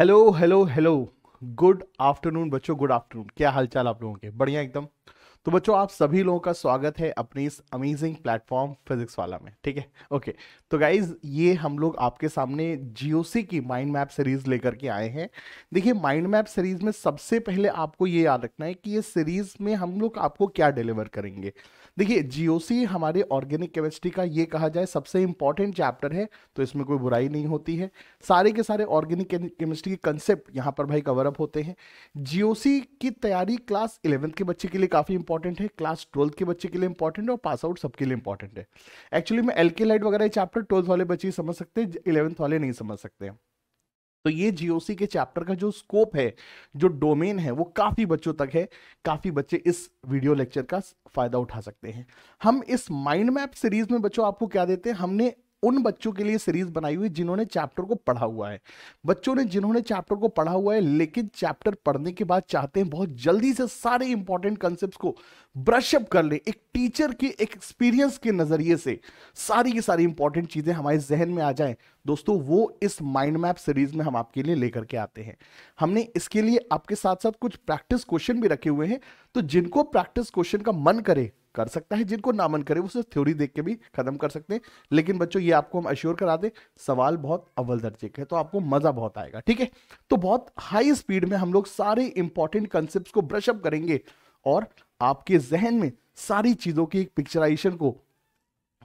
Hello hello hello good afternoon बच्चों good afternoon क्या हालचाल आप लोगों के बढ़िया एकदम तो बच्चों आप सभी लोगों का स्वागत है अपने इस अमेजिंग प्लेटफॉर्म फिजिक्स वाला में ठीक है ओके तो गाइज ये हम लोग आपके सामने जीओसी की माइंड मैप सीरीज लेकर के आए हैं देखिए माइंड मैप सीरीज में सबसे पहले आपको ये याद रखना है कि ये सीरीज में हम लोग आपको क्या डिलीवर करेंगे देखिए जीओसी हमारे ऑर्गेनिक केमिस्ट्री का ये कहा जाए सबसे इंपॉर्टेंट चैप्टर है तो इसमें कोई बुराई नहीं होती है सारे के सारे ऑर्गेनिक केमिस्ट्री के कंसेप्ट यहाँ पर भाई कवर अप होते हैं जीओसी की तैयारी क्लास इलेवंथ के बच्चे के लिए काफ़ी इंपॉर्टेंट है क्लास ट्वेल्थ के बच्चे के लिए इंपॉर्टेंट है और पास आउट सबके लिए इंपॉर्टेंट है एक्चुअली में लाइट वगैरह चैप्टर ट्वेल्थ वाले बच्चे समझ सकते हैं इलेवंथ वाले नहीं समझ सकते हैं तो ये जीओसी के चैप्टर का जो स्कोप है जो डोमेन है वो काफ़ी बच्चों तक है काफ़ी बच्चे इस वीडियो लेक्चर का फ़ायदा उठा सकते हैं हम इस माइंड मैप सीरीज में बच्चों आपको क्या देते हैं हमने उन बच्चों के लिए सीरीज बनाई हुई जिन्होंने चैप्टर को पढ़ा हुआ है बच्चों ने जिन्होंने चैप्टर को पढ़ा हुआ है लेकिन चैप्टर पढ़ने के बाद चाहते हैं बहुत जल्दी से सारे इंपॉर्टेंट कॉन्सेप्ट्स को ब्रश अप कर ले एक टीचर के एक्सपीरियंस के नजरिए से सारी की सारी इंपॉर्टेंट चीजें हमारे जहन में आ जाए दोस्तों वो इस माइंड मैप सीरीज में हम आपके लिए लेकर के आते हैं हमने इसके लिए आपके साथ साथ कुछ प्रैक्टिस क्वेश्चन भी रखे हुए हैं तो जिनको प्रैक्टिस क्वेश्चन का मन करे कर सकता है जिनको ना मन करे वो सिर्फ थ्योरी देख के भी खत्म कर सकते हैं लेकिन बच्चों ये आपको हम अश्योर करा दें सवाल बहुत अव्वल दर्जे के तो आपको मजा बहुत आएगा ठीक है तो बहुत हाई स्पीड में हम लोग सारे इंपॉर्टेंट कंसेप्ट को ब्रशअप करेंगे और आपके जहन में सारी चीजों की एक पिक्चराइजेशन को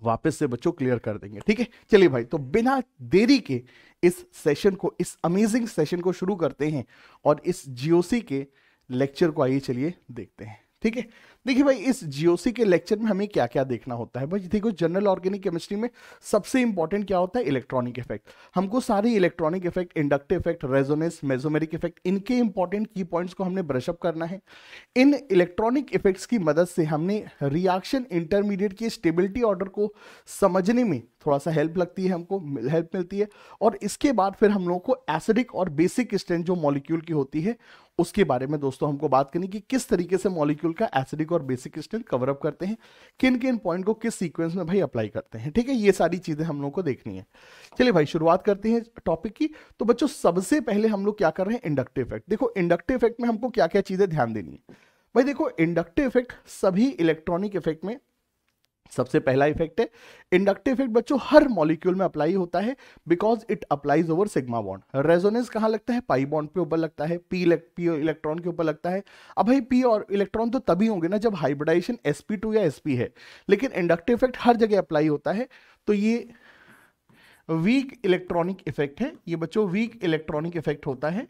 वापस से बच्चों क्लियर कर देंगे ठीक है चलिए भाई तो बिना देरी के इस सेशन को इस अमेजिंग सेशन को शुरू करते हैं और इस जीओसी के लेक्चर को आइए चलिए देखते हैं ठीक है देखिए भाई इस जीओसी के लेक्चर में हमें क्या क्या देखना होता है भाई देखो जनरल ऑर्गेनिक केमिस्ट्री में सबसे इंपॉर्टेंट क्या होता है इलेक्ट्रॉनिक इफेक्ट हमको सारे electronic effect inductive effect resonance mesomeric effect इनके इंपॉर्टेंट की पॉइंट्स को हमने ब्रशअप करना है इन इलेक्ट्रॉनिक इफेक्ट्स की मदद से हमने रिएक्शन इंटरमीडिएट की स्टेबिलिटी ऑर्डर को समझने में थोड़ा सा हेल्प लगती है हमको हेल्प मिलती है और इसके बाद फिर हम लोगों को एसिडिक और बेसिक स्ट्रेंथ जो मॉलिक्यूल की होती है उसके बारे में दोस्तों हमको बात करनी कि किस तरीके से मॉलिक्यूल का एसिडिक और बेसिक स्टेज कवर अप करते हैं किन किन पॉइंट को किस सीक्वेंस में भाई अप्लाई करते हैं ठीक है ये सारी चीज़ें हम लोग को देखनी है चलिए भाई शुरुआत करते हैं टॉपिक की तो बच्चों सबसे पहले हम लोग क्या कर रहे हैं इंडक्टिव इफेक्ट देखो इंडक्टिव इफेक्ट में हमको क्या क्या चीज़ें ध्यान देनी है भाई देखो इंडक्टिव इफेक्ट सभी इलेक्ट्रॉनिक इफेक्ट में सबसे पहला इफेक्ट है इंडक्टिव इफेक्ट बच्चों हर मॉलिक्यूल में अप्लाई होता है because it applies over sigma bond resonance कहां लगता है पाई बॉन्ड पे ऊपर लगता है पी पी इलेक्ट्रॉन के ऊपर लगता है अब भाई पी और इलेक्ट्रॉन तो तभी होंगे ना जब हाइब्रिडाइजेशन sp2 या sp है लेकिन इंडक्टिव इफेक्ट हर जगह अप्लाई होता है तो ये वीक इलेक्ट्रॉनिक इफेक्ट है ये बच्चों वीक इलेक्ट्रॉनिक इफेक्ट होता है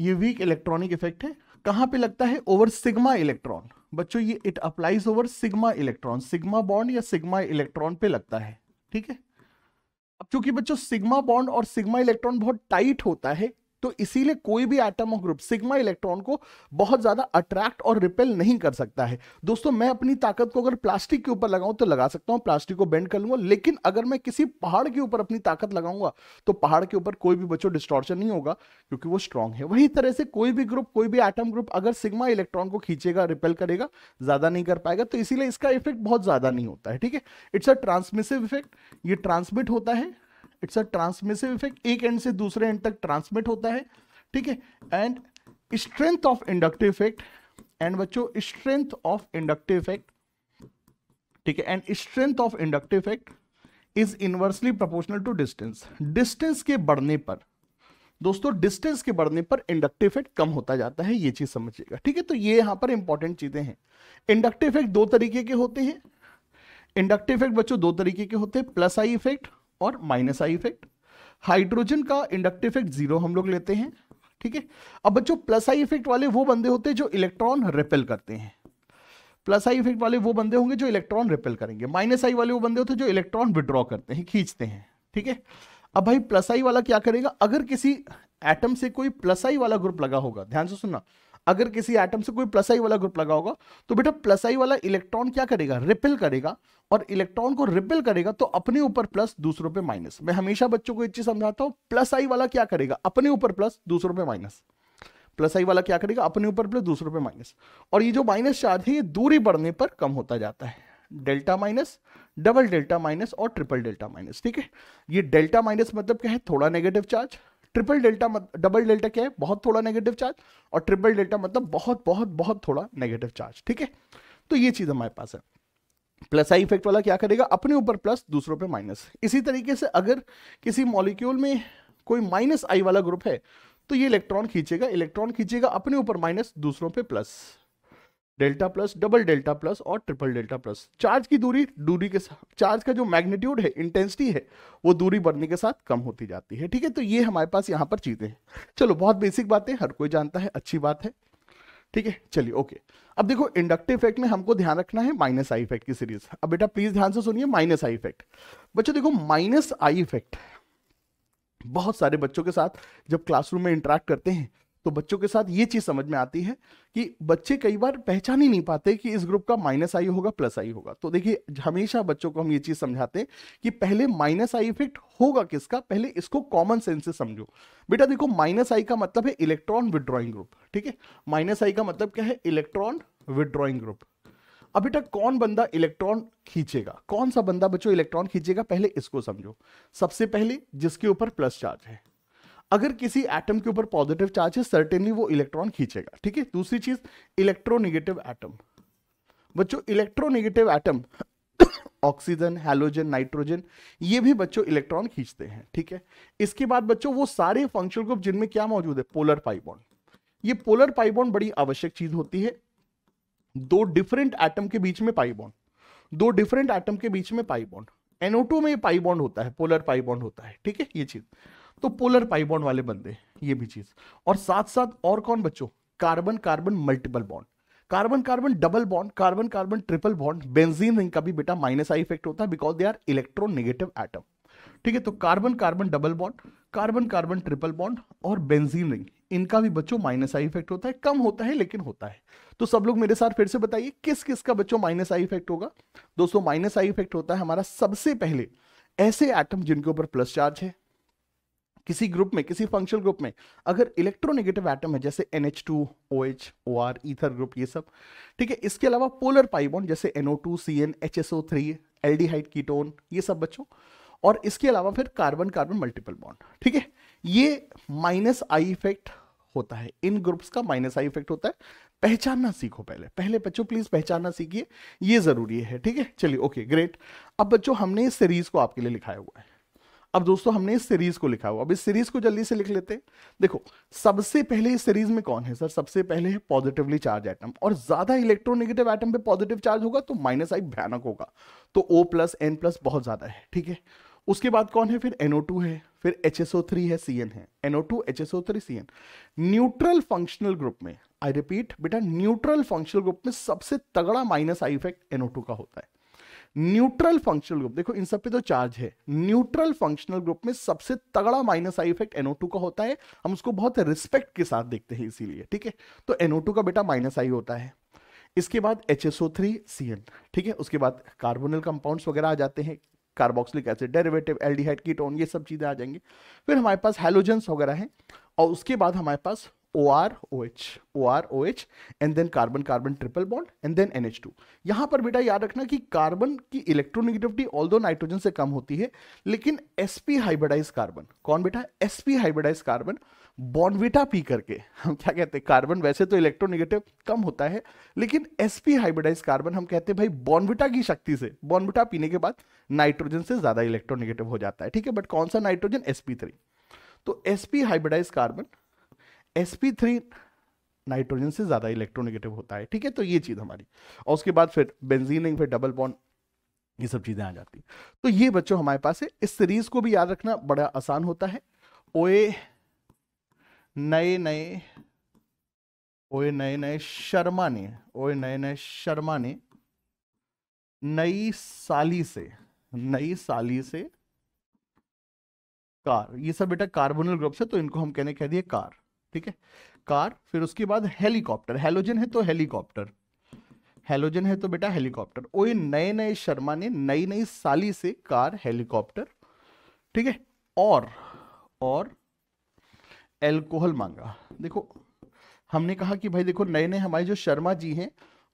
ये वीक इलेक्ट्रॉनिक इफेक्ट है कहां पे लगता है ओवर सिग्मा इलेक्ट्रॉन बच्चों ये it applies over sigma electron sigma bond या सिग्मा इलेक्ट्रॉन पे लगता है ठीक है अब चूंकि बच्चों सिग्मा बॉन्ड और सिग्मा इलेक्ट्रॉन बहुत टाइट होता है तो इसीलिए कोई भी एटम और ग्रुप सिग्मा इलेक्ट्रॉन को बहुत ज्यादा अट्रैक्ट और रिपेल नहीं कर सकता है दोस्तों मैं अपनी ताकत को अगर प्लास्टिक के ऊपर लगाऊं तो लगा सकता हूं प्लास्टिक को बेंड कर लूंगा लेकिन अगर मैं किसी पहाड़ के ऊपर अपनी ताकत लगाऊंगा तो पहाड़ के ऊपर कोई भी बच्चों डिस्टॉर्शन नहीं होगा क्योंकि वो स्ट्रांग है वही तरह से कोई भी ग्रुप कोई भी एटम ग्रुप अगर सिग्मा इलेक्ट्रॉन को खींचेगा रिपेल करेगा ज्यादा नहीं कर पाएगा तो इसीलिए इसका इफेक्ट बहुत ज्यादा नहीं होता है ठीक है इट्स अ ट्रांसमिसिव इफेक्ट ये ट्रांसमिट होता है इट्स अ ट्रांसमिसिव इफेक्ट एक एंड से दूसरे एंड तक ट्रांसमिट होता है ठीक है and strength of inductive effect and बच्चों स्ट्रेंथ ऑफ इंडक्टिव इफेक्ट ठीक है and strength of inductive effect is inversely proportional to distance distance के बढ़ने पर दोस्तों डिस्टेंस के बढ़ने पर इंडक्टिव इफेक्ट कम होता जाता है ये चीज समझिएगा ठीक है तो ये यहाँ पर इंपॉर्टेंट चीजें हैं इंडक्टिव इफेक्ट दो तरीके के होते हैं इंडक्टिव इफेक्ट बच्चों दो तरीके के होते हैं प्लस आई इफेक्ट और माइनस आई इफेक्ट हाइड्रोजन का इंडक्टिव इफेक्ट जीरो हम लोग लेते हैं ठीक है अब बच्चों प्लस आई इफेक्ट वाले वो बंदे होते हैं जो इलेक्ट्रॉन रिपेल करते हैं प्लस आई इफेक्ट वाले वो बंदे होंगे जो इलेक्ट्रॉन रिपेल करेंगे माइनस आई वाले वो बंदे होते हैं जो इलेक्ट्रॉन विड्रॉ करते हैं खींचते हैं ठीक है अब भाई प्लस आई वाला क्या करेगा अगर किसी एटम से कोई प्लस आई वाला ग्रुप लगा होगा ध्यान से सुनना अगर किसी एटम से कोई प्लस आई वाला ग्रुप लगा होगा तो बेटा प्लस आई वाला इलेक्ट्रॉन क्या करेगा रिपेल करेगा और इलेक्ट्रॉन को रिपेल करेगा तो अपने ऊपर प्लस दूसरों पे माइनस मैं हमेशा बच्चों को एक चीज समझाता हूँ प्लस आई वाला क्या करेगा अपने ऊपर प्लस दूसरों पे माइनस प्लस आई वाला क्या करेगा अपने ऊपर प्लस दूसरों पे माइनस और ये जो माइनस चार्ज है ये दूरी बढ़ने पर कम होता जाता है delta minus double delta minus और ट्रिपल डेल्टा माइनस ठीक है ये डेल्टा माइनस मतलब क्या है थोड़ा नेगेटिव चार्ज ट्रिपल डेल्टा मत, डबल डेल्टा क्या है बहुत थोड़ा नेगेटिव चार्ज और ट्रिपल डेल्टा मतलब बहुत बहुत बहुत थोड़ा नेगेटिव चार्ज ठीक है तो ये चीज हमारे पास है प्लस आई इफेक्ट वाला क्या करेगा अपने ऊपर प्लस दूसरों पे माइनस इसी तरीके से अगर किसी मॉलिक्यूल में कोई माइनस आई वाला ग्रुप है तो ये इलेक्ट्रॉन खींचेगा इलेक्ट्रॉन खींचेगा अपने ऊपर माइनस दूसरों पे plus delta plus double delta plus और ट्रिपल डेल्टा प्लस चार्ज की दूरी दूरी के साथ चार्ज का जो मैग्नीट्यूड है इंटेंसिटी है वो दूरी बढ़ने के साथ कम होती जाती है ठीक है तो ये हमारे पास यहाँ पर चीज़ें हैं चलो बहुत बेसिक बातें हर कोई जानता है अच्छी बात है ठीक है चलिए ओके अब देखो इंडक्टिव इफेक्ट में हमको ध्यान रखना है माइनस आई इफेक्ट की सीरीज अब बेटा प्लीज ध्यान से सुनिए माइनस आई इफेक्ट बच्चों देखो माइनस आई इफेक्ट बहुत सारे बच्चों के साथ जब क्लासरूम में इंटरेक्ट करते हैं तो बच्चों के साथ ये चीज समझ में आती है कि बच्चे कई बार पहचान ही नहीं पाते कि इस ग्रुप का माइनस आई होगा प्लस आई होगा तो देखिए हमेशा बच्चों को हम ये चीज समझाते हैं कि पहले माइनस आई इफेक्ट होगा किसका पहले इसको कॉमन सेंस से समझो बेटा देखो माइनस आई का मतलब है इलेक्ट्रॉन विड्रॉइंग ग्रुप ठीक है माइनस आई का मतलब क्या है इलेक्ट्रॉन विड्रॉइंग ग्रुप अब बेटा कौन बंदा इलेक्ट्रॉन खींचेगा कौन सा बंदा बच्चों इलेक्ट्रॉन खींचेगा पहले इसको समझो सबसे पहले जिसके ऊपर प्लस चार्ज है अगर किसी एटम के ऊपर पॉजिटिव चार्ज है सर्टेनली वो इलेक्ट्रॉन खींचेगा ठीक है दूसरी चीज इलेक्ट्रोनिगेटिव एटम बच्चों electronegative atom oxygen halogen nitrogen ये भी बच्चों इलेक्ट्रॉन खींचते हैं ठीक है इसके बाद बच्चों वो सारे फंक्शनल ग्रुप जिनमें क्या मौजूद है पोलर पाइबॉन्ड ये पोलर पाइबॉन्ड बड़ी आवश्यक चीज होती है दो डिफरेंट एटम के बीच में पाइबॉन्ड दो डिफरेंट एटम के बीच में पाइबॉन्ड एनओ में पाइबॉन्ड होता है पोलर पाइबॉन्ड होता है ठीक है ये चीज तो पोलर पाई वाले बंदे ये भी चीज और साथ साथ और कौन बच्चों carbon carbon multiple bond carbon carbon double bond carbon carbon triple bond benzene ring का भी बेटा माइनस आई इफेक्ट होता है because they are electronegative atom ठीक है तो carbon carbon double bond carbon carbon triple bond और बेंजीन रिंग इनका भी बच्चों माइनस आई इफेक्ट होता है कम होता है लेकिन होता है तो सब लोग मेरे साथ फिर से बताइए किस किस का बच्चों माइनस आई इफेक्ट होगा दोस्तों माइनस आई इफेक्ट होता है हमारा सबसे पहले ऐसे एटम जिनके ऊपर प्लस चार्ज है किसी ग्रुप में किसी फंक्शनल ग्रुप में अगर इलेक्ट्रोनेगेटिव एटम है जैसे N H two O H O R ether group ये सब ठीक है इसके अलावा पोलर पाइबॉन जैसे NO two C N H S O three aldehyde ketone ये सब बच्चों और इसके अलावा फिर कार्बन कार्बन मल्टीपल बॉन्ड ठीक है ये माइनस आई इफेक्ट होता है इन ग्रुप्स का माइनस आई इफेक्ट होता है पहचानना सीखो पहले पहले बच्चों प्लीज पहचानना सीखिए ये जरूरी है ठीक है चलिए ओके ग्रेट अब बच्चों हमने इस सीरीज को आपके लिए लिखाया हुआ है अब दोस्तों हमने इस सीरीज को लिखा हुआ अब इस सीरीज को जल्दी से लिख लेते देखो सबसे पहले इस सीरीज में कौन है सर सबसे पहले है पॉजिटिवली चार्ज आइटम और ज्यादा इलेक्ट्रोनेगेटिव आइटम पे पॉजिटिव चार्ज होगा तो माइनस आई भयानक होगा तो ओ प्लस एन प्लस बहुत ज्यादा है ठीक है उसके बाद कौन है फिर टू है फिर थ्री है एन है three C N neutral functional group में आई रिपीट बेटा न्यूट्रल फंक्शनल ग्रुप में सबसे तगड़ा माइनस आई इफेक्ट टू का होता है न्यूट्रल फंक्शनल ग्रुप देखो इन सब पे तो चार्ज है न्यूट्रल फंक्शनल ग्रुप में सबसे तगड़ा माइनस आई इफेक्ट NO2 का होता है हम उसको बहुत रिस्पेक्ट के साथ देखते हैं इसीलिए ठीक है तो NO2 का बेटा माइनस आई होता है इसके बाद H S O three C N ठीक है उसके बाद कार्बोनल कंपाउंड्स वगैरह आ जाते हैं carboxylic acid derivative aldehyde ketone ये सब चीज़ें आ जाएंगे फिर हमारे पास हेलोजेंस वगैरह है और उसके बाद हमारे पास O H and then carbon carbon triple bond and then two यहां पर बेटा याद रखना कि कार्बन की इलेक्ट्रोनिगेटिविटी ऑल दो नाइट्रोजन से कम होती है लेकिन एसपी हाइब्रिडाइज कार्बन कौन बेटा एसपी हाइब्रिडाइज कार्बन बॉन्डविटा पी करके हम क्या कहते हैं कार्बन वैसे तो इलेक्ट्रोनिगेटिव कम होता है लेकिन एसपी हाइब्रिडाइज कार्बन हम कहते हैं भाई बॉन्डविटा की शक्ति से बॉन्डविटा पीने के बाद नाइट्रोजन से ज्यादा इलेक्ट्रोनिगेटिव हो जाता है ठीक है बट कौन सा नाइट्रोजन एसपी थ्री तो SP hybridise carbon sp3 nitrogen से ज़्यादा इलेक्ट्रोनेगेटिव होता है ठीक है तो ये चीज़ हमारी और उसके बाद फिर बेंजीनिंग फिर डबल बॉन्ड ये सब चीज़ें आ जाती तो ये बच्चों हमारे पास है इस सीरीज को भी याद रखना बड़ा आसान होता है ओए नए नए ओए नए नए शर्मा ने ओए नए नए शर्मा ने नई साली से नई साली से कार ये सब बेटा कार्बोनल ग्रुप से तो इनको हम कहने कह दिए कार ठीक है कार फिर उसके बाद हेलीकॉप्टर हेलोजन है तो हेलीकॉप्टर हेलोजन है तो बेटा हेलीकॉप्टर ओए नए नए शर्मा ने नई नई साली से कार हेलीकॉप्टर ठीक है और और एल्कोहल मांगा देखो हमने कहा कि भाई देखो नए नए हमारे जो शर्मा जी हैं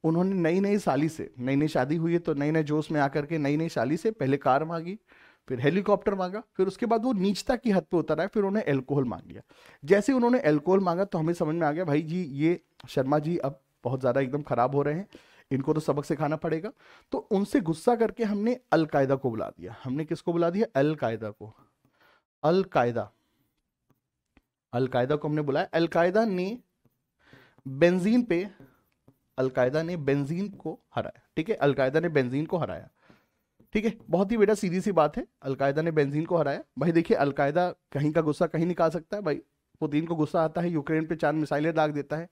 उन्होंने नई नई साली से नई नई शादी हुई है तो नई नए जोश में आकर के नई नई साली से पहले कार मांगी फिर हेलीकॉप्टर मांगा फिर उसके बाद वो नीचता की हद पे उतर आए फिर उन्होंने एल्कोहल मांग लिया जैसे उन्होंने एल्कोहल मांगा तो हमें समझ में आ गया भाई जी ये शर्मा जी अब बहुत ज़्यादा एकदम खराब हो रहे हैं इनको तो सबक सिखाना पड़ेगा तो उनसे गुस्सा करके हमने अलकायदा को बुला दिया हमने किसको बुला दिया अलकायदा को अलकायदा अलकायदा को हमने बुलाया अलकायदा ने बेंजीन पे अलकायदा ने बेंजीन को हराया ठीक है अलकायदा ने बेंजीन को हराया ठीक है बहुत ही बेटा सीधी सी बात है अलकायदा ने बेंजीन को हराया भाई देखिए अलकायदा कहीं का गुस्सा कहीं निकाल सकता है भाई पुतिन को गुस्सा आता है यूक्रेन पे चार मिसाइलें दाग देता है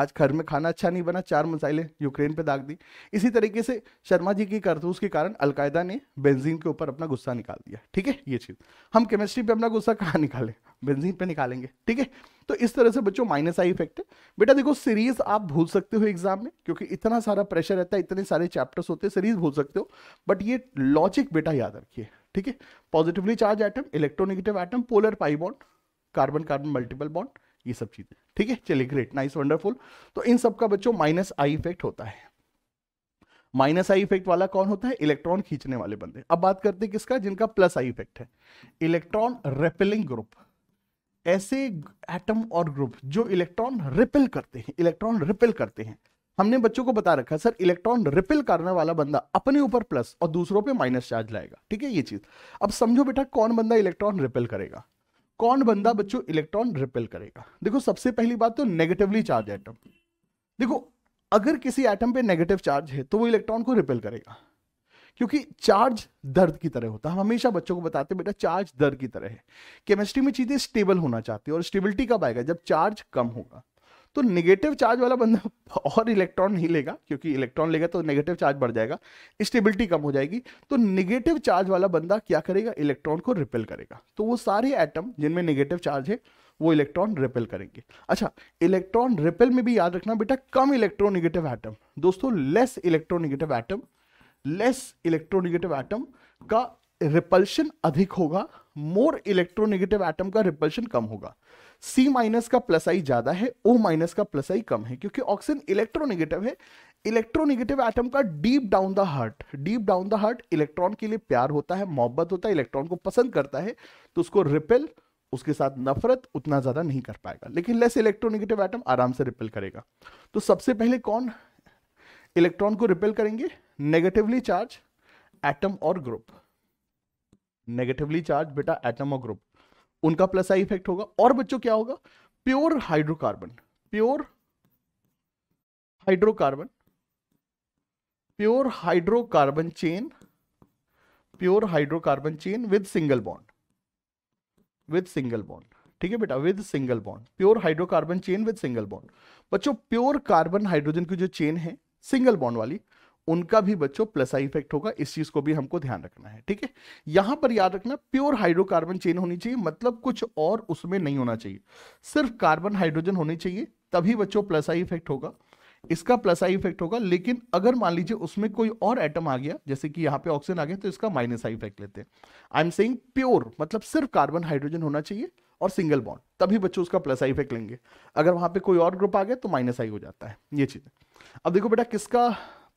आज घर में खाना अच्छा नहीं बना चार मिसाइलें यूक्रेन पे दाग दी इसी तरीके से शर्मा जी की करतूस के कारण अलकायदा ने बेंजीन के ऊपर अपना गुस्सा निकाल दिया ठीक है ये चीज़ हम केमिस्ट्री पे अपना गुस्सा कहाँ निकालें बेंजीन पे निकालेंगे ठीक है तो इस तरह से बच्चों माइनस आई इफेक्ट है बेटा देखो सीरीज आप भूल सकते हो एग्जाम में क्योंकि इतना सारा प्रेशर रहता है इतने सारे चैप्टर्स होते हैं सीरीज भूल सकते हो बट ये लॉजिक बेटा याद रखिए ठीक है positively charge atom electronegative atom polar pi bond carbon carbon multiple bond ये सब चीजें ठीक है चलिए ग्रेट नाइस वंडरफुल तो इन सब का बच्चों माइनस आई इफेक्ट होता है माइनस आई इफेक्ट वाला कौन होता है इलेक्ट्रॉन खींचने वाले बंदे अब बात करते हैं किसका जिनका प्लस आई इफेक्ट है इलेक्ट्रॉन रेपेलिंग ग्रुप ऐसे एटम और ग्रुप जो इलेक्ट्रॉन रिपेल करते हैं इलेक्ट्रॉन रिपेल करते हैं हमने बच्चों को बता रखा सर इलेक्ट्रॉन रिपेल करने वाला बंदा अपने ऊपर प्लस और दूसरों पे माइनस चार्ज लाएगा ठीक है ये चीज अब समझो बेटा कौन बंदा इलेक्ट्रॉन रिपेल करेगा कौन बंदा बच्चों इलेक्ट्रॉन रिपेल करेगा देखो सबसे पहली बात तो नेगेटिवली चार्ज एटम देखो अगर किसी एटम पे नेगेटिव चार्ज है तो वो इलेक्ट्रॉन को रिपेल करेगा क्योंकि चार्ज दर्द की तरह होता है हम हमेशा बच्चों को बताते हैं बेटा चार्ज दर्द की तरह है केमिस्ट्री में चीजें स्टेबल होना चाहती है और स्टेबिलिटी कब आएगा जब चार्ज कम होगा तो नेगेटिव चार्ज वाला बंदा और इलेक्ट्रॉन नहीं लेगा क्योंकि इलेक्ट्रॉन लेगा तो नेगेटिव चार्ज बढ़ जाएगा स्टेबिलिटी कम हो जाएगी तो नेगेटिव चार्ज वाला बंदा क्या करेगा इलेक्ट्रॉन को रिपेल करेगा तो वो सारे एटम जिनमें नेगेटिव चार्ज है वो इलेक्ट्रॉन रिपेल करेंगे अच्छा इलेक्ट्रॉन रिपेल में भी याद रखना बेटा कम इलेक्ट्रोनिगेटिव एटम दोस्तों less electronegative atom less electronegative atom का रिपल्शन अधिक होगा मोर इलेक्ट्रोनिगेटिव एटम का रिपल्शन कम होगा सी माइनस का प्लस आई ज्यादा है ओ माइनस का प्लस आई कम है क्योंकि ऑक्सीजन इलेक्ट्रोनेगेटिव है इलेक्ट्रोनेगेटिव एटम का deep down the heart deep down the heart electron के लिए प्यार होता है मोहब्बत होता है इलेक्ट्रॉन को पसंद करता है तो उसको रिपेल उसके साथ नफरत उतना ज्यादा नहीं कर पाएगा लेकिन लेस इलेक्ट्रोनेगेटिव एटम आराम से रिपेल करेगा तो सबसे पहले कौन इलेक्ट्रॉन को रिपेल करेंगे नेगेटिवली चार्ज एटम और ग्रुप नेगेटिवली चार्ज बेटा एटम और ग्रुप उनका प्लस आई इफेक्ट होगा और बच्चों क्या होगा pure hydrocarbon pure hydrocarbon pure hydrocarbon chain pure hydrocarbon chain with single bond with single bond ठीक है बेटा with single bond pure hydrocarbon chain with single bond बच्चों प्योर कार्बन हाइड्रोजन की जो चेन है सिंगल बॉन्ड वाली उनका भी बच्चों प्लस आई इफेक्ट होगा इस चीज को भी हमको ध्यान रखना है ठीक है यहां पर याद रखना प्योर हाइड्रोकार्बन चेन होनी चाहिए मतलब कुछ और उसमें नहीं होना चाहिए सिर्फ कार्बन हाइड्रोजन होनी चाहिए तभी बच्चों प्लस आई इफेक्ट होगा इसका प्लस आई इफेक्ट होगा लेकिन अगर मान लीजिए उसमें कोई और एटम आ गया जैसे कि यहां पे ऑक्सीजन आ गया तो इसका माइनस आई इफेक्ट लेते हैं आई एम सेइंग प्योर मतलब सिर्फ कार्बन हाइड्रोजन होना चाहिए और सिंगल बॉन्ड तभी बच्चों उसका प्लस आई इफेक्ट लेंगे अगर वहां पे कोई और ग्रुप आ गया तो माइनस आई हो जाता है ये चीज अब देखो बेटा किसका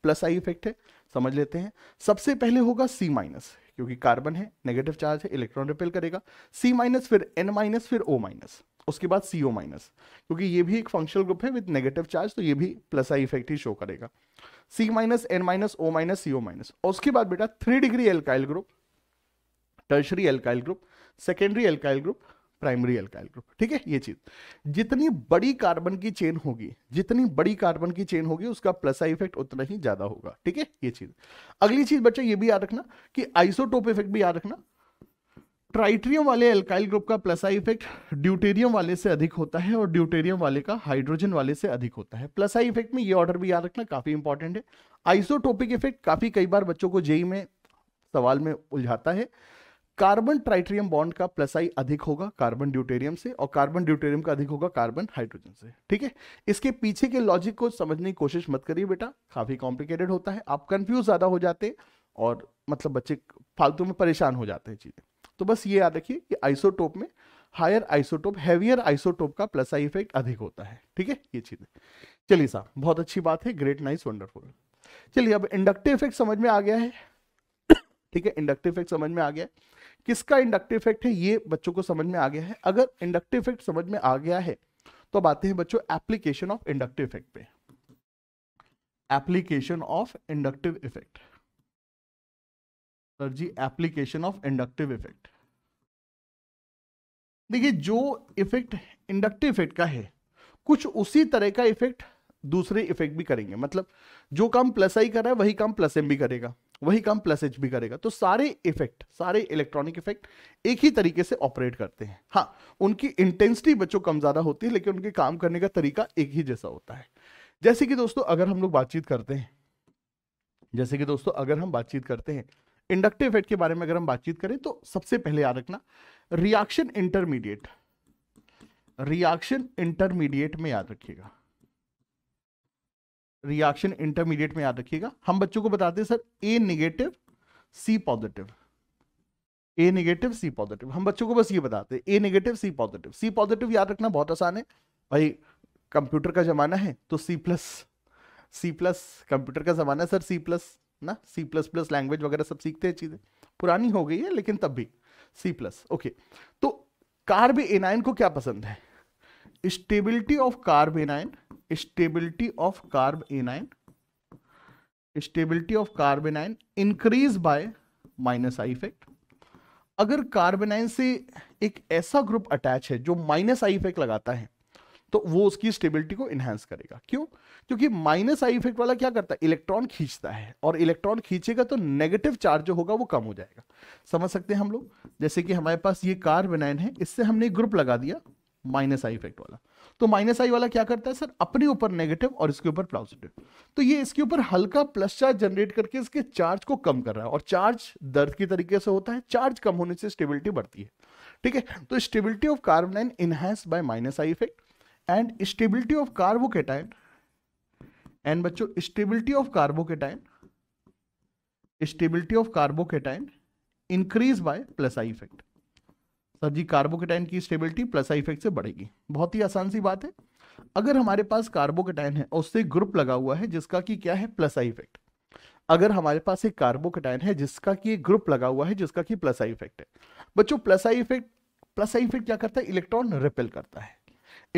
प्लस आई इफेक्ट है समझ लेते हैं सबसे पहले होगा सी माइनस क्योंकि कार्बन है नेगेटिव चार्ज है इलेक्ट्रॉन रिपेल करेगा सी माइनस फिर एन माइनस फिर ओ माइनस उसके बाद सी ओ माइनस क्योंकि ये भी एक फंक्शनल ग्रुप है विद नेगेटिव चार्ज तो ये भी प्लस आई इफेक्ट ही शो करेगा C minus N minus O minus C O minus उसके बाद बेटा three degree alkyl group tertiary alkyl group secondary alkyl group primary alkyl group ठीक है ये चीज जितनी बड़ी कार्बन की चेन होगी जितनी बड़ी कार्बन की चेन होगी उसका प्लस आई इफेक्ट उतना ही ज्यादा होगा ठीक है ये चीज अगली चीज बच्चा ये भी याद रखना कि आइसोटोप इफेक्ट भी याद रखना ट्राइट्रियम वाले अल्काइल ग्रुप का प्लस आई इफेक्ट ड्यूटेरियम वाले से अधिक होता है और ड्यूटेरियम वाले का हाइड्रोजन वाले से अधिक होता है प्लस आई इफेक्ट में ये ऑर्डर भी याद रखना काफी इंपॉर्टेंट है आइसोटोपिक इफेक्ट काफी कई बार बच्चों को जेई में सवाल में उलझाता है कार्बन ट्राइट्रियम बॉन्ड का प्लस आई अधिक होगा कार्बन ड्यूटेरियम से और कार्बन ड्यूटेरियम का अधिक होगा कार्बन हाइड्रोजन से ठीक है इसके पीछे के लॉजिक को समझने की कोशिश मत करिए बेटा काफी कॉम्प्लिकेटेड होता है आप कंफ्यूज ज्यादा हो जाते और मतलब बच्चे फालतू में परेशान हो जाते हैं चीजें तो बस ये याद रखिए कि आइसोटोप में हायर आइसोटोप हैवियर आइसोटोप का प्लस आई इफेक्ट अधिक होता है ठीक है ये चीजें चलिए साहब बहुत अच्छी बात है ग्रेट नाइस वंडरफुल चलिए अब इंडक्टिव इफेक्ट समझ में आ गया है ठीक है इंडक्टिव इफेक्ट समझ में आ गया है किसका इंडक्टिव इफेक्ट है ये बच्चों को समझ में आ गया है अगर इंडक्टिव इफेक्ट समझ में आ गया है तो अब आते हैं बच्चों एप्लीकेशन ऑफ इंडक्टिव इफेक्ट पे application of inductive effect sir ji application of inductive effect देखिए जो इफेक्ट इंडक्टिव इफेक्ट का है कुछ उसी तरह का इफेक्ट दूसरे इफेक्ट भी करेंगे मतलब जो काम प्लस आई कर रहा है वही काम प्लस एम भी करेगा वही काम प्लस एच भी करेगा तो सारे इफेक्ट सारे इलेक्ट्रॉनिक इफेक्ट एक ही तरीके से ऑपरेट करते हैं हाँ उनकी इंटेंसिटी बच्चों कम ज़्यादा होती है लेकिन उनके काम करने का तरीका एक ही जैसा होता है जैसे कि दोस्तों अगर हम लोग बातचीत करते हैं जैसे कि दोस्तों अगर हम बातचीत करते हैं इंडक्टिव इफेक्ट के बारे में अगर हम बातचीत करें तो सबसे पहले याद रखना रिएक्शन इंटरमीडिएट रिएक्शन इंटरमीडिएट में याद रखिएगा रिएक्शन इंटरमीडिएट में याद रखिएगा हम बच्चों को बताते हैं sir A negative C positive A negative C positive हम बच्चों को बस ये बताते हैं A negative C positive C positive याद रखना बहुत आसान है भाई कंप्यूटर का जमाना है तो C plus C plus computer का जमाना है सर सी प्लस ना सी प्लस प्लस लैंग्वेज वगैरह सब सीखते हैं चीज़ें पुरानी हो गई है लेकिन तब भी सी प्लस ओके तो कार्बेनाइन को क्या पसंद है stability of carbanion stability of carb stability of carbanion increase by minus I effect अगर कार्बेनाइन से एक ऐसा ग्रुप अटैच है जो माइनस आई इफेक्ट लगाता है तो वो उसकी स्टेबिलिटी को इनहेंस करेगा क्यों क्योंकि माइनस आई इफेक्ट वाला क्या करता है इलेक्ट्रॉन खींचता है और इलेक्ट्रॉन खींचेगा तो नेगेटिव चार्ज जो होगा वो कम हो जाएगा समझ सकते हैं हम लोग जैसे कि हमारे पास ये कार्बेनाइन है इससे हमने ग्रुप लगा दिया माइनस आई इफेक्ट वाला तो माइनस आई वाला क्या करता है सर अपने ऊपर नेगेटिव और इसके ऊपर पॉजिटिव तो ये इसके ऊपर हल्का प्लस चार्ज जनरेट करके इसके चार्ज को कम कर रहा है और चार्ज दर्द की तरीके से होता है चार्ज कम होने से स्टेबिलिटी बढ़ती है ठीक है तो stability of carbanion enhance by minus I effect and stability of carbocation and बच्चों stability of carbocation stability of carbocation increase by plus I effect sir तो जी कार्बोकेटाइन की स्टेबिलिटी प्लस आई इफेक्ट से बढ़ेगी बहुत ही आसान सी बात है अगर हमारे पास कार्बोकेटाइन है उससे ग्रुप लगा हुआ है जिसका कि क्या है प्लस आई इफेक्ट अगर हमारे पास एक कार्बोकेटाइन है जिसका कि ग्रुप लगा हुआ है जिसका कि प्लस आई इफेक्ट है बच्चों plus I effect plus I effect क्या करता है इलेक्ट्रॉन रिपेल करता है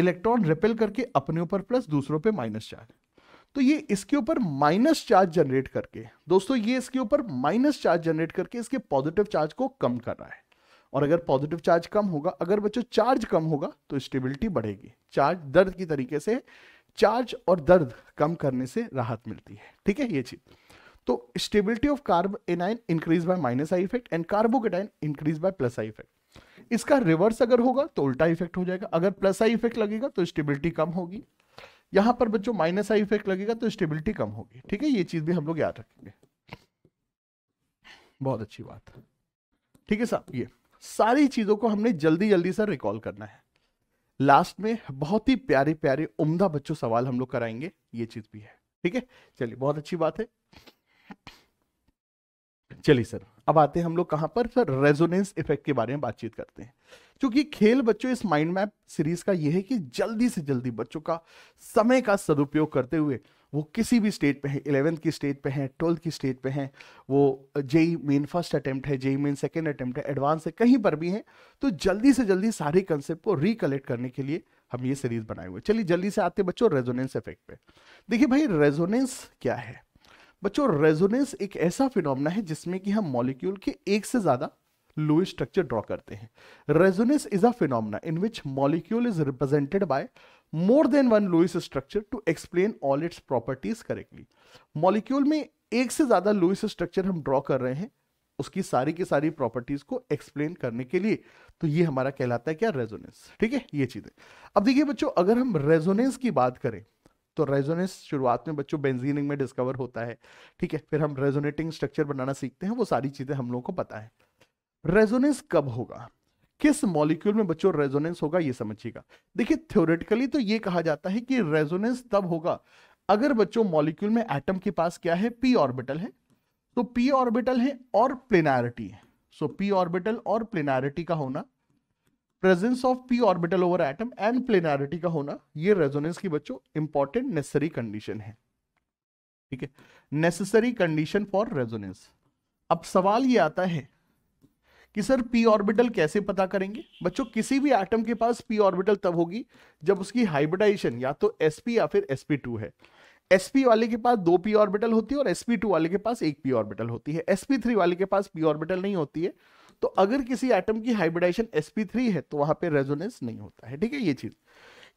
इलेक्ट्रॉन रिपेल करके अपने ऊपर प्लस दूसरों पे माइनस चार्ज तो ये इसके ऊपर माइनस चार्ज जनरेट करके दोस्तों ये इसके ऊपर माइनस चार्ज जनरेट करके इसके पॉजिटिव चार्ज को कम कर रहा है और अगर पॉजिटिव चार्ज कम होगा अगर बच्चों चार्ज कम होगा तो स्टेबिलिटी बढ़ेगी चार्ज दर्द की तरीके से चार्ज और दर्द कम करने से राहत मिलती है ठीक है ये चीज तो stability of carb increase by minus I effect and carbocation increase by plus I effect इसका रिवर्स अगर होगा तो उल्टा इफेक्ट हो जाएगा अगर प्लस आई इफेक्ट लगेगा तो स्टेबिलिटी कम होगी यहां पर बच्चों माइनस आई इफेक्ट लगेगा तो स्टेबिलिटी कम होगी ठीक है ये चीज भी हम लोग याद रखेंगे बहुत अच्छी बात ठीक है साहब ये सारी चीज़ों को हमने जल्दी जल्दी से रिकॉल करना है लास्ट में बहुत ही प्यारे प्यारे उम्दा बच्चों सवाल हम लोग कराएंगे ये चीज़ भी है ठीक है चलिए बहुत अच्छी बात है चलिए सर अब आते हैं हम लोग कहां पर सर रेजोनेंस इफेक्ट के बारे में बातचीत करते हैं क्योंकि खेल बच्चों इस माइंड मैप सीरीज का यह है कि जल्दी से जल्दी बच्चों का समय का सदुपयोग करते हुए वो किसी भी स्टेज पे है इलेवेंथ की स्टेज पे है ट्वेल्थ की स्टेज पे है वो जेई मेन फर्स्ट अटेम्प्ट है जेई मेन सेकेंड अटेम्प्ट है एडवांस है कहीं पर भी है तो जल्दी से जल्दी सारे कंसेप्ट को रिकलेक्ट करने के लिए हम ये सीरीज बनाए हुए चलिए जल्दी से आते बच्चों रेजोनेंस इफेक्ट पे देखिए भाई रेजोनेंस क्या है बच्चों रेजोनेंस एक ऐसा फिनोमना है जिसमें कि हम मॉलिक्यूल के एक से ज्यादा लुई स्ट्रक्चर ड्रॉ करते हैं resonance is a phenomenon in which molecule is represented by more than one Lewis structure to explain all its properties correctly molecule में एक से ज्यादा लुइस स्ट्रक्चर हम ड्रॉ कर रहे हैं उसकी सारी की सारी प्रॉपर्टीज को एक्सप्लेन करने के लिए तो ये हमारा कहलाता है क्या रेजोनेंस ठीक है ये चीजें अब देखिए बच्चों अगर हम रेजोनेंस की बात करें तो रेजोनेंस शुरुआत में बच्चों बेंजीनिंग में डिस्कवर होता है ठीक है फिर हम रेजोनेटिंग स्ट्रक्चर बनाना सीखते हैं वो सारी चीज़ें हम लोगों को पता है रेजोनेंस कब होगा किस मॉलिक्यूल में बच्चों रेजोनेंस होगा ये समझिएगा देखिए थ्योरेटिकली तो ये कहा जाता है कि रेजोनेंस तब होगा अगर बच्चों मॉलिक्यूल में एटम के पास क्या है पी ऑर्बिटल है तो पी ऑर्बिटल है और प्लेनारिटी है सो पी ऑर्बिटल और प्लेनारिटी का होना presence of P orbital over atom and planarity का होना ये रेजोनेंस की बच्चों इंपॉर्टेंट नेसेसरी कंडीशन है ठीक है नेसेसरी कंडीशन फॉर रेजोनेंस अब सवाल ये आता है कि सर पी ऑर्बिटल कैसे पता करेंगे बच्चों किसी भी एटम के पास पी ऑर्बिटल तब होगी जब उसकी हाइब्रिडाइजेशन या तो sp या फिर sp2 है sp वाले के पास दो पी ऑर्बिटल होती है और sp2 वाले के पास एक पी ऑर्बिटल होती है sp3 वाले के पास पी ऑर्बिटल नहीं होती है तो अगर किसी एटम की हाइब्रिडाइजेशन sp3 है तो वहां पे रेजोनेंस नहीं होता है ठीक है ये चीज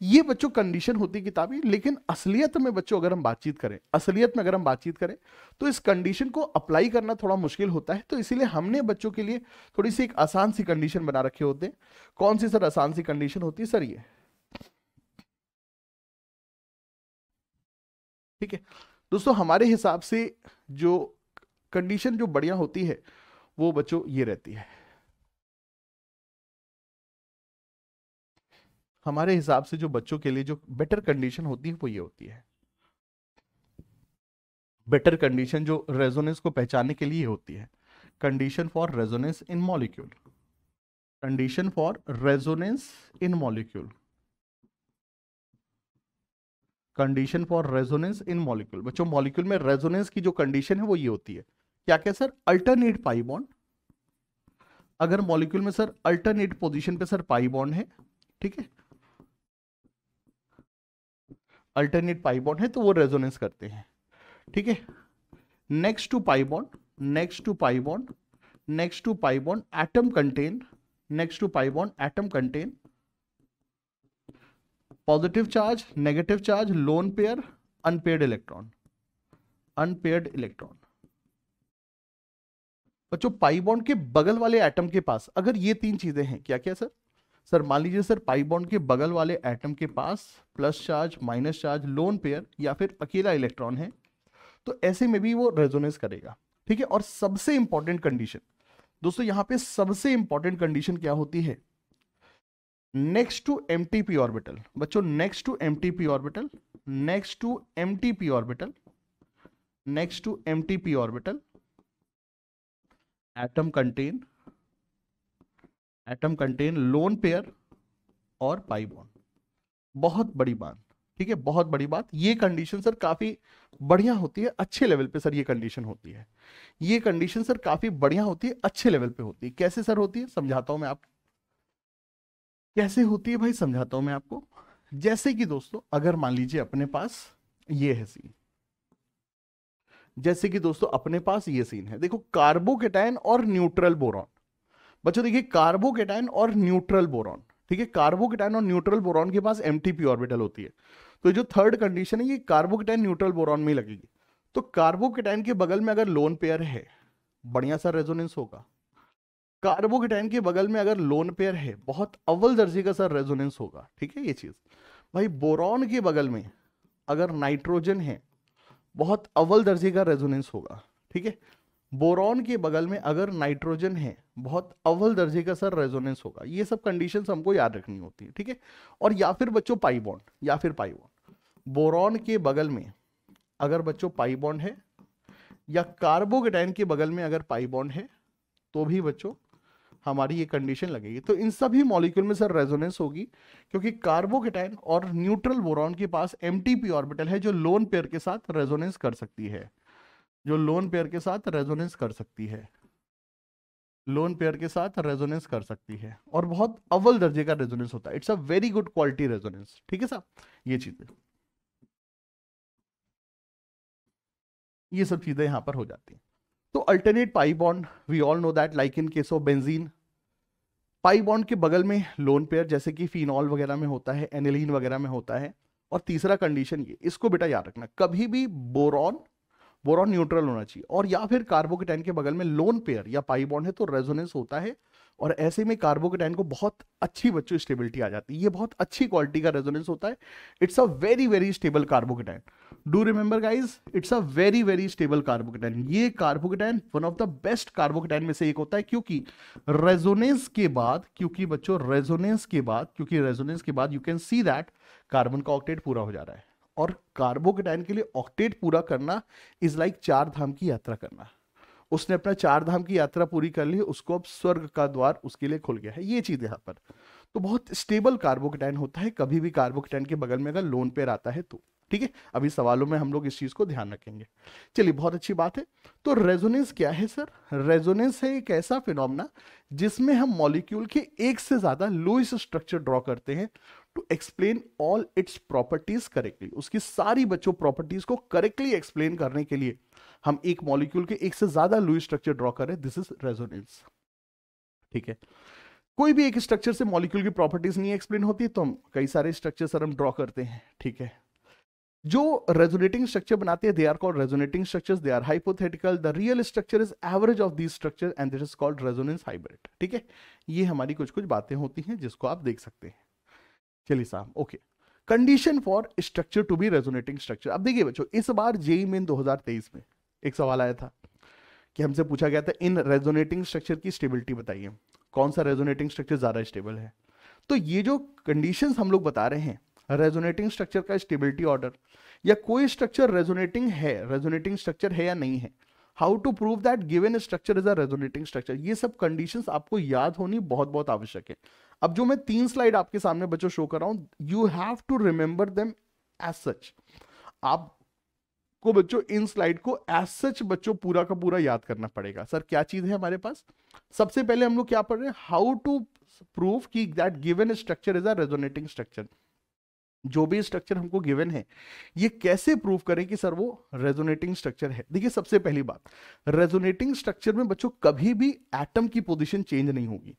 ये बच्चों कंडीशन होती किताबी लेकिन असलियत में बच्चों अगर हम बातचीत करें असलियत में अगर हम बातचीत करें तो इस कंडीशन को अप्लाई करना थोड़ा मुश्किल होता है तो इसीलिए हमने बच्चों के लिए थोड़ी सी एक आसान सी कंडीशन बना रखे होते हैं कौन सी सर आसान सी कंडीशन होती है सर ये ठीक है दोस्तों हमारे हिसाब से जो कंडीशन जो बढ़िया होती है वो बच्चों ये रहती है हमारे हिसाब से जो बच्चों के लिए जो बेटर कंडीशन होती है वो ये होती है बेटर कंडीशन जो रेजोनेंस को पहचानने के लिए होती है condition for resonance in molecule condition for resonance in molecule condition for resonance in molecule बच्चों मॉलिक्यूल में रेजोनेंस की जो कंडीशन है वो ये होती है क्या क्या सर अल्टरनेट पाई बॉन्ड अगर मॉलिक्यूल में सर अल्टरनेट पोजीशन पे सर पाई बॉन्ड है ठीक है अल्टरनेट पाई बॉन्ड है तो वो रेजोनेंस करते हैं ठीक है next to pi bond next to pi bond next to pi bond atom contain next to pi bond atom contain positive charge negative charge lone pair unpaired electron unpaired electron बच्चों pi bond के बगल वाले atom के पास अगर ये तीन चीजें हैं क्या क्या सर सर मान लीजिए सर पाई बॉन्ड के बगल वाले एटम के पास plus charge minus charge lone pair या फिर अकेला इलेक्ट्रॉन है तो ऐसे में भी वो रेजोनेंस करेगा ठीक है और सबसे इंपॉर्टेंट कंडीशन दोस्तों यहाँ पे सबसे इंपॉर्टेंट कंडीशन क्या होती है नेक्स्ट टू एम ऑर्बिटल बच्चों next to M orbital next to M orbital next to M orbital atom contain atom contain lone pair और पाई बॉन्ड बहुत बड़ी बात ठीक है बहुत बड़ी बात ये कंडीशन सर काफ़ी बढ़िया होती है अच्छे लेवल पे सर ये कंडीशन होती है ये कंडीशन सर काफ़ी बढ़िया होती है अच्छे लेवल पे होती है कैसे सर होती है समझाता हूँ मैं आपको कैसे होती है भाई समझाता हूँ मैं आपको जैसे कि दोस्तों अगर मान लीजिए अपने पास ये है सीन जैसे कि दोस्तों अपने पास ये सीन है देखो कार्बोकेटाइन और न्यूट्रल बोरॉन बच्चों देखिए कार्बोकेटाइन और न्यूट्रल बोरॉन ठीक है कार्बोकेटाइन और न्यूट्रल बोरॉन के पास एम ऑर्बिटल होती है तो जो थर्ड कंडीशन है ये कार्बोकेटाइन न्यूट्रल बोरॉन में लगेगी तो कार्बोकेटाइन के बगल में अगर लोन पेयर है बढ़िया सा रेजोनेंस होगा कार्बोकेटाइन के बगल में अगर लोन पेयर है बहुत अव्वल दर्जे का सर रेजोनेंस होगा ठीक है ये चीज़ भाई बोरॉन के बगल में अगर नाइट्रोजन है बहुत अव्वल दर्जे का रेजोनेंस होगा ठीक है बोरॉन के बगल में अगर नाइट्रोजन है बहुत अव्वल दर्जे का सर रेजोनेंस होगा ये सब कंडीशन हमको याद रखनी होती है ठीक है और या फिर बच्चों पाईबॉन्ड या फिर पाईबॉन्ड बोरॉन के बगल में अगर बच्चों पाईबॉन्ड है या कार्बोकेटाइन के बगल में अगर पाईबॉन्ड है तो भी बच्चों हमारी ये कंडीशन लगेगी तो इन सभी मॉलिक्यूल में सर रेजोनेंस होगी क्योंकि कार्बोकेटाइन और न्यूट्रल बोरॉन के पास एम ऑर्बिटल है जो लोन पेयर के साथ रेजोनेंस कर सकती है जो लोन पेयर के साथ रेजोनेंस कर सकती है लोन पेयर के साथ रेजोनेंस कर सकती है और बहुत अव्वल दर्जे का रेजोनेंस होता है it's a very good quality resonance ठीक है साहब ये चीजें ये सब चीजें यहां पर हो जाती हैं तो alternate pi bond we all know that like in case of benzene pi bond के बगल में लोन पेयर जैसे कि फिनॉल वगैरह में होता है एनिलीन वगैरह में होता है और तीसरा कंडीशन ये इसको बेटा याद रखना कभी भी बोरॉन बोरॉन न्यूट्रल होना चाहिए और या फिर कार्बोकेटाइन के बगल में लोन पेयर या पाई बॉन्ड है तो रेजोनेंस होता है और ऐसे में कार्बोकेटाइन को बहुत अच्छी बच्चों स्टेबिलिटी आ जाती है ये बहुत अच्छी क्वालिटी का रेजोनेंस होता है it's a very very stable carbocation do remember guys it's a very very stable carbocation ये carbocation one of the best carbocation में से एक होता है क्योंकि रेजोनेंस के बाद क्योंकि बच्चों रेजोनेंस के बाद क्योंकि रेजोनेंस के बाद you can see that carbon का ऑक्टेट पूरा हो जा रहा है और कार्बोकेटाइन के लिए ऑक्टेट पूरा करना इज लाइक like चार धाम की यात्रा करना उसने अपना चार धाम की यात्रा पूरी कर ली उसको अब स्वर्ग का द्वार उसके लिए खुल गया है ये चीज यहाँ पर तो बहुत स्टेबल कार्बोकटैन होता है कभी भी कार्बोकेटाइन के बगल में अगर लोन पेयर आता है तो ठीक है अभी सवालों में हम लोग इस चीज को ध्यान रखेंगे चलिए बहुत अच्छी बात है तो रेजोनेंस क्या है सर रेजोनेंस है एक ऐसा फिनोमना जिसमें हम मॉलिक्यूल के एक से ज्यादा लुइस स्ट्रक्चर ड्रॉ करते हैं to explain all its properties correctly उसकी सारी बच्चों प्रॉपर्टीज को करेक्टली एक्सप्लेन करने के लिए हम एक मॉलिक्यूल के एक से ज्यादा लुई स्ट्रक्चर ड्रॉ कर रहे हैं दिस इज रेजोनेंस ठीक है कोई भी एक स्ट्रक्चर से मॉलिक्यूल की प्रॉपर्टीज नहीं एक्सप्लेन होती तो हम कई सारे स्ट्रक्चर सर हम ड्रॉ करते हैं ठीक है जो रेजोनेटिंग स्ट्रक्चर बनाते हैं they are called resonating structures they are hypothetical the real structure is average of the structure and this is called resonance hybrid ठीक है ये हमारी कुछ कुछ बातें होती हैं जिसको आप देख सकते हैं चलिए साहब okay condition for structure to be resonating structure अब देखिए बच्चों इस बार जेई मेन 2023 में एक सवाल आया था कि हमसे पूछा गया था इन रेजोनेटिंग स्ट्रक्चर की स्टेबिलिटी बताइए कौन सा रेजोनेटिंग स्ट्रक्चर ज़्यादा स्टेबल है तो ये जो कंडीशन हम लोग बता रहे हैं रेजोनेटिंग स्ट्रक्चर का स्टेबिलिटी ऑर्डर या कोई स्ट्रक्चर रेजोनेटिंग है रेजोनेटिंग स्ट्रक्चर है या नहीं है how to prove that given structure is a resonating structure ये सब कंडीशंस आपको याद होनी बहुत बहुत आवश्यक है अब जो मैं तीन स्लाइड आपके सामने बच्चों शो कर रहा हूं you have to remember them as such आप को बच्चों इन स्लाइड को एज सच बच्चों पूरा का पूरा याद करना पड़ेगा सर क्या चीज है हमारे पास सबसे पहले हम लोग क्या पढ़ रहे हैं हाउ टू प्रूव की that given structure is a resonating structure जो भी स्ट्रक्चर हमको गिवन है ये कैसे प्रूव करें कि सर वो रेजोनेटिंग स्ट्रक्चर है देखिए सबसे पहली बात रेजोनेटिंग स्ट्रक्चर में बच्चों कभी भी एटम की पोजीशन चेंज नहीं होगी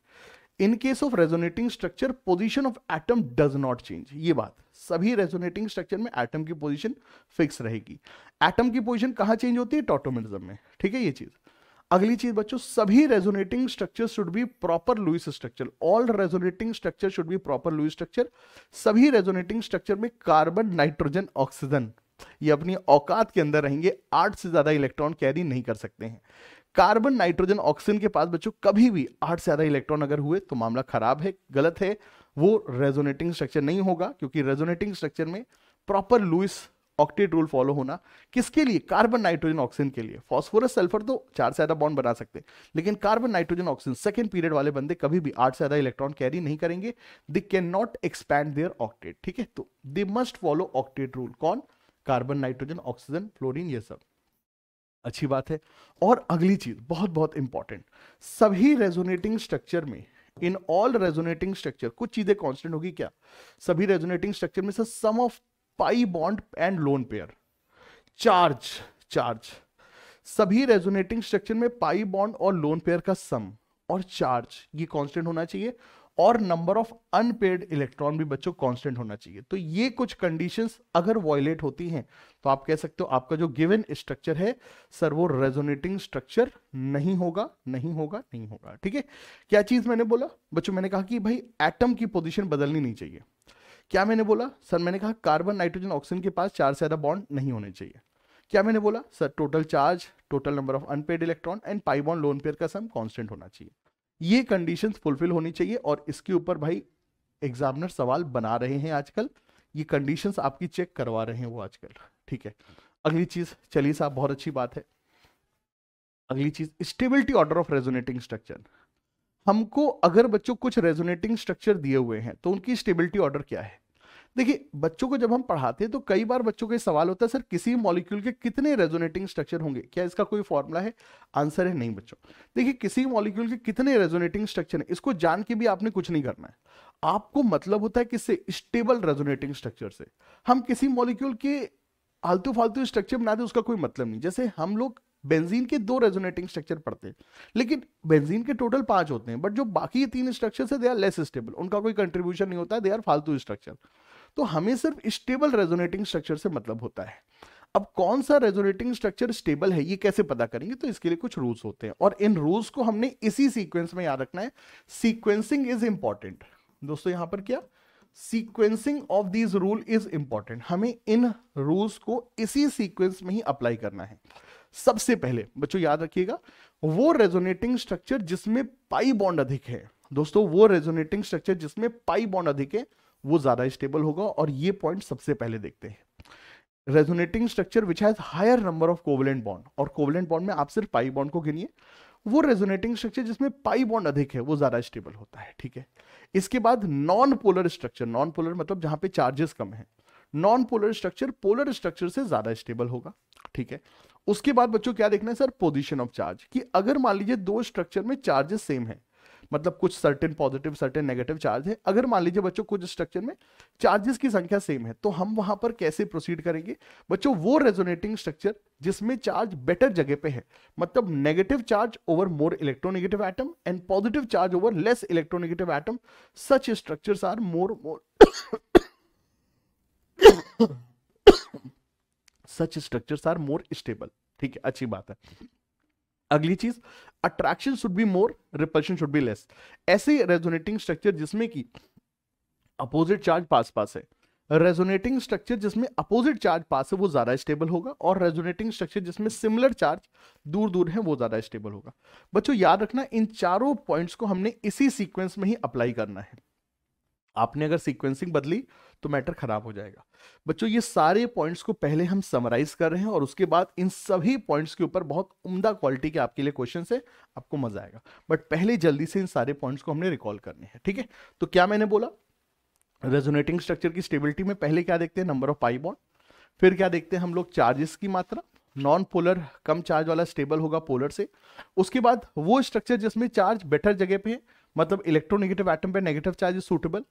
in case of resonating structure position of atom does not change ये बात सभी रेजोनेटिंग स्ट्रक्चर में एटम की पोजीशन फिक्स रहेगी एटम की पोजीशन कहाँ चेंज होती है टोटोमिज्म में ठीक है ये चीज अगली चीज बच्चों सभी resonating structure should be proper Lewis structure all resonating structure should be proper Lewis structure सभी रेजोनेटिंग स्ट्रक्चर में कार्बन नाइट्रोजन ऑक्सीजन ये अपनी औकात के अंदर रहेंगे आठ से ज़्यादा इलेक्ट्रॉन कैरी नहीं कर सकते हैं कार्बन नाइट्रोजन ऑक्सीजन के पास बच्चों कभी भी आठ से ज़्यादा इलेक्ट्रॉन अगर हुए तो मामला खराब है गलत है वो रेजोनेटिंग स्ट्रक्चर नहीं होगा क्योंकि रेजोनेटिंग स्ट्रक्चर में proper Lewis octet rule follow होना किसके लिए कार्बन नाइट्रोजन ऑक्सीजन के लिए फॉस्फोरस सल्फर तो चार से ज्यादा बॉन्ड बना सकते हैं लेकिन carbon nitrogen oxygen second period वाले बंदे कभी भी आठ से ज्यादा इलेक्ट्रॉन कैरी नहीं करेंगे they can not expand their octet ठीक है तो they must follow octet rule कौन कार्बन नाइट्रोजन ऑक्सीजन फ्लोरीन ये सब अच्छी बात है और अगली चीज बहुत बहुत इंपॉर्टेंट सभी रेजोनेटिंग स्ट्रक्चर में इन ऑल रेजोनेटिंग स्ट्रक्चर कुछ चीजें कांस्टेंट होगी क्या सभी रेजोनेटिंग स्ट्रक्चर में से sum of pi bond and lone pair charge charge सभी रेजोनेटिंग स्ट्रक्चर में पाई बॉन्ड और लोन पेयर का सम और चार्ज ये कांस्टेंट होना चाहिए और नंबर ऑफ अनपेड इलेक्ट्रॉन भी बच्चों कांस्टेंट होना चाहिए तो ये कुछ कंडीशंस अगर वॉयलेट होती हैं तो आप कह सकते हो आपका जो गिवन स्ट्रक्चर है सर वो रेजोनेटिंग स्ट्रक्चर नहीं होगा नहीं होगा नहीं होगा ठीक है क्या चीज मैंने बोला बच्चों मैंने कहा कि भाई एटम की पोजिशन बदलनी नहीं चाहिए क्या मैंने बोला सर मैंने कहा कार्बन नाइट्रोजन ऑक्सीजन के पास चार से ज्यादा बॉन्ड नहीं होने चाहिए क्या मैंने बोला sir total charge total number of unpaired electron and pi bond lone pair का सम कांस्टेंट होना चाहिए ये कंडीशंस फुलफिल होनी चाहिए और इसके ऊपर भाई एग्जामिनर सवाल बना रहे हैं आजकल ये कंडीशंस आपकी चेक करवा रहे हैं वो आजकल ठीक है अगली चीज चलिए साहब बहुत अच्छी बात है अगली चीज stability order of resonating structure हमको अगर बच्चों कुछ रेजोनेटिंग स्ट्रक्चर दिए हुए हैं तो उनकी स्टेबिलिटी ऑर्डर क्या है देखिए बच्चों को जब हम पढ़ाते हैं तो कई बार बच्चों का सवाल होता है सर किसी मॉलिक्यूल के कितने रेजोनेटिंग स्ट्रक्चर होंगे क्या इसका कोई फॉर्मूला है आंसर है नहीं बच्चों देखिए किसी मॉलिक्यूल के कितने रेजोनेटिंग स्ट्रक्चर है इसको जान के भी आपने कुछ नहीं करना है आपको मतलब होता है किससे स्टेबल रेजोनेटिंग स्ट्रक्चर से हम किसी मॉलिक्यूल के आलतू फालतू स्ट्रक्चर बना दे उसका कोई मतलब नहीं जैसे हम लोग बेंजीन के दो रेजोनेटिंग स्ट्रक्चर पढ़ते हैं लेकिन बेंजीन के टोटल पांच होते हैं बट जो बाकी तीन स्ट्रक्चर है दे आर लेस स्टेबल उनका कोई कंट्रीब्यूशन नहीं होता है दे आर फालतू स्ट्रक्चर तो हमें सिर्फ स्टेबल रेजोनेटिंग स्ट्रक्चर से मतलब होता है अब कौन सा रेजोनेटिंग स्ट्रक्चर स्टेबल है ये कैसे पता करेंगे तो इसके लिए कुछ रूल्स होते हैं और इन रूल्स को हमने इसी सीक्वेंस में याद रखना है सीक्वेंसिंग इज इंपॉर्टेंट दोस्तों यहां पर क्या sequencing of these rule is important हमें इन रूल्स को इसी सीक्वेंस में ही अप्लाई करना है सबसे पहले बच्चों याद रखिएगा वो रेजोनेटिंग स्ट्रक्चर जिसमें पाई बॉन्ड अधिक है दोस्तों वो रेजोनेटिंग स्ट्रक्चर जिसमें पाई बॉन्ड अधिक है वो ज़्यादा स्टेबल होगा और ये पॉइंट सबसे पहले देखते हैं resonating structure which has higher number of covalent bond और कोवलेंट बॉन्ड में आप सिर्फ पाई बॉन्ड को गिनिए वो रेजोनेटिंग स्ट्रक्चर जिसमें पाई बॉन्ड अधिक है वो ज़्यादा स्टेबल होता है ठीक है इसके बाद non polar structure non polar मतलब जहां पे चार्जेस कम है non polar structure polar structure से ज़्यादा स्टेबल होगा ठीक है उसके बाद बच्चों क्या देखना है सर पोजिशन ऑफ चार्ज कि अगर मान लीजिए दो स्ट्रक्चर में चार्जेस सेम है मतलब कुछ certain positive certain negative charge है अगर मान लीजिए बच्चों कुछ स्ट्रक्चर में चार्जेस की संख्या सेम है तो हम वहां पर कैसे प्रोसीड करेंगे बच्चों वो रेजोनेटिंग स्ट्रक्चर जिसमें चार्ज बेटर जगह पे है मतलब negative charge over more electronegative atom and positive charge over less electronegative atom such structure are more more such structure are more stable ठीक है अच्छी बात है अगली चीज attraction should be more repulsion should be less ऐसे resonating structure जिसमें कि अपोजिट चार्ज पास पास है रेजोनेटिंग स्ट्रक्चर जिसमें अपोजिट चार्ज पास है वो ज़्यादा स्टेबल होगा और रेजोनेटिंग स्ट्रक्चर जिसमें सिमिलर चार्ज दूर दूर है वो ज़्यादा स्टेबल होगा बच्चों याद रखना इन चारों पॉइंट्स को हमने इसी सीक्वेंस में ही अप्लाई करना है आपने अगर सीक्वेंसिंग बदली तो मैटर खराब हो जाएगा बच्चों ये सारे पॉइंट्स को पहले हम समराइज कर रहे हैं और उसके बाद इन सभी पॉइंट्स के ऊपर बहुत उम्दा क्वालिटी के आपके लिए क्वेश्चन है आपको मजा आएगा बट पहले जल्दी से इन सारे पॉइंट्स को हमने रिकॉल करने हैं ठीक है थीके? तो क्या मैंने बोला रेजोनेटिंग स्ट्रक्चर की स्टेबिलिटी में पहले क्या देखते हैं नंबर ऑफ पाई बॉन्ड फिर क्या देखते हैं हम लोग चार्जेस की मात्रा नॉन पोलर कम चार्ज वाला स्टेबल होगा पोलर से उसके बाद वो स्ट्रक्चर जिसमें चार्ज बेटर जगह पे है मतलब इलेक्ट्रोनेगेटिव एटम पे नेगेटिव चार्ज इज सूटेबल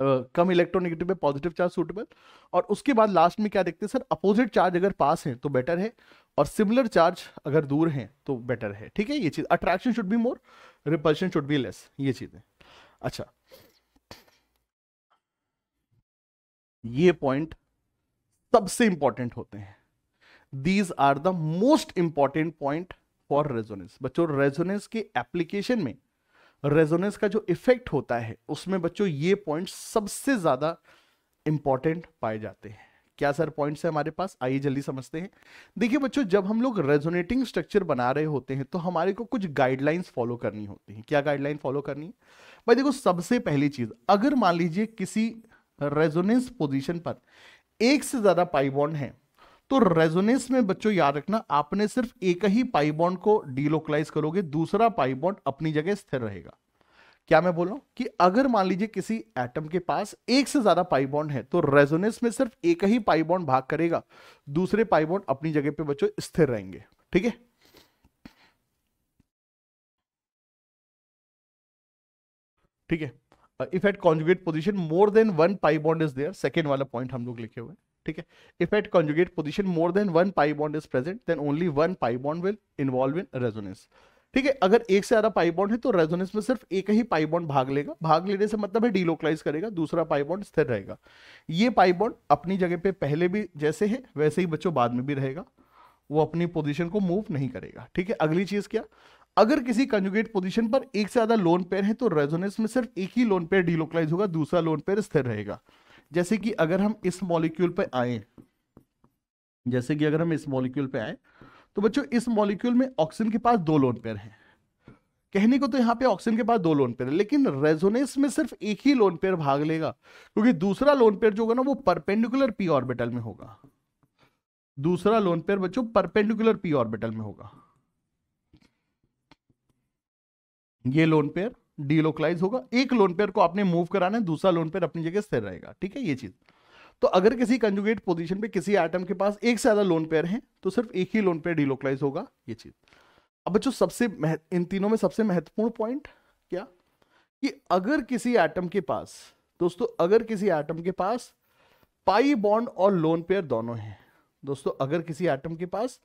कम इलेक्ट्रोनेगेटिव में पॉजिटिव चार्ज सूटेबल और उसके बाद लास्ट में क्या देखते हैं सर अपोजिट चार्ज अगर पास है तो बेटर है और सिमिलर चार्ज अगर दूर है तो बेटर है ठीक है ये चीज़ attraction should be more repulsion should be less ये चीज़ें अच्छा ये पॉइंट सबसे इंपॉर्टेंट होते हैं these are the most important point for resonance बच्चों रेजोनेंस के एप्लीकेशन में रेजोनेंस का जो इफेक्ट होता है उसमें बच्चों ये पॉइंट सबसे ज़्यादा इंपॉर्टेंट पाए जाते हैं क्या सर पॉइंट्स है हमारे पास आइए जल्दी समझते हैं देखिए बच्चों जब हम लोग रेजोनेटिंग स्ट्रक्चर बना रहे होते हैं तो हमारे को कुछ गाइडलाइंस फॉलो करनी होती हैं क्या गाइडलाइन फॉलो करनी है भाई देखो सबसे पहली चीज़ अगर मान लीजिए किसी रेजोनेंस पोजीशन पर एक से ज़्यादा पाइबॉन्ड है तो रेजोनेंस में बच्चों याद रखना आपने सिर्फ एक ही पाई को डीलोकलाइज करोगे दूसरा पाई अपनी जगह स्थिर रहेगा क्या मैं बोल रहा हूं कि अगर मान लीजिए किसी एटम के पास एक से ज्यादा पाई है तो रेजोनेंस में सिर्फ एक ही पाई भाग करेगा दूसरे पाई अपनी जगह पे बच्चों स्थिर रहेंगे ठीक है ठीक है if at conjugate position more than one pi bond is there second वाला पॉइंट हम लोग लिखे हुए हैं ठीक है if at conjugate position more than one pi bond is present then only one pi bond will involve in resonance ठीक है अगर एक से ज्यादा पाई बॉन्ड है तो रेजोनेंस में सिर्फ एक ही पाई बॉन्ड भाग लेगा भाग लेने से मतलब है डीलोकलाइज करेगा दूसरा पाई बॉन्ड स्थिर रहेगा ये पाई बॉन्ड अपनी जगह पे पहले भी जैसे है वैसे ही बच्चों बाद में भी रहेगा वो अपनी पोजीशन को मूव नहीं करेगा ठीक है अगली चीज क्या अगर किसी कंजुगेट पोजिशन पर एक से ज्यादा लोन पेयर है तो रेजोनेंस में सिर्फ एक ही लोन पेयर डीलोकलाइज होगा दूसरा लोन पेयर स्थिर रहेगा जैसे कि अगर हम इस मॉलिक्यूल पे आए जैसे कि अगर हम इस मॉलिक्यूल पे आए तो बच्चों इस मॉलिक्यूल में ऑक्सीजन के पास दो लोन पेयर हैं कहने को तो यहाँ पे ऑक्सीजन के पास दो लोन पेयर है लेकिन रेजोनेंस में सिर्फ एक ही लोन पेयर भाग लेगा क्योंकि दूसरा लोन पेयर जो होगा ना वो परपेंडिकुलर पी ऑर्बिटल में होगा दूसरा लोन पेयर बच्चों परपेंडिकुलर पी ऑर्बिटल में होगा ये लोन पेयर डीलोकलाइज होगा एक लोन पेयर को आपने मूव कराना है दूसरा लोन पेयर अपनी जगह स्थिर रहेगा ठीक है ये चीज तो अगर किसी कंजुगेट पोजीशन पे किसी आइटम के पास एक से ज्यादा लोन पेयर है तो सिर्फ एक ही लोन पेयर डीलोकलाइज होगा ये चीज अब बच्चों सबसे इन तीनों में सबसे महत्वपूर्ण पॉइंट क्या कि अगर किसी आइटम के पास दोस्तों अगर किसी आइटम के पास पाई बॉन्ड और लोन पेयर दोनों हैं दोस्तों अगर किसी आइटम के पास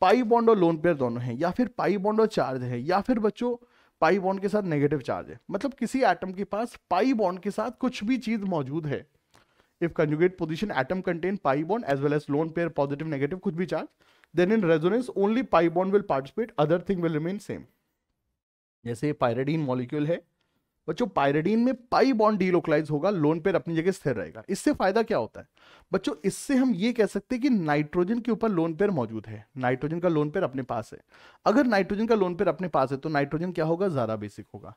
पाई बॉन्ड और लोन पेयर दोनों हैं या फिर पाई बॉन्ड और चार्ज है या फिर बच्चों पाई बॉन्ड के साथ नेगेटिव चार्ज है मतलब किसी एटम के पास पाई बॉन्ड के साथ कुछ भी चीज मौजूद है if conjugate position atom contain pi bond as well as lone pair positive negative कुछ भी charge then in resonance only pi bond will participate other thing will remain same जैसे पायरेडीन मॉलिक्यूल है बच्चों पायरेडीन में pi bond delocalize होगा lone pair अपनी जगह स्थिर रहेगा इससे फायदा क्या होता है बच्चों इससे हम ये कह सकते हैं कि नाइट्रोजन के ऊपर लोन पेयर मौजूद है नाइट्रोजन का लोन पेयर अपने पास है अगर नाइट्रोजन का लोन पेयर अपने पास है तो नाइट्रोजन क्या होगा ज्यादा बेसिक होगा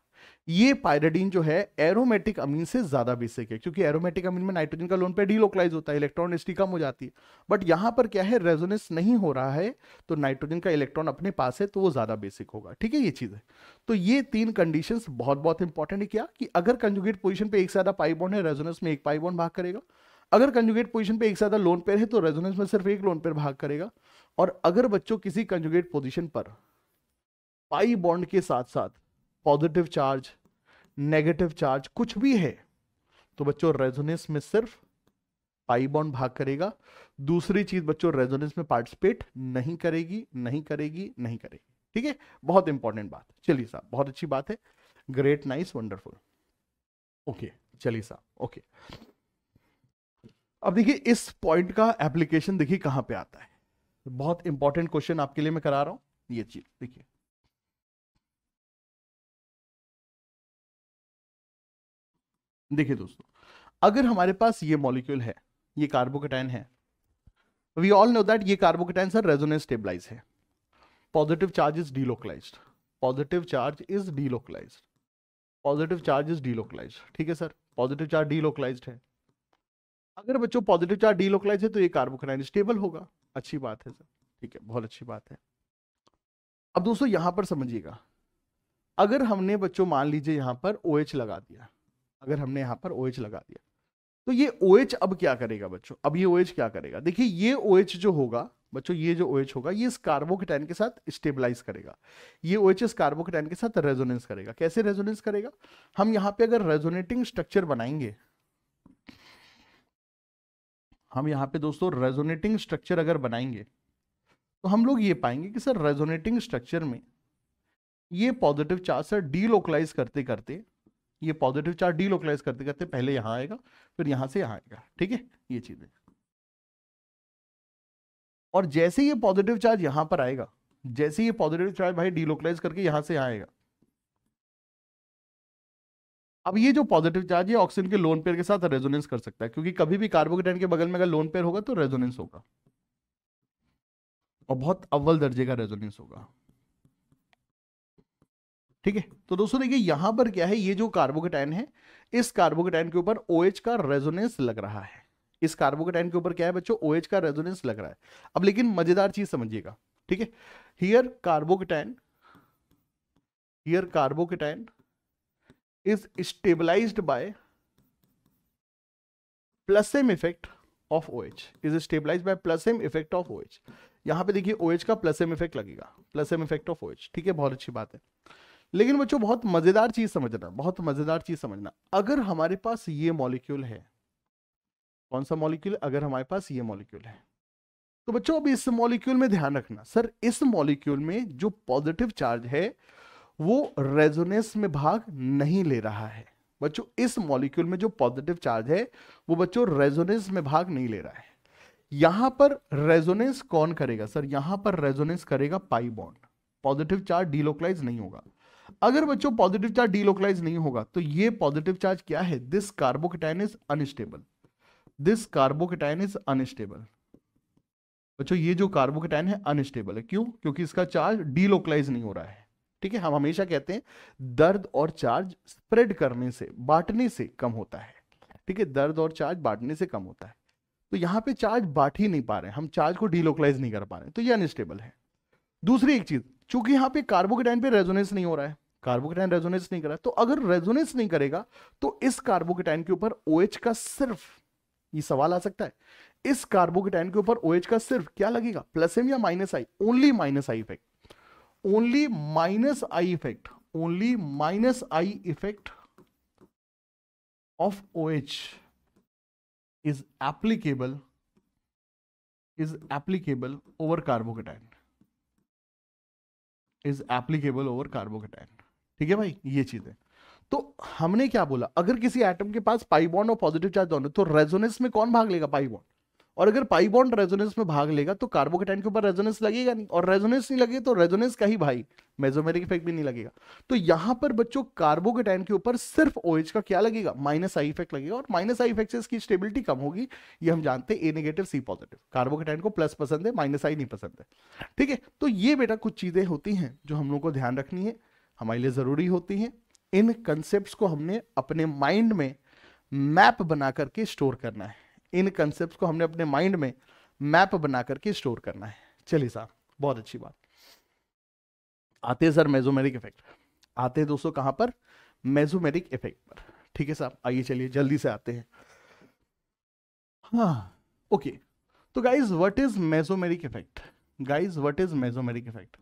ये पायरेडीन जो है एरोमेटिक अमीन से ज्यादा बेसिक है क्योंकि एरोमेटिक अमीन में नाइट्रोजन का लोन पेयर डीलोकलाइज होता है इलेक्ट्रॉन एस्टी कम हो जाती है बट यहां पर क्या है रेजोनेंस नहीं हो रहा है तो नाइट्रोजन का इलेक्ट्रॉन अपने पास है तो वो ज्यादा बेसिक होगा ठीक है ये चीज है तो ये तीन कंडीशन बहुत बहुत इंपॉर्टेंट मैंने किया कि अगर कंजुगेट पोजिशन पे एक से ज्यादा पाई बॉन्ड है रेजोनेंस में एक पाई बॉन्ड भाग करेगा अगर कंजुगेट पोजिशन पे एक से ज्यादा लोन पेयर है तो रेजोनेंस में सिर्फ एक लोन पेयर भाग करेगा और अगर बच्चों किसी कंजुगेट पोजिशन पर पाई बॉन्ड के साथ साथ पॉजिटिव चार्ज नेगेटिव चार्ज कुछ भी है तो बच्चों रेजोनेंस में सिर्फ पाई बॉन्ड भाग करेगा दूसरी चीज बच्चों रेजोनेंस में पार्टिसिपेट नहीं करेगी नहीं करेगी नहीं करेगी ठीक है बहुत इंपॉर्टेंट बात चलिए साहब बहुत अच्छी बात है ग्रेट नाइस वंडरफुल ओके चलिए साहब ओके अब देखिए इस पॉइंट का एप्लीकेशन देखिए कहां पे आता है बहुत इंपॉर्टेंट क्वेश्चन आपके लिए मैं करा रहा हूं ये चीज देखिए देखिए दोस्तों अगर हमारे पास ये मॉलिक्यूल है ये कार्बोकेटाइन है वी ऑल नो दैट ये कार्बोकेटाइन सर रेजोनेंस स्टेबलाइज है positive charge is delocalized positive charge is delocalized positive charge is delocalize ठीक है सर पॉजिटिव चार्ज डीलोकलाइज है अगर बच्चों पॉजिटिव चार्ज डीलोकलाइज है तो ये कार्बोकाइन स्टेबल होगा अच्छी बात है सर ठीक है बहुत अच्छी बात है अब दोस्तों यहां पर समझिएगा अगर हमने बच्चों मान लीजिए यहां पर ओ OH लगा दिया अगर हमने यहां पर ओ OH लगा दिया तो ये ओ OH अब क्या करेगा बच्चों अब ये ओ OH क्या करेगा देखिए ये ओ OH जो होगा बच्चों ये जो OH होगा ये इस कार्बोकेटाइन के साथ स्टेबलाइज करेगा ये OH इस कार्बोकेटाइन के साथ रेजोनेंस करेगा कैसे रेजोनेंस करेगा हम यहाँ पे अगर रेजोनेटिंग स्ट्रक्चर बनाएंगे हम यहाँ पे दोस्तों रेजोनेटिंग स्ट्रक्चर अगर बनाएंगे तो हम लोग ये पाएंगे कि सर रेजोनेटिंग स्ट्रक्चर में ये पॉजिटिव चार्ज सर डीलोकलाइज करते करते ये पॉजिटिव चार्ज डीलोकलाइज करते करते पहले यहां आएगा फिर यहां से यहाँ आएगा ठीक है ये चीज़ें और जैसे ये पॉजिटिव चार्ज यहां पर आएगा जैसे ये पॉजिटिव चार्ज भाई डीलोकलाइज करके यहां से आएगा अब ये जो पॉजिटिव चार्ज है ऑक्सीजन के लोन पेयर के साथ रेजोनेंस कर सकता है क्योंकि कभी भी कार्बोकेटाइन के बगल में अगर लोन पेयर होगा तो रेजोनेंस होगा और बहुत अव्वल दर्जे का रेजोनेंस होगा ठीक है तो दोस्तों देखिए यहां पर क्या है ये जो कार्बोकेटाइन है इस कार्बोकेटाइन के ऊपर ओएच का रेजोनेंस लग रहा है इस कार्बोकेटाइन के ऊपर क्या है बच्चों ओएच का रेजोनेंस लग रहा है अब लेकिन मजेदार चीज समझिएगा ठीक है here carbocation here carbocation is stabilized by plus M effect of OH is stabilized by plus M effect of OH यहां पे देखिए ओएच का प्लसेम इफेक्ट लगेगा प्लसेम इफेक्ट ऑफ ओएच ठीक है बहुत अच्छी बात है लेकिन बच्चों बहुत मजेदार चीज समझना बहुत मजेदार चीज समझना अगर हमारे पास ये मॉलिक्यूल है कौन सा मॉलिक्यूल अगर हमारे पास ये मॉलिक्यूल है तो बच्चों अब इस मॉलिक्यूल में ध्यान रखना सर इस मॉलिक्यूल में जो पॉजिटिव चार्ज है वो रेजोनेंस में भाग नहीं ले रहा है बच्चों इस मॉलिक्यूल में जो पॉजिटिव चार्ज है वो बच्चों रेजोनेंस में भाग नहीं ले रहा है यहां पर रेजोनेंस कौन करेगा सर यहां पर रेजोनेंस करेगा pi bond positive charge delocalize नहीं होगा अगर बच्चों पॉजिटिव चार्ज डीलोकलाइज नहीं होगा तो ये पॉजिटिव चार्ज क्या है this carbocation is unstable this carbocation is unstable बच्चों ये जो कार्बोकेटाइन है अनस्टेबल है क्यों क्योंकि इसका चार्ज डीलोकलाइज नहीं हो रहा है ठीक है हम हमेशा कहते हैं दर्द और चार्ज स्प्रेड करने से बांटने से कम होता है ठीक है दर्द और चार्ज बांटने से कम होता है तो यहां पे चार्ज बांट ही नहीं पा रहे हम चार्ज को डीलोकलाइज नहीं कर पा रहे तो ये अनस्टेबल है दूसरी एक चीज चूंकि यहां पे कार्बोकेटाइन पे रेजोनेंस नहीं हो रहा है कार्बोकेटाइन रेजोनेंस नहीं कर रहा तो अगर रेजोनेंस नहीं करेगा तो इस कार्बोकेटाइन के ऊपर ओएच का सिर्फ ये सवाल आ सकता है इस कार्बोकेटाइन के ऊपर ओएच का सिर्फ क्या लगेगा प्लस एम या minus I only minus I effect only minus I effect only minus I effect of OH is applicable is applicable over carbocation is applicable over carbocation ठीक है भाई ये चीज है तो हमने क्या बोला अगर किसी एटम के पास पाई और पॉजिटिव चार्ज दोनों तो रेजोनेंस में कौन भाग लेगा पाई और अगर पाई बॉन्ड रेजोनेंस में भाग लेगा तो कार्बोकेटाइन के ऊपर रेजोनेंस लगेगा नहीं और रेजोनेंस नहीं लगेगा तो रेजोनेंस का ही भाई मेजोमेरिक इफेक्ट भी नहीं लगेगा तो यहां पर बच्चों कार्बोकेटाइन के ऊपर सिर्फ ओएच OH का क्या लगेगा माइनस आई इफेक्ट लगेगा और माइनस आई इफेक्ट से इसकी स्टेबिलिटी कम होगी ये हम जानते हैं A negative C positive carbocation को प्लस पसंद है माइनस आई नहीं पसंद है ठीक है तो ये बेटा कुछ चीजें होती हैं जो हम लोग को ध्यान रखनी है हमारे लिए जरूरी होती हैं इन कंसेप्ट को हमने अपने माइंड में मैप बना करके स्टोर करना है इन कंसेप्ट को हमने अपने माइंड में मैप बना करके स्टोर करना है चलिए साहब बहुत अच्छी बात आते सर मेजोमेरिक इफेक्ट आते हैं दोस्तों कहां पर मेजोमेरिक इफेक्ट पर ठीक है साहब आइए चलिए जल्दी से आते हैं हाँ ओके तो guys what is mesomeric effect guys what is mesomeric effect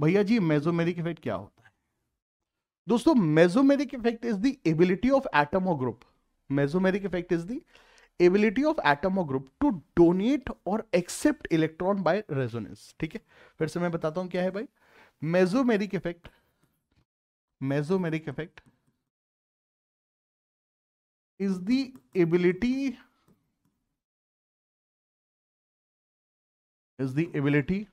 भैया जी मेजोमेरिक इफेक्ट क्या होता है दोस्तों mesomeric effect is the ability of atom और group mesomeric effect is the ability of atom और ग्रुप टू डोनेट और एक्सेप्ट इलेक्ट्रॉन बाय रेजोनेंस ठीक है फिर से मैं बताता हूं क्या है भाई mesomeric effect mesomeric effect is the ability is the ability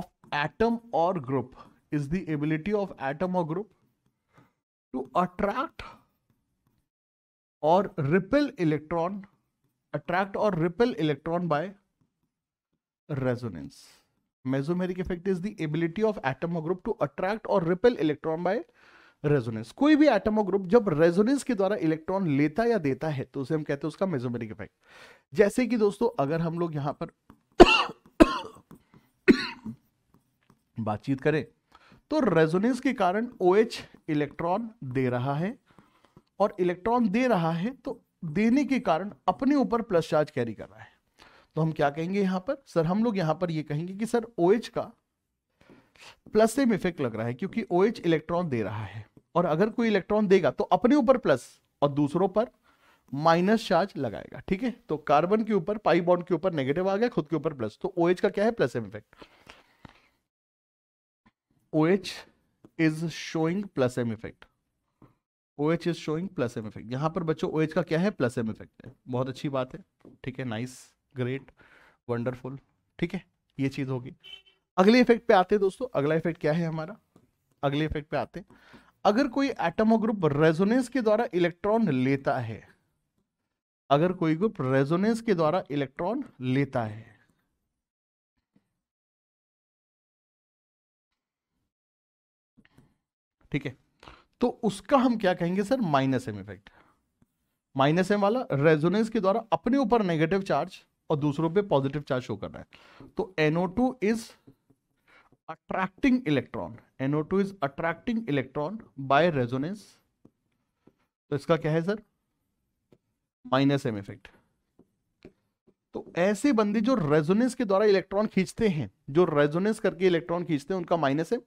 of atom और group is the ability of atom or group to attract or repel electron, attract or repel electron by resonance. Mesomeric effect is the ability of atom or group to attract or repel electron by resonance कोई भी atom और group जब resonance के द्वारा electron लेता या देता है तो उसे हम कहते हैं उसका मेजोमेरिक इफेक्ट जैसे कि दोस्तों अगर हम लोग यहां पर बातचीत करें तो रेजोनेंस के कारण ओ OH इलेक्ट्रॉन दे रहा है और इलेक्ट्रॉन दे रहा है तो देने के कारण अपने ऊपर प्लस चार्ज कैरी कर रहा है तो हम क्या कहेंगे यहां पर सर हम लोग यहां पर ये कहेंगे कि सर ओ OH का प्लस सेम इफेक्ट लग रहा है क्योंकि ओ OH इलेक्ट्रॉन दे रहा है और अगर कोई इलेक्ट्रॉन देगा तो अपने ऊपर प्लस और दूसरों पर माइनस चार्ज लगाएगा ठीक है तो कार्बन के ऊपर पाई बॉन्ड के ऊपर नेगेटिव आ गया खुद के ऊपर प्लस तो ओ OH का क्या है plus M effect OH is showing plus M effect O H is showing plus M effect यहाँ पर बच्चों OH का क्या है प्लस एम इफेक्ट है बहुत अच्छी बात है ठीक है नाइस ग्रेट वंडरफुल ठीक है ये चीज़ होगी अगले इफेक्ट पे आते हैं दोस्तों अगला इफेक्ट क्या है हमारा अगले इफेक्ट पे आते हैं अगर कोई एटम और ग्रुप रेजोनेंस के द्वारा इलेक्ट्रॉन लेता है अगर कोई ग्रुप रेजोनेंस के द्वारा इलेक्ट्रॉन लेता है ठीक है तो उसका हम क्या कहेंगे sir minus M effect minus M वाला रेजोनेंस के द्वारा अपने ऊपर नेगेटिव चार्ज और दूसरों पे पॉजिटिव चार्ज शो करना है तो two is attracting electron two is attracting electron by resonance तो इसका क्या है सर माइनस एम इफेक्ट तो ऐसे बंदे जो रेजोनेंस के द्वारा इलेक्ट्रॉन खींचते हैं जो रेजोनेंस करके इलेक्ट्रॉन खींचते हैं उनका माइनस एम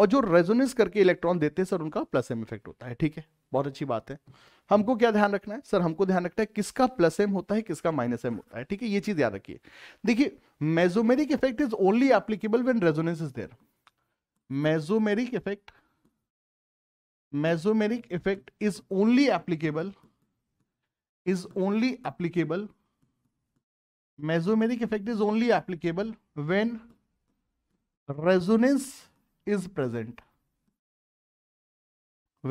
और जो रेजोनेंस करके इलेक्ट्रॉन देते हैं सर उनका प्लस एम इफेक्ट होता है ठीक है बहुत अच्छी बात है हमको क्या ध्यान रखना है सर हमको ध्यान रखना है किसका प्लस एम होता है किसका माइनस एम होता है ठीक है ये चीज याद रखिए देखिए mesomeric effect is only applicable when resonance is there mesomeric effect mesomeric effect is only applicable is only applicable mesomeric effect is only applicable when resonance is present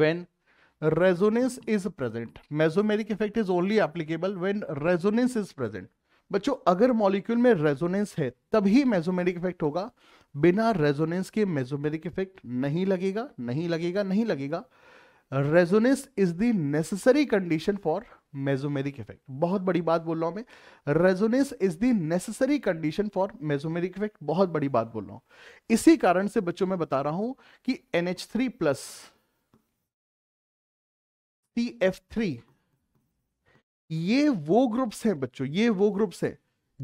when resonance is present mesomeric effect is only applicable when resonance is present बच्चों अगर molecule में resonance है तभी mesomeric effect होगा बिना resonance के mesomeric effect नहीं लगेगा नहीं लगेगा नहीं लगेगा resonance is the necessary condition for mesomeric effect बहुत बड़ी बात बोल रहा हूं मैं resonance is the necessary condition for mesomeric effect बहुत बड़ी बात बोल रहा हूं इसी कारण से बच्चों मैं बता रहा हूं कि N H three plus T F three ये वो ग्रुप्स हैं बच्चों ये वो ग्रुप्स हैं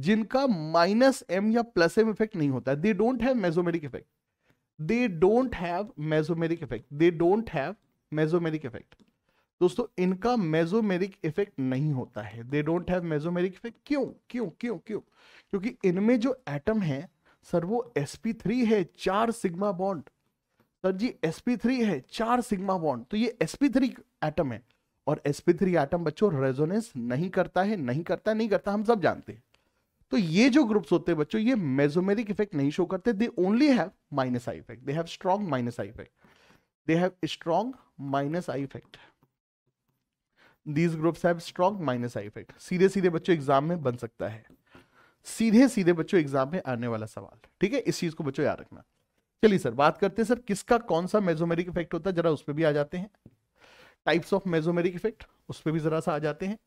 जिनका माइनस एम या प्लस एम इफेक्ट नहीं होता they don't have mesomeric effect they don't have mesomeric effect they don't have mesomeric effect दोस्तों इनका मेजोमेरिक इफेक्ट नहीं होता है they don't have mesomeric effect क्यों क्यों क्यों क्यों क्योंकि इनमें जो एटम है सर वो sp3 है चार सिग्मा बॉन्ड सर जी sp3 है चार सिग्मा बॉन्ड तो ये sp3 एटम है और sp3 एटम बच्चों रेजोनेंस नहीं करता है नहीं करता है, नहीं करता हम सब जानते हैं तो ये जो ग्रुप्स होते हैं बच्चों ये मेजोमेरिक इफेक्ट नहीं शो करते they only have minus I effect they have strong minus I effect they have strong minus I effect these groups have strong minus I effect सीधे सीधे बच्चों एग्जाम में बन सकता है सीधे सीधे बच्चों एग्जाम में आने वाला सवाल ठीक है इस चीज को बच्चों याद रखना चलिए सर बात करते हैं सर किसका कौन सा मेजोमेरिक इफेक्ट होता है जरा उस पर भी आ जाते हैं टाइप्स ऑफ मेजोमेरिक इफेक्ट उस पर भी जरा सा आ जाते हैं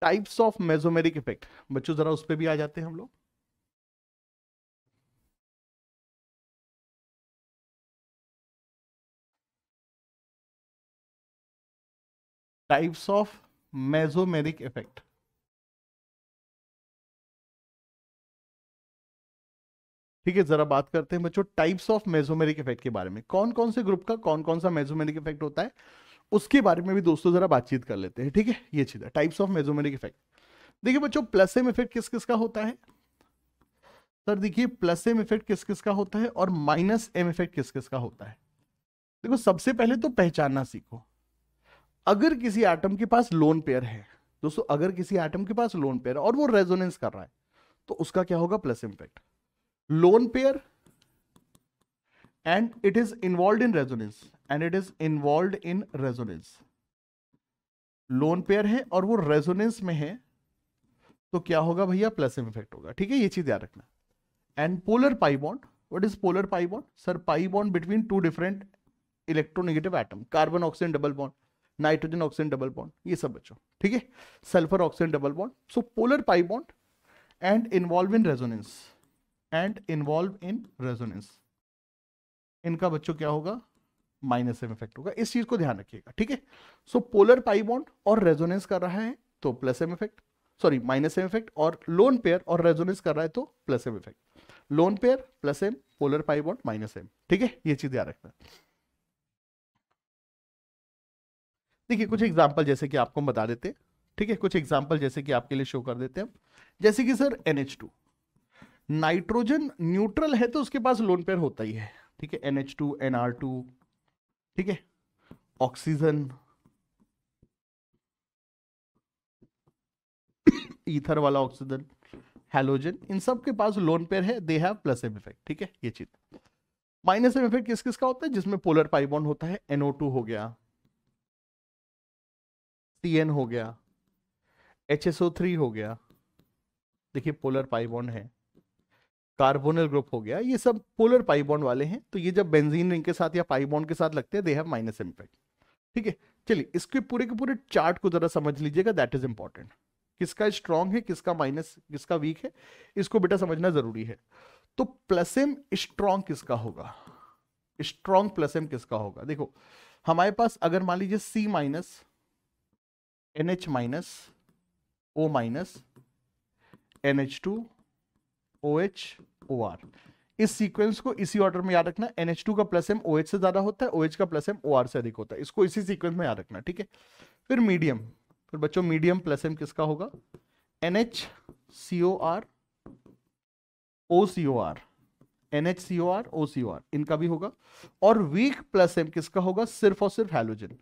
टाइप्स ऑफ मेजोमेरिक इफेक्ट बच्चों जरा उस पर भी आ जाते हैं हम लोग types of mesomeric effect ठीक है जरा बात करते हैं बच्चों टाइप्स ऑफ मेजोमेरिक इफेक्ट के बारे में कौन कौन से ग्रुप का कौन कौन सा मेजोमेरिक इफेक्ट होता है उसके बारे में भी दोस्तों जरा बातचीत कर लेते हैं ठीक है ये चीज है टाइप्स ऑफ मेजोमेरिक इफेक्ट देखिए बच्चों एम इफेक्ट किस किस का होता है सर देखिए प्लस एम इफेक्ट किस किस का होता है और माइनस एम इफेक्ट किस किस का होता है देखो सबसे पहले तो पहचानना सीखो अगर किसी एटम के पास लोन पेयर है दोस्तों अगर किसी एटम के पास लोन पेयर और वो रेजोनेंस कर रहा है तो उसका क्या होगा plus M effect lone pair and it is involve in resonance and it is involve in resonance lone pair है और वो रेजोनेंस में है तो क्या होगा भैया प्लस इफेक्ट होगा ठीक है ये चीज याद रखना and polar pi bond what is polar pi bond sir pi bond between two different electronegative atom carbon oxygen double bond nitrogen oxygen double bond ये सब बच्चों ठीक है sulphur oxygen double bond so polar pi bond and involve in resonance and involve in resonance इनका बच्चों क्या होगा minus M effect होगा इस चीज को ध्यान रखिएगा ठीक है सो पोलर पाई बॉन्ड और रेजोनेंस कर रहा है तो plus M effect sorry minus M effect और लोन पेयर और रेजोनेंस कर रहा है तो plus M effect lone pair plus M polar pi bond minus M ठीक है ये चीज ध्यान रखना देखिए कुछ एग्जाम्पल जैसे कि आपको बता देते हैं ठीक है कुछ एग्जाम्पल जैसे कि आपके लिए शो कर देते हैं जैसे कि sir N H two nitrogen neutral है तो उसके पास लोन पेयर होता ही है ठीक है N H two N R two ठीक है ऑक्सीजन ईथर वाला ऑक्सीजन हेलोजन इन सब के पास लोन पेयर है they have plus M effect ठीक है ये चीज माइनस एम इफेक्ट किस किस का होता है जिसमें पोलर पाइबॉन्ड होता है एनओ टू हो गया सी हो गया एच हो गया देखिए पोलर पाइबॉन्ड है कार्बोनल ग्रुप हो गया ये सब पोलर पाइबॉन्ड वाले हैं तो ये जब बेंजीन रिंग के साथ या पाइबॉन्ड के साथ लगते हैं दे हैव माइनस इम्पैक्ट ठीक है चलिए इसके पूरे के पूरे चार्ट को जरा समझ लीजिएगा दैट इज इंपॉर्टेंट किसका स्ट्रॉन्ग है किसका माइनस किसका वीक है इसको बेटा समझना जरूरी है तो प्लसम स्ट्रॉन्ग किसका होगा स्ट्रॉन्ग प्लसम किसका होगा देखो हमारे पास अगर मान लीजिए C minus NH minus, O minus, NH2, OH, OR. इस सीक्वेंस को इसी ऑर्डर में याद रखना NH2 का प्लस एम OH से ज्यादा होता है OH का प्लस एम OR से अधिक होता है इसको इसी सीक्वेंस में याद रखना ठीक है फिर मीडियम फिर बच्चों मीडियम प्लस एम किसका होगा NH COR OCOR ओ OCOR इनका भी होगा और वीक प्लस एम किसका होगा सिर्फ और सिर्फ हेलोजन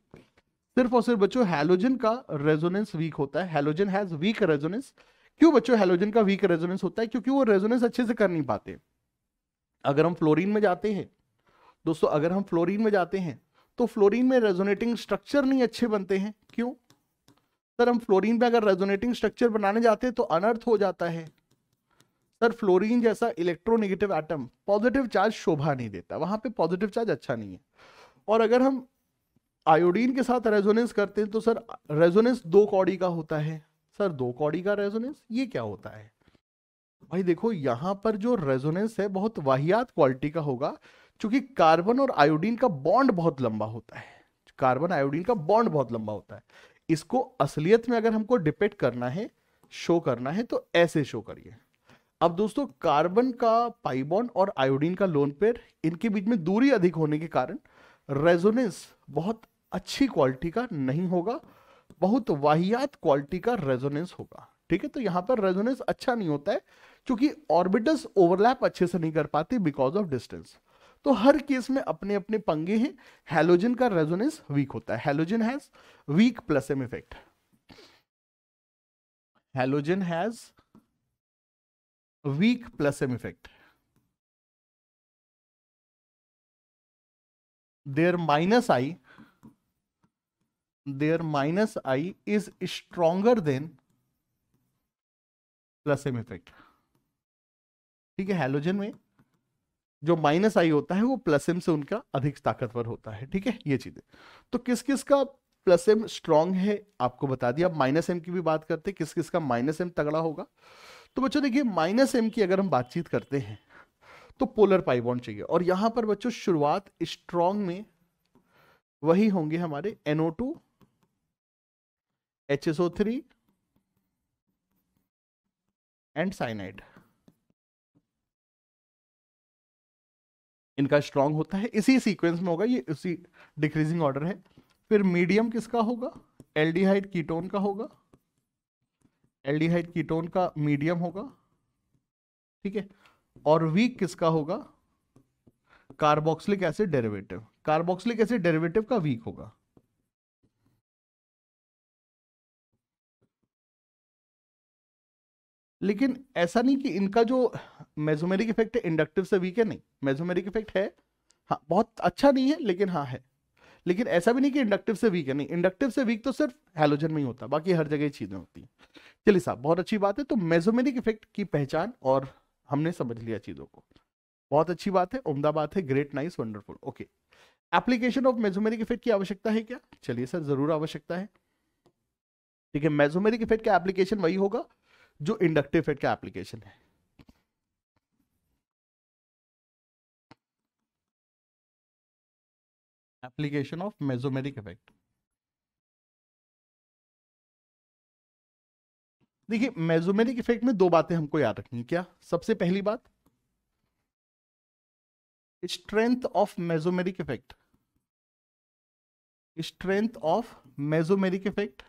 सिर्फ और सिर्फ बच्चों हेलोजन का रेजोनेंस वीक होता है हेलोजन हैज वीक रेजोनेंस क्यों बच्चों हेलोजन का वीक रेजोनेंस होता है क्योंकि वो रेजोनेंस अच्छे से कर नहीं पाते अगर हम फ्लोरीन में जाते हैं दोस्तों अगर हम फ्लोरीन में जाते हैं तो फ्लोरीन में रेजोनेटिंग स्ट्रक्चर नहीं अच्छे बनते हैं क्यों सर हम फ्लोरीन में अगर रेजोनेटिंग स्ट्रक्चर बनाने जाते हैं तो अनर्थ हो जाता है सर फ्लोरीन जैसा इलेक्ट्रोनेगेटिव एटम पॉजिटिव चार्ज शोभा नहीं देता वहां पे पॉजिटिव चार्ज अच्छा नहीं है और अगर हम आयोडीन के साथ रेजोनेंस करते हैं तो सर रेजोनेंस दो कौड़ी का होता है सर दो कौड़ी का रेजोनेंस ये क्या होता है भाई देखो यहां पर जो रेजोनेंस है बहुत वाहियात क्वालिटी का होगा क्योंकि कार्बन और आयोडीन का बॉन्ड बहुत लंबा होता है कार्बन आयोडीन का बॉन्ड बहुत लंबा होता है इसको असलियत में अगर हमको डिपेक्ट करना है शो करना है तो ऐसे शो करिए अब दोस्तों कार्बन का पाइबॉन्ड और आयोडीन का लोन पेयर इनके बीच में दूरी अधिक होने के कारण रेजोनेंस बहुत अच्छी क्वालिटी का नहीं होगा बहुत वाहियात क्वालिटी का रेजोनेंस होगा ठीक है तो यहां पर रेजोनेंस अच्छा नहीं होता है क्योंकि ऑर्बिटस ओवरलैप अच्छे से नहीं कर पाती बिकॉज ऑफ डिस्टेंस तो हर केस में अपने अपने पंगे हैं हेलोजन का रेजोनेंस वीक होता है halogen has weak plus M effect halogen has weak plus M effect there minus I their minus i is stronger than plus M effect ठीक है हेलोजन में जो माइनस आई होता है वो प्लस एम से उनका अधिक ताकतवर होता है ठीक है ये चीजें तो किस किस का प्लस एम स्ट्रॉन्ग है आपको बता दिया माइनस एम की भी बात करते हैं किस किस का माइनस एम तगड़ा होगा तो बच्चों देखिए माइनस एम की अगर हम बातचीत करते हैं तो पोलर पाइबॉन्ड चाहिए और यहां पर बच्चों शुरुआत स्ट्रॉन्ग में वही होंगे हमारे NO two H S O three and cyanide इनका स्ट्रॉन्ग होता है इसी सीक्वेंस में होगा ये उसी डिक्रीजिंग ऑर्डर है फिर मीडियम किसका होगा एल्डिहाइड कीटोन का होगा एल्डिहाइड कीटोन का मीडियम होगा ठीक है और वीक किसका होगा carboxylic acid derivative carboxylic acid derivative का वीक होगा लेकिन ऐसा नहीं कि इनका जो मेजोमेरिक इफेक्ट है इंडक्टिव से वीक है नहीं मेजोमेरिक इफेक्ट है हाँ बहुत अच्छा नहीं है लेकिन हाँ है लेकिन ऐसा भी नहीं कि इंडक्टिव से वीक है नहीं इंडक्टिव से वीक तो सिर्फ हेलोजन में ही होता बाकी हर जगह चीज़ें होती हैं चलिए साहब बहुत अच्छी बात है तो मेजोमेरिक इफेक्ट की पहचान और हमने समझ लिया चीज़ों को बहुत अच्छी बात है उमदा बात है great nice wonderful okay application of mesomeric effect की आवश्यकता है क्या चलिए सर जरूर आवश्यकता है ठीक है मेजोमेरिक इफेक्ट का एप्लीकेशन वही होगा जो इंडक्टिव इफेक्ट का एप्लीकेशन है एप्लीकेशन ऑफ मेजोमेरिक इफेक्ट देखिए मेजोमेरिक इफेक्ट में दो बातें हमको याद रखनी क्या सबसे पहली बात strength of mesomeric effect strength of mesomeric effect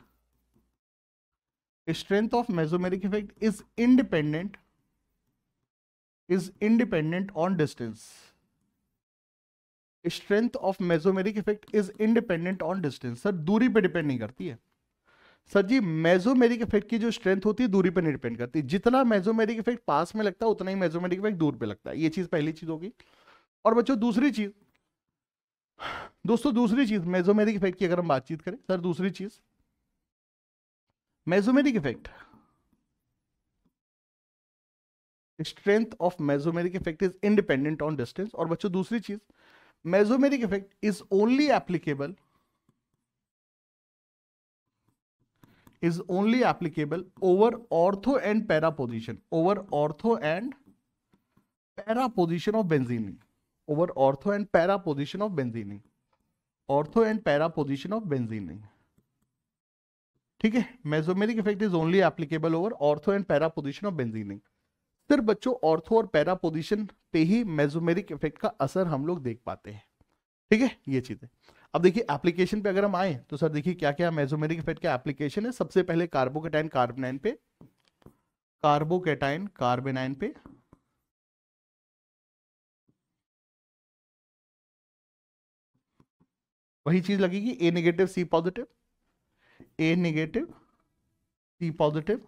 strength of mesomeric effect is independent is independent on distance strength of mesomeric effect is independent on distance sir दूरी पे डिपेंड नहीं करती है सर जी मेजोमेरिक इफेक्ट की जो strength होती है दूरी पे डिपेंड करती जितना मेजोमेरिक इफेक्ट पास में लगता है उतना ही मेजोमेरिक इफेक्ट दूर पे लगता है ये चीज पहली चीज होगी और बच्चों दूसरी चीज दोस्तों दूसरी चीज मेजोमेरिक इफेक्ट की अगर हम बातचीत करें सर दूसरी चीज mesomeric effect strength of mesomeric effect is independent on distance और बच्चों दूसरी चीज mesomeric effect is only applicable is only applicable over ortho and para position over ortho and para position of benzene ring over ortho and para position of benzene ring ortho and para position of benzene ring ठीक है mesomeric effect is only applicable over ortho and para position of benzene ring सिर्फ बच्चों ortho और para position पे ही mesomeric effect का असर हम लोग देख पाते हैं ठीक है ये चीजें अब देखिए एप्लीकेशन पे अगर हम आए तो सर देखिए क्या क्या मेजोमेरिक इफेक्ट का एप्लीकेशन है सबसे पहले कार्बोकेटाइन कार्बनाइन पे कार्बोकेटाइन कार्बेनाइन पे वही चीज लगेगी A negative C positive A negative C positive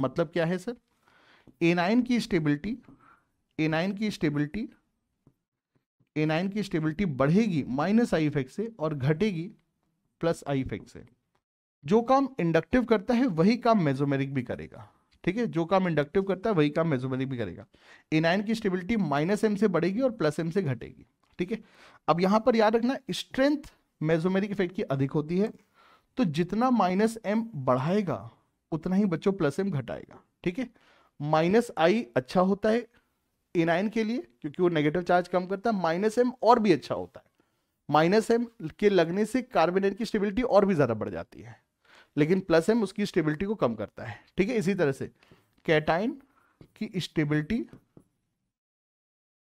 मतलब क्या है सर ए नाइन की स्टेबिलिटी ए नाइन की स्टेबिलिटी ए नाइन की स्टेबिलिटी बढ़ेगी माइनस आई इफेक्ट से और घटेगी प्लस आई इफेक्ट से जो काम इंडक्टिव करता है वही काम मेजोमेरिक भी करेगा ठीक है जो काम इंडक्टिव करता है वही काम मेजोमेरिक भी करेगा ए नाइन की स्टेबिलिटी माइनस एम से बढ़ेगी और प्लस एम से घटेगी ठीक है अब यहां पर याद रखना स्ट्रेंथ मेजोमेरिक इफेक्ट की अधिक होती है तो जितना माइनस एम बढ़ाएगा उतना ही बच्चों प्लस एम घटाएगा ठीक है माइनस आई अच्छा होता है इनाइन के लिए क्योंकि वो नेगेटिव चार्ज कम करता है माइनस एम और भी अच्छा होता है माइनस एम के लगने से कार्बोनेट की स्टेबिलिटी और भी ज़्यादा बढ़ जाती है लेकिन प्लस एम उसकी स्टेबिलिटी को कम करता है ठीक है इसी तरह से कैटाइन की स्टेबिलिटी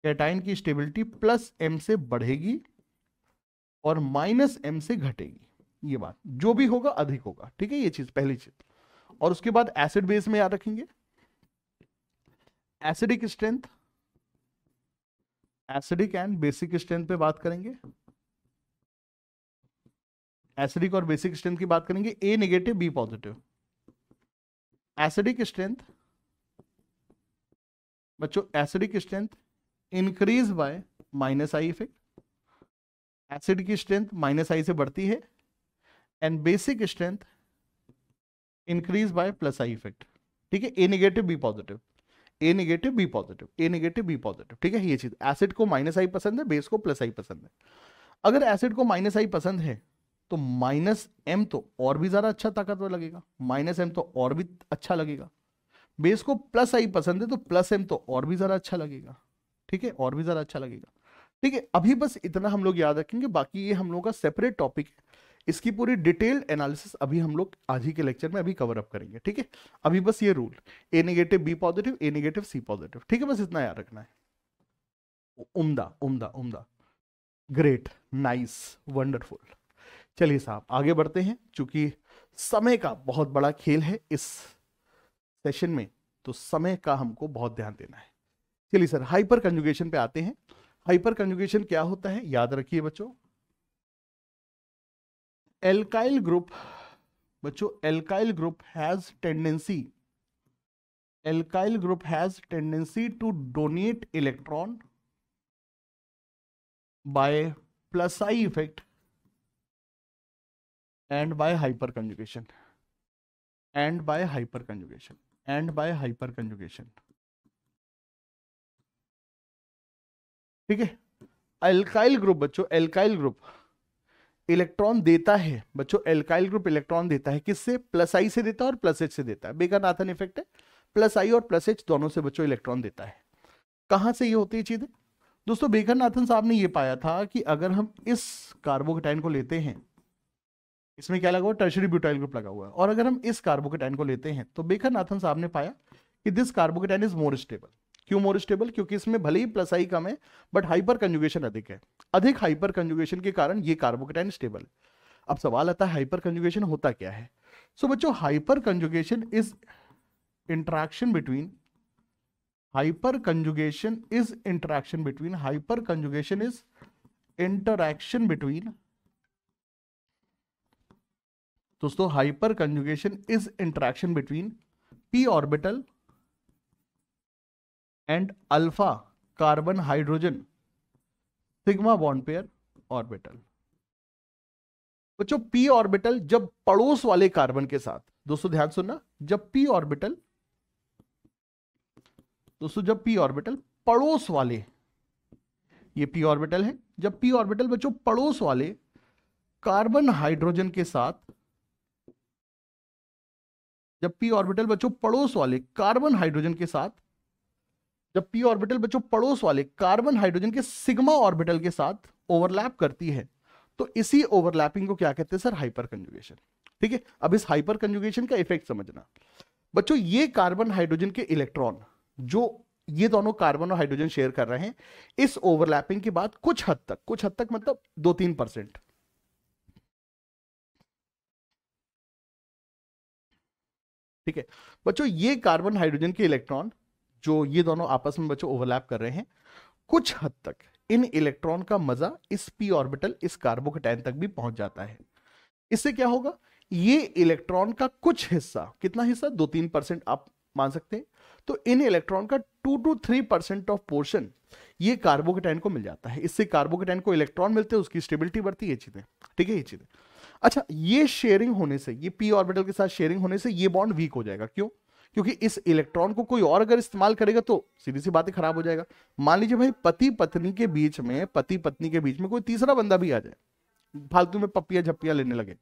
कैटाइन की स्टेबिलिटी प्लस एम से बढ़ेगी और माइनस एम से घटेगी ये बात जो भी होगा अधिक होगा ठीक है ये चीज पहली चीज और उसके बाद एसिड बेस में याद रखेंगे acidic strength acidic and basic strength पे बात करेंगे एसिडिक और बेसिक स्ट्रेंथ की बात करेंगे A negative B positive acidic strength बच्चों acidic strength increase by minus I effect acid की स्ट्रेंथ माइनस आई से बढ़ती है and basic strength increase by plus I effect ठीक है A negative B positive A negative B positive A negative B positive ठीक है ये चीज एसिड को माइनस आई पसंद है बेस को प्लस आई पसंद है अगर एसिड को माइनस आई पसंद है तो माइनस एम तो और भी ज़्यादा अच्छा ताकतवर लगेगा माइनस एम तो और भी अच्छा लगेगा बेस को प्लस आई पसंद है तो प्लस एम तो और भी ज़्यादा अच्छा लगेगा ठीक है और भी ज़्यादा अच्छा लगेगा ठीक है अभी बस इतना हम लोग याद रखेंगे बाकी ये हम लोगों का सेपरेट टॉपिक है इसकी पूरी डिटेल्ड एनालिसिस अभी हम लोग आज ही के लेक्चर में अभी कवर अप करेंगे ठीक है अभी बस ये rule A negative B positive A negative C positive ठीक है बस इतना याद रखना है उम्दा उम्दा उम्दा ग्रेट नाइस वंडरफुल चलिए साहब आगे बढ़ते हैं चूंकि समय का बहुत बड़ा खेल है इस सेशन में तो समय का हमको बहुत ध्यान देना है चलिए सर हाइपर कंजुगेशन पे आते हैं हाइपर कंजुगेशन क्या होता है याद रखिए बच्चों एल्काइल ग्रुप बच्चों alkyl group has tendency alkyl group has tendency to donate electron by plus I effect and by hyperconjugation and by hyperconjugation and by hyperconjugation ठीक है alkyl group बच्चों alkyl group electron देता है बच्चों alkyl group electron देता है किससे plus आई से देता है और प्लस एच से देता है बेकार नाथन इफेक्ट है प्लस आई और प्लस एच दोनों से बच्चों इलेक्ट्रॉन देता है कहां से ये होती है चीज़ें दोस्तों बेकर नाथन साहब ने ये पाया था कि अगर हम इस कार्बोकेटाइन को लेते हैं इसमें क्या लगा हुआ टर्शरी ब्यूटाइल ग्रुप लगा हुआ है और अगर हम इस कार्बोकेटाइन को लेते हैं तो बेकर नाथन साहब ने पाया कि this carbocation is more stable क्यों मोर स्टेबल क्योंकि इसमें भले ही प्लस आई कम है बट हाइपर कंजुगेशन अधिक है अधिक हाइपर कंजुगेशन के कारण ये कार्बोकेटाइन स्टेबल अब सवाल आता है हाइपर कंजुगेशन होता क्या है सो बच्चों hyperconjugation is interaction between hyperconjugation is interaction between hyperconjugation is interaction between दोस्तों hyperconjugation is interaction between p orbital and alpha carbon hydrogen sigma bond pair orbital बच्चों p orbital जब पड़ोस वाले carbon के साथ दोस्तों ध्यान सुनना जब पी ऑर्बिटल दोस्तों जब पी ऑर्बिटल पड़ोस वाले ये पी ऑर्बिटल है जब पी ऑर्बिटल बच्चों पड़ोस वाले कार्बन हाइड्रोजन के साथ जब पी ऑर्बिटल बच्चों पड़ोस वाले कार्बन हाइड्रोजन के साथ जब पी ऑर्बिटल बच्चों पड़ोस वाले कार्बन हाइड्रोजन के सिग्मा ऑर्बिटल के साथ ओवरलैप करती है तो इसी ओवरलैपिंग को क्या कहते हैं सर हाइपर कंजुगेशन ठीक है अब इस हाइपर कंजुगेशन का इफेक्ट समझना बच्चों ये कार्बन हाइड्रोजन के इलेक्ट्रॉन जो ये दोनों कार्बन और हाइड्रोजन शेयर कर रहे हैं इस ओवरलैपिंग के बाद कुछ हद तक कुछ हद तक मतलब दो तीन परसेंट ठीक है बच्चों ये कार्बन हाइड्रोजन के इलेक्ट्रॉन जो ये दोनों आपस में बच्चों ओवरलैप कर रहे हैं कुछ हद तक इन इलेक्ट्रॉन का मजा इस पी ऑर्बिटल इस कार्बोकटैन तक भी पहुंच जाता है इससे क्या होगा ये इलेक्ट्रॉन का कुछ हिस्सा कितना हिस्सा दो तीन परसेंट आप मान सकते हैं तो इन इलेक्ट्रॉन का two to three percent of portion ये कार्बोकेटाइन को मिल जाता है इससे कार्बोकेटाइन को इलेक्ट्रॉन मिलते हैं उसकी स्टेबिलिटी बढ़ती है चीजें ठीक है ये चीजें अच्छा ये शेयरिंग होने से ये पी ऑर्बिटल के साथ शेयरिंग होने से ये बॉन्ड वीक हो जाएगा क्यों क्योंकि इस इलेक्ट्रॉन को कोई और अगर इस्तेमाल करेगा तो सीधी सी बातें खराब हो जाएगा मान लीजिए भाई पति पत्नी के बीच में पति पत्नी के बीच में कोई तीसरा बंदा भी आ जाए फालतू में पपिया झप्पियाँ लेने लगे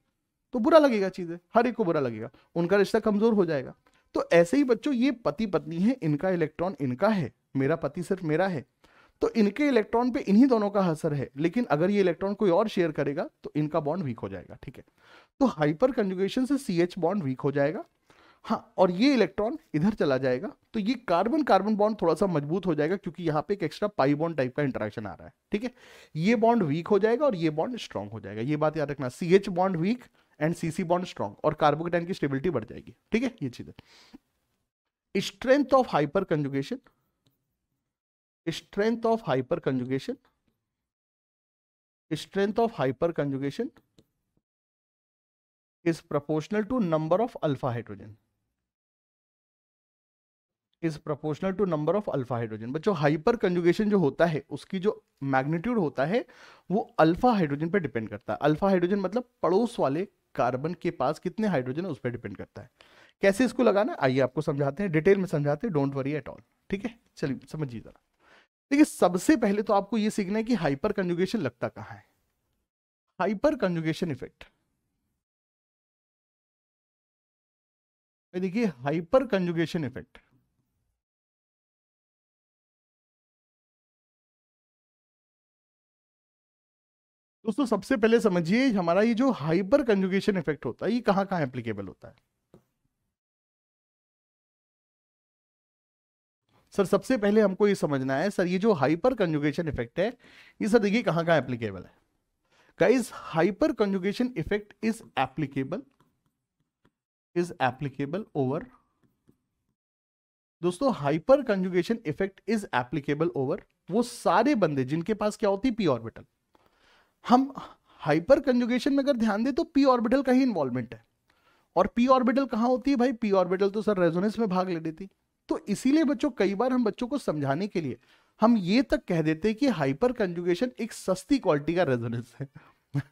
तो बुरा लगेगा चीज़ें हर एक को बुरा लगेगा उनका रिश्ता कमज़ोर हो जाएगा तो ऐसे ही बच्चों ये पति पत्नी है इनका इलेक्ट्रॉन इनका है मेरा पति सिर्फ मेरा है तो इनके इलेक्ट्रॉन पे इन्हीं दोनों का असर है लेकिन अगर ये इलेक्ट्रॉन कोई और शेयर करेगा तो इनका बॉन्ड वीक हो जाएगा ठीक है तो हाइपर कंजुगेशन से सी एच बॉन्ड वीक हो जाएगा हाँ और ये इलेक्ट्रॉन इधर चला जाएगा तो ये कार्बन कार्बन बॉन्ड थोड़ा सा मजबूत हो जाएगा क्योंकि यहाँ पे एक एक्स्ट्रा पाई बॉन्ड टाइप का इंटरेक्शन आ रहा है ठीक है ये बॉन्ड वीक हो जाएगा और ये बॉन्ड स्ट्रॉन्ग हो जाएगा ये बात याद रखना C H bond weak and C C bond strong और कार्बोकेटाइन की स्टेबिलिटी बढ़ जाएगी ठीक है ये है strength of hyperconjugation strength of hyperconjugation strength of hyperconjugation is proportional to number of alpha hydrogen is proportional to number of alpha hydrogen बच्चों hyperconjugation जो होता है उसकी जो मैग्नीट्यूड होता है वो अल्फा हाइड्रोजन पर डिपेंड करता है अल्फा हाइड्रोजन मतलब पड़ोस वाले कार्बन के पास कितने हाइड्रोजन उस पर डिपेंड करता है कैसे इसको लगाना आइए आपको समझाते हैं डिटेल में समझाते हैं डोंट वरी एट ऑल ठीक है चलिए समझिए जरा देखिए सबसे पहले तो आपको ये सीखना है कि हाइपर कंजुगेशन लगता कहाँ है हाइपर कंजुगेशन इफेक्ट देखिए हाइपर कंजुगेशन इफेक्ट दोस्तों सबसे पहले समझिए हमारा ये जो हाइपर कंजुगेशन इफेक्ट होता है ये कहाँ कहाँ एप्लीकेबल होता है सर सबसे पहले हमको ये समझना है सर ये जो हाइपर कंजुगेशन इफेक्ट है ये सर देखिए कहाँ कहाँ एप्लीकेबल है guys hyperconjugation effect is applicable is applicable over दोस्तों hyperconjugation effect is applicable over वो सारे बंदे जिनके पास क्या होती पी ऑर्बिटल हम हाइपर कंजुगेशन में अगर ध्यान दें तो पी ऑर्बिटल का ही इन्वॉल्वमेंट है और पी ऑर्बिटल कहाँ होती है भाई पी ऑर्बिटल तो सर रेजोनेंस में भाग ले देती तो इसीलिए बच्चों कई बार हम बच्चों को समझाने के लिए हम ये तक कह देते हैं कि हाइपर कंजुगेशन एक सस्ती क्वालिटी का रेजोनेंस है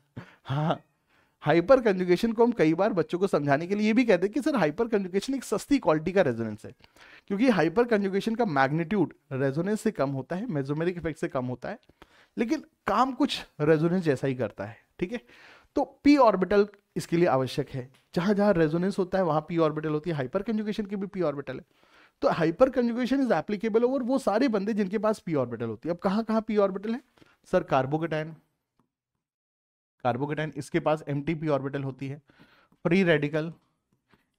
हाँ हाइपर कंजुगेशन को हम कई बार बच्चों को समझाने के लिए ये भी कहते हैं कि सर हाइपर कंजुगेशन एक सस्ती क्वालिटी का रेजोनेंस है क्योंकि हाइपर कंजुगेशन का मैग्नीट्यूड रेजोनेंस से कम होता है मेजोमेरिक इफेक्ट से कम होता है लेकिन काम कुछ रेजोनेंस जैसा ही करता है ठीक है तो पी ऑर्बिटल इसके लिए आवश्यक है जहां जहां रेजोनेंस होता है वहां पी ऑर्बिटल होती है हाइपर कंजुगेशन की भी पी ऑर्बिटल है तो hyperconjugation is applicable over वो सारे बंदे जिनके पास पी ऑर्बिटल होती है अब कहां कहां पी ऑर्बिटल है सर कार्बोकेटाइन कार्बोकेटाइन इसके पास एम पी ऑर्बिटल होती है फ्री रेडिकल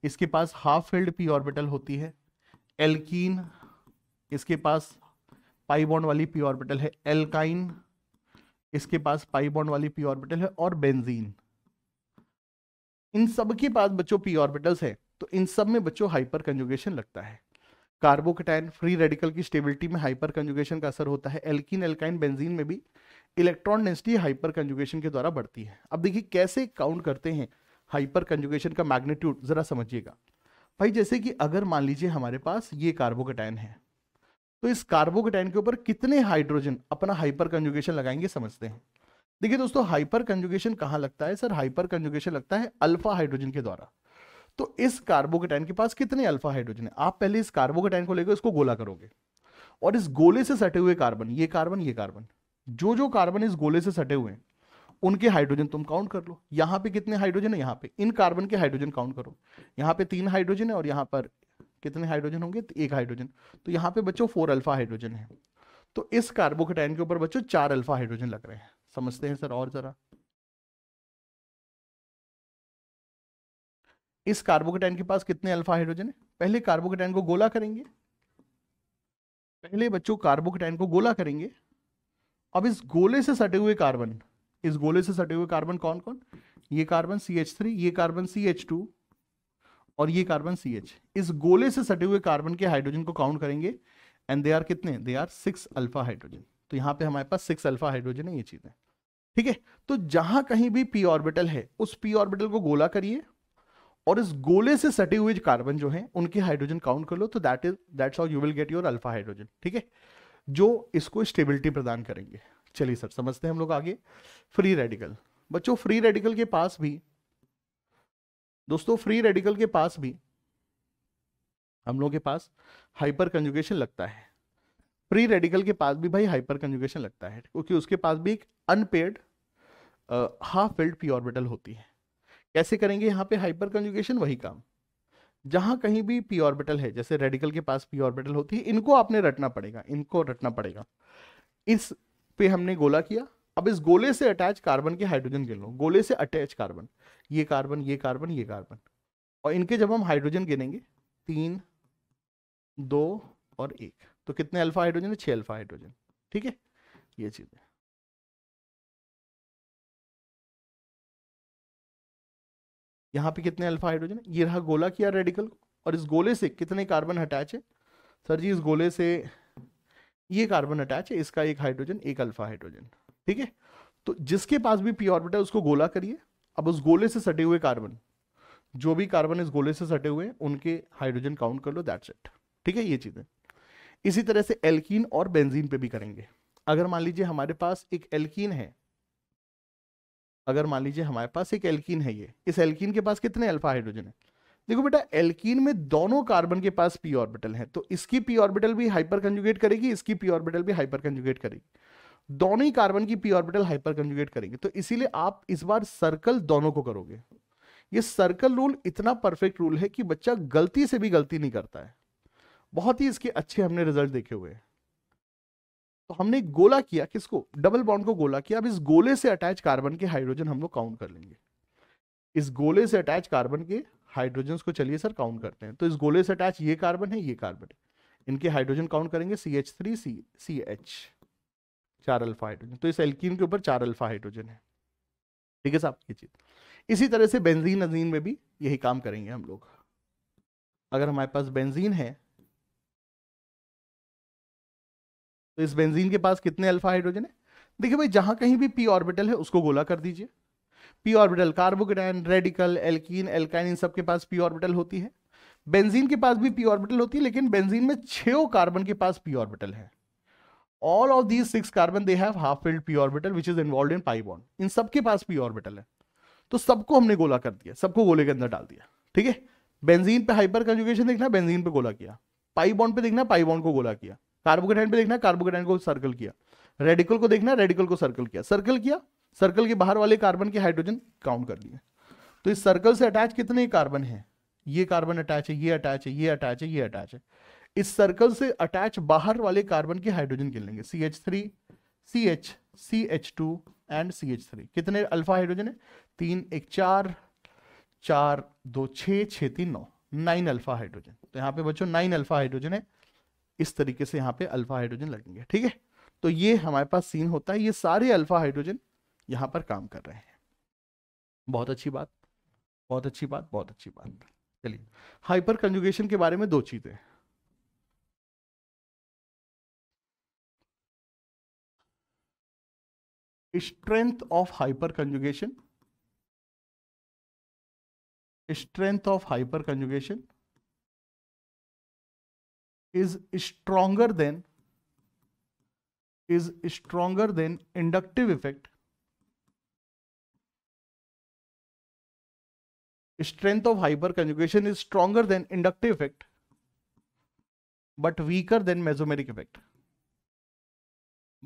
इसके पास हाफ फील्ड पी ऑर्बिटल होती है एल्कीन इसके पास पाई बॉन्ड वाली पी ऑर्बिटल है एल्काइन इसके पास पाई बॉन्ड वाली पी ऑर्बिटल है और बेंजीन इन सब के पास बच्चों पी ऑर्बिटल्स है तो इन सब में बच्चों हाइपर कंजुगेशन लगता है कार्बोकेटाइन फ्री रेडिकल की स्टेबिलिटी में हाइपर कंजुगेशन का असर होता है एल्किन एल्काइन बेंजीन में भी इलेक्ट्रॉन डेंसिटी हाइपर कंजुगेशन के द्वारा बढ़ती है अब देखिए कैसे काउंट करते हैं हाइपर कंजुगेशन का मैग्नीट्यूड जरा समझिएगा भाई जैसे कि अगर मान लीजिए हमारे पास ये कार्बोकेटाइन है तो इस कार्बोकेटाइन के ऊपर कितने हाइड्रोजन अपना हाइपर कंजुगेशन लगाएंगे समझते हैं देखिए दोस्तों हाइपर कंजुगेशन कहाँ लगता है सर हाइपर कंजुगेशन लगता है अल्फा हाइड्रोजन के द्वारा तो इस कार्बोकेटाइन के पास कितने अल्फा हाइड्रोजन है आप पहले इस कार्बोकेटाइन को लेकर इसको गोला करोगे और इस गोले से सटे हुए कार्बन ये कार्बन ये कार्बन जो जो कार्बन इस गोले से सटे हुए उनके हाइड्रोजन तुम काउंट कर लो यहाँ पे कितने हाइड्रोजन है यहाँ पे इन कार्बन के हाइड्रोजन काउंट करो यहाँ पे तीन हाइड्रोजन है और यहाँ पर कितने हाइड्रोजन होंगे तो एक हाइड्रोजन तो यहाँ पे बच्चों फोर अल्फा हाइड्रोजन है तो इस कार्बोकेटाइन के ऊपर बच्चों चार अल्फा हाइड्रोजन लग रहे हैं समझते हैं सर और जरा इस कार्बोकेटाइन के पास कितने अल्फा हाइड्रोजन है पहले कार्बोकेटाइन को गोला करेंगे पहले बच्चों कार्बोकेटाइन को गोला करेंगे अब इस गोले से सटे हुए कार्बन इस गोले से सटे हुए कार्बन कौन कौन ये कार्बन सी एच थ्री ये कार्बन सी एच टू और ये कार्बन सी एच इस गोले से सटे हुए कार्बन के हाइड्रोजन को काउंट करेंगे एंड दे आर कितने they are six alpha hydrogen तो यहाँ पे हमारे पास सिक्स अल्फा हाइड्रोजन है ये चीजें ठीक है तो जहां कहीं भी पी ऑर्बिटल है उस पी ऑर्बिटल को गोला करिए और इस गोले से सटे हुए कार्बन जो हैं उनके हाइड्रोजन काउंट कर लो तो that is that's how you will get your alpha hydrogen ठीक है जो इसको स्टेबिलिटी प्रदान करेंगे चलिए सर समझते हैं हम लोग आगे फ्री रेडिकल बच्चों फ्री रेडिकल के पास भी दोस्तों फ्री रेडिकल के पास भी हम लोगों के पास हाइपर कंजुगेशन लगता है फ्री रेडिकल के पास भी भाई हाइपर कंजुगेशन लगता है क्योंकि उसके पास भी एक unpaired half filled p orbital होती है कैसे करेंगे यहाँ पे हाइपर कंजुगेशन वही काम जहाँ कहीं भी पी ऑर्बिटल है जैसे रेडिकल के पास पी ऑर्बिटल होती है इनको आपने रटना पड़ेगा इनको रटना पड़ेगा इस पे हमने गोला किया अब इस गोले से अटैच कार्बन के हाइड्रोजन गिन लो गोले से अटैच कार्बन ये कार्बन ये कार्बन ये कार्बन और इनके जब हम हाइड्रोजन गिनेंगे तीन दो और एक तो कितने अल्फा हाइड्रोजन है छह अल्फा हाइड्रोजन ठीक है ये चीज़ें यहाँ पे कितने अल्फा हाइड्रोजन है ये रहा गोला किया रेडिकल और इस गोले से कितने कार्बन अटैच है सर जी इस गोले से ये कार्बन अटैच है इसका एक हाइड्रोजन एक अल्फा हाइड्रोजन ठीक है तो जिसके पास भी पी ऑर्बिट है उसको गोला करिए अब उस गोले से सटे हुए कार्बन जो भी कार्बन इस गोले से सटे हुए उनके हाइड्रोजन काउंट कर लो दैट्स इट ठीक है ये चीज़ें इसी तरह से एल्कीन और बेंजीन पे भी करेंगे अगर मान लीजिए हमारे पास एक एल्कीन है अगर मान लीजिए हमारे पास एक एल्कीन है ये इस एल्कीन के पास कितने अल्फा हाइड्रोजन है देखो बेटा एल्कीन में दोनों कार्बन के पास पी ऑर्बिटल है तो इसकी पी ऑर्बिटल भी हाइपर कंजुगेट करेगी इसकी पी ऑर्बिटल भी हाइपर कंजुगेट करेगी दोनों ही कार्बन की पी ऑर्बिटल हाइपर कंजुगेट करेंगे तो इसीलिए आप इस बार सर्कल दोनों को करोगे ये सर्कल रूल इतना परफेक्ट रूल है कि बच्चा गलती से भी गलती नहीं करता है बहुत ही इसके अच्छे हमने रिजल्ट देखे हुए हैं तो हमने गोला किया किसको डबल बॉन्ड को गोला किया अब इस गोले से अटैच कार्बन के हाइड्रोजन हम लोग काउंट कर लेंगे इस गोले से अटैच कार्बन के हाइड्रोजन को चलिए सर काउंट करते हैं तो इस गोले से अटैच ये कार्बन है ये कार्बन है इनके हाइड्रोजन काउंट करेंगे C H three C C H चार अल्फा हाइड्रोजन तो इस एल्कीन के ऊपर चार अल्फा हाइड्रोजन है ठीक है साहब ये चीज़ इसी तरह से बेंजीन अजीन में भी यही काम करेंगे हम लोग अगर हमारे पास बेंजीन है तो इस बेंजीन के पास कितने अल्फा हाइड्रोजन है देखिए भाई जहां कहीं भी पी ऑर्बिटल है उसको गोला कर दीजिए p orbital carbocation radical alkene alkyne इन सब के पास पी ऑर्बिटल होती है बेंजीन के पास भी पी ऑर्बिटल होती है लेकिन बेंजीन में छो कार्बन के पास पी ऑर्बिटल है all of these six carbon they have half filled p orbital which is involve in pi bond इन सबके पास पी ऑर्बिटल है तो सबको हमने गोला कर दिया सबको गोले के अंदर डाल दिया ठीक है बेंजीन पे हाइपर कंजुकेशन देखना बेंजीन पे गोला किया पाई बॉन्ड पे देखना पाई बॉन्ड को गोला किया कार्बोकेटाइन पे देखना कार्बोकेटाइन को सर्कल किया रेडिकल को देखना रेडिकल को सर्कल किया सर्कल किया सर्कल के बाहर वाले कार्बन के हाइड्रोजन काउंट कर लिए तो इस सर्कल से अटैच कितने कार्बन है ये कार्बन अटैच है ये अटैच है ये अटैच है ये अटैच है इस सर्कल से अटैच बाहर वाले कार्बन के हाइड्रोजन गिन लेंगे C H three C H C H two and C H three कितने अल्फा हाइड्रोजन है तीन एक चार चार दो छ छ तीन नौ नाइन अल्फा हाइड्रोजन तो यहाँ पे बच्चों नाइन अल्फा हाइड्रोजन है इस तरीके से यहाँ पे अल्फा हाइड्रोजन लगेंगे ठीक है तो ये हमारे पास सीन होता है ये सारे अल्फा हाइड्रोजन यहाँ पर काम कर रहे हैं बहुत अच्छी बात बहुत अच्छी बात बहुत अच्छी बात चलिए हाइपर कंजुगेशन के बारे में दो चीज़ें strength of hyperconjugation strength of hyperconjugation is stronger than is stronger than inductive effect strength of hyperconjugation is stronger than inductive effect but weaker than mesomeric effect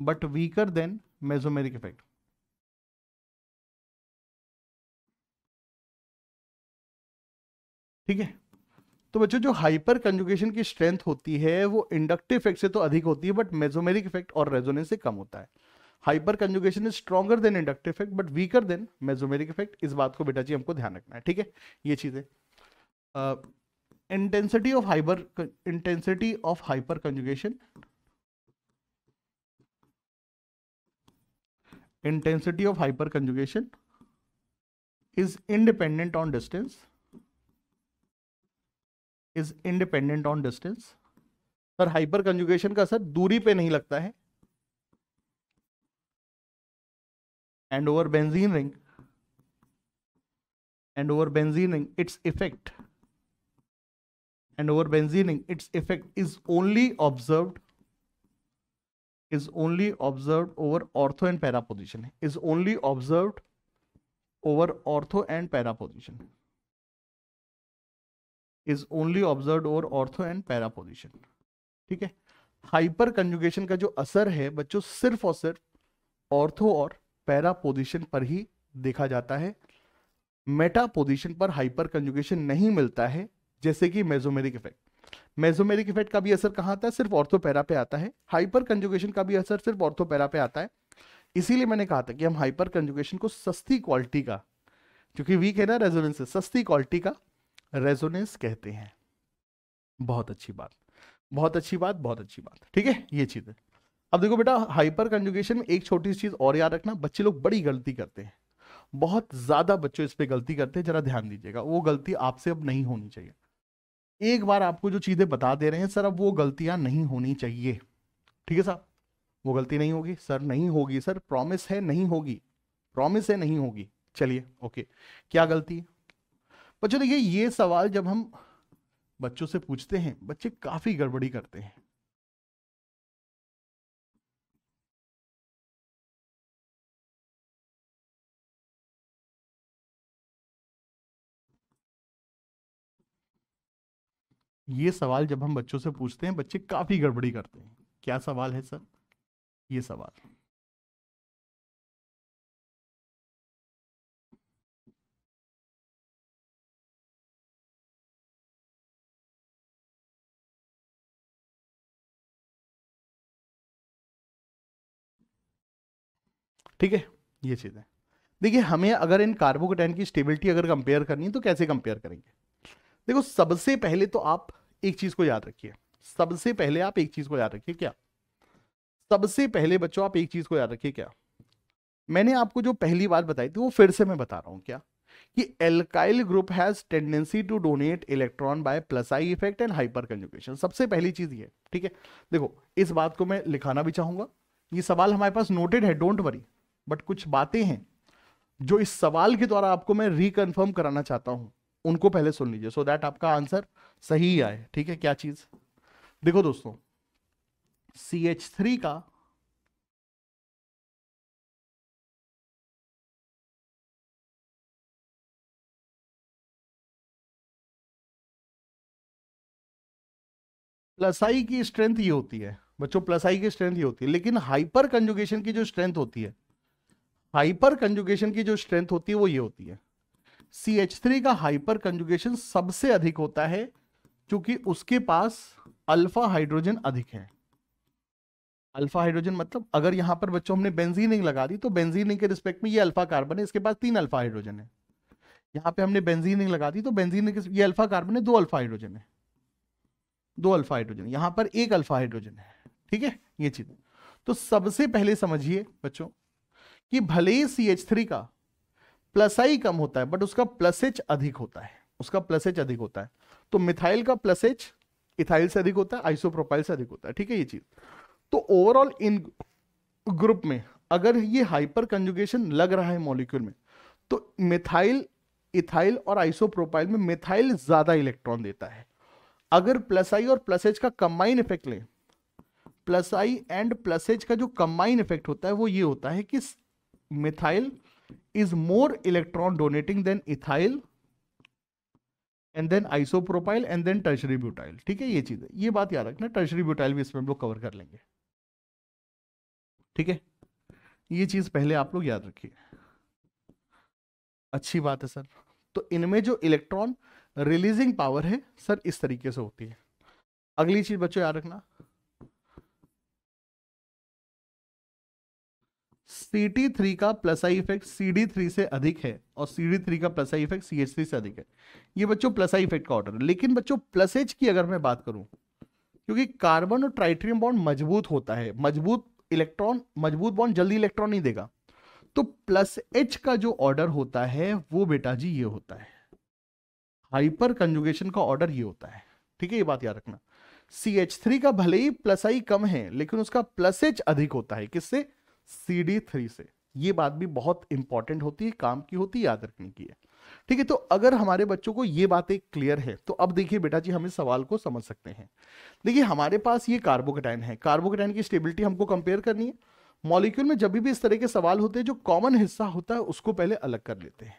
but weaker than mesomeric effect ठीक है तो बच्चों जो hyper conjugation की strength होती है वो inductive effect से तो अधिक होती है बट मेजोमेरिक इफेक्ट और रेजोनेंस से कम होता है hyperconjugation is stronger than inductive effect but weaker than mesomeric effect इस बात को बेटा जी हमको ध्यान रखना है ठीक है ये चीज़ें intensity of hyper intensity of hyperconjugation intensity of hyper hyperconjugation is independent on distance is independent on distance sir hyperconjugation का असर दूरी पे नहीं लगता है and over benzene ring and over benzene ring its effect and over benzene ring its effect is only observed is only observed over ortho and para position is only observed over ortho and para position is only observed over ortho and para position ठीक है hyperconjugation का जो असर है बच्चों सिर्फ और सिर्फ ऑर्थो और पैरा पोजीशन पर ही देखा जाता है मेटा पोजीशन पर हाइपर कंजुगेशन नहीं मिलता है जैसे कि मेजोमेरिक इफेक्ट मेजोमेरिक इफेक्ट का भी असर कहाँ आता है सिर्फ ऑर्थोपैरा पे आता है हाइपर कंजुगेशन का भी असर सिर्फ ऑर्थोपैरा पे आता है इसीलिए मैंने कहा था कि हम हाइपर कंजुगेशन को सस्ती क्वालिटी का क्योंकि वीक है ना रेजोनेंस सस्ती क्वालिटी का रेजोनेंस कहते हैं बहुत अच्छी बात बहुत अच्छी बात बहुत अच्छी बात ठीक है ये चीज़ है अब देखो बेटा हाइपर कंजुगेशन में एक छोटी सी चीज़ और याद रखना बच्चे लोग बड़ी गलती करते हैं बहुत ज़्यादा बच्चों इस पर गलती करते हैं जरा ध्यान दीजिएगा वो गलती आपसे अब नहीं होनी चाहिए एक बार आपको जो चीज़ें बता दे रहे हैं सर अब वो गलतियां नहीं होनी चाहिए ठीक है साहब वो गलती नहीं होगी सर नहीं होगी सर प्रॉमिस है नहीं होगी प्रॉमिस है नहीं होगी चलिए ओके क्या गलती है बच्चों देखिए ये सवाल जब हम बच्चों से पूछते हैं बच्चे काफ़ी गड़बड़ी करते हैं ये सवाल जब हम बच्चों से पूछते हैं बच्चे काफ़ी गड़बड़ी करते हैं क्या सवाल है सर ये सवाल ठीक है ये चीज है देखिए हमें अगर इन कार्बोकोटैन की स्टेबिलिटी अगर कंपेयर करनी है तो कैसे कंपेयर करेंगे देखो सबसे पहले तो आप एक चीज को याद रखिए सबसे पहले आप एक चीज को याद रखिए क्या सबसे पहले बच्चों आप एक चीज को याद रखिए क्या मैंने आपको जो पहली बात बताई थी वो फिर से मैं बता रहा हूँ क्या कि alkyl group has tendency to donate electron by plus I effect and hyperconjugation सबसे पहली चीज ये ठीक है देखो इस बात को मैं लिखाना भी चाहूंगा ये सवाल हमारे पास नोटेड है डोंट वरी बट कुछ बातें हैं जो इस सवाल के द्वारा आपको मैं रिकन्फर्म कराना चाहता हूं उनको पहले सुन लीजिए सो दैट आपका आंसर सही आए ठीक है क्या चीज देखो दोस्तों सी एच थ्री का प्लस आई की स्ट्रेंथ ये होती है बच्चों प्लस आई की स्ट्रेंथ ये होती है लेकिन हाइपर कंजुगेशन की जो स्ट्रेंथ होती है हाइपर कंजुगेशन की जो स्ट्रेंथ होती है वो ये होती है सी एच थ्री का हाइपर कंजुगेशन सबसे अधिक होता है क्योंकि उसके पास अल्फा हाइड्रोजन अधिक है अल्फा हाइड्रोजन मतलब अगर यहां पर बच्चों हमने बेंजीनिंग लगा दी तो बेंजीनिंग के रिस्पेक्ट में ये अल्फा कार्बन है इसके पास तीन अल्फा हाइड्रोजन है यहां पे हमने बेंजीनिंग लगा दी तो बेंजीनिंग ये अल्फा कार्बन है दो अल्फा हाइड्रोजन है दो अल्फा हाइड्रोजन यहां पर एक अल्फा हाइड्रोजन है ठीक है ये चीज तो सबसे पहले समझिए बच्चों कि भले ही सी एच थ्री का प्लस आई कम होता है बट उसका प्लसेज अधिक होता है उसका प्लसेज अधिक होता है तो मिथाइल का प्लसेज इथाइल से अधिक होता है आइसोप्रोपाइल से अधिक होता है ठीक है ये चीज तो ओवरऑल इन ग्रुप में अगर ये हाइपर कंजुगेशन लग रहा है मॉलिक्यूल में तो मिथाइल इथाइल और आइसोप्रोपाइल में मिथाइल ज्यादा इलेक्ट्रॉन देता है अगर प्लस आई और प्लस एच का कंबाइन इफेक्ट लें plus I and plus H का जो कंबाइन इफेक्ट होता है वो ये होता है कि methyl is more electron donating than ethyl and then isopropyl and then tertiary butyl ठीक है ये चीज है ये बात याद रखना tertiary butyl भी इसमें हम लोग कवर कर लेंगे ठीक है ये चीज पहले आप लोग याद रखिए अच्छी बात है सर तो इनमें जो इलेक्ट्रॉन रिलीजिंग पावर है सर इस तरीके से होती है अगली चीज बच्चों याद रखना सी थ्री का plus I effect C D three से अधिक है और सी डी थ्री का plus I effect C H three से अधिक है ये बच्चों प्लस आई इफेक्ट का ऑर्डर है लेकिन बच्चों प्लस एच की अगर मैं बात करूं क्योंकि कार्बन और ट्राइट्रियम बॉन्ड मजबूत होता है मजबूत इलेक्ट्रॉन मजबूत बॉन्ड जल्दी इलेक्ट्रॉन नहीं देगा तो प्लस एच का जो ऑर्डर होता है वो बेटा जी ये होता है हाइपर कंजुगेशन का ऑर्डर ये होता है ठीक है ये बात याद रखना सी एच थ्री का भले ही प्लस आई कम है लेकिन उसका प्लस एच अधिक होता है किससे सी डी थ्री से ये बात भी बहुत इंपॉर्टेंट होती है काम की होती है याद रखने की है ठीक है तो अगर हमारे बच्चों को ये बातें क्लियर है तो अब देखिए बेटा जी हम इस सवाल को समझ सकते हैं देखिए हमारे पास ये कार्बोकेटाइन है कार्बोकेटाइन की स्टेबिलिटी हमको कंपेयर करनी है मॉलिक्यूल में जब भी इस तरह के सवाल होते हैं जो कॉमन हिस्सा होता है उसको पहले अलग कर लेते हैं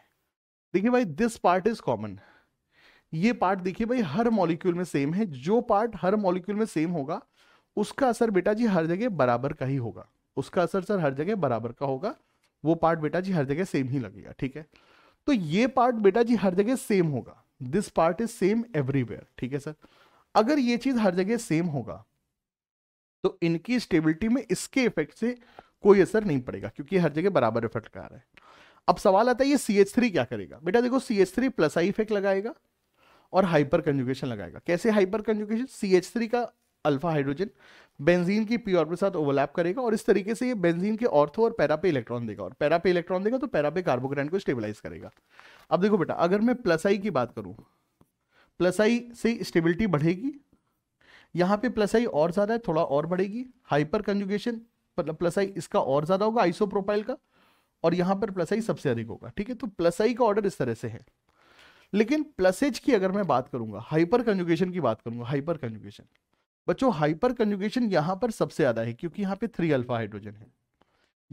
देखिए भाई दिस पार्ट इज कॉमन ये पार्ट देखिए भाई हर मॉलिक्यूल में सेम है जो पार्ट हर मॉलिक्यूल में सेम होगा उसका असर बेटा जी हर जगह बराबर का ही होगा उसका असर सर हर जगह बराबर का होगा वो पार्ट बेटा जी हर जगह सेम ही लगेगा ठीक है तो ये पार्ट बेटा जी हर जगह सेम होगा this part is same everywhere ठीक है सर अगर ये चीज हर जगह सेम होगा तो इनकी स्टेबिलिटी में इसके इफेक्ट से कोई असर नहीं पड़ेगा क्योंकि हर जगह बराबर इफेक्ट का आ रहा है अब सवाल आता है ये सी एच थ्री क्या करेगा बेटा देखो C H three plus I effect लगाएगा और हाइपर कंजुगेशन लगाएगा कैसे hyperconjugation C H three का अल्फा हाइड्रोजन बेंजीन की पी ऑर्बिट साथ ओवरलैप करेगा और इस तरीके से ये बेंजीन के ऑर्थो और पैरा पे इलेक्ट्रॉन देगा और पैरा पे इलेक्ट्रॉन देगा तो पैरा पे को स्टेबलाइज करेगा अब देखो बेटा अगर मैं प्लस आई की बात करूँ प्लस आई से स्टेबिलिटी बढ़ेगी यहाँ पे प्लस आई और ज़्यादा है थोड़ा और बढ़ेगी हाइपर कंजुगेशन मतलब प्लस आई इसका और ज़्यादा होगा आइसो प्रोफाइल का और यहाँ पर प्लस आई सबसे अधिक होगा ठीक है तो प्लस आई का ऑर्डर इस तरह से है लेकिन प्लस एच की अगर मैं बात करूंगा हाइपर कंजुगेशन की बात करूंगा हाइपर कंजुगेशन बच्चों हाइपर कंजुगेशन यहां पर सबसे ज़्यादा है क्योंकि यहां पे थ्री अल्फा हाइड्रोजन है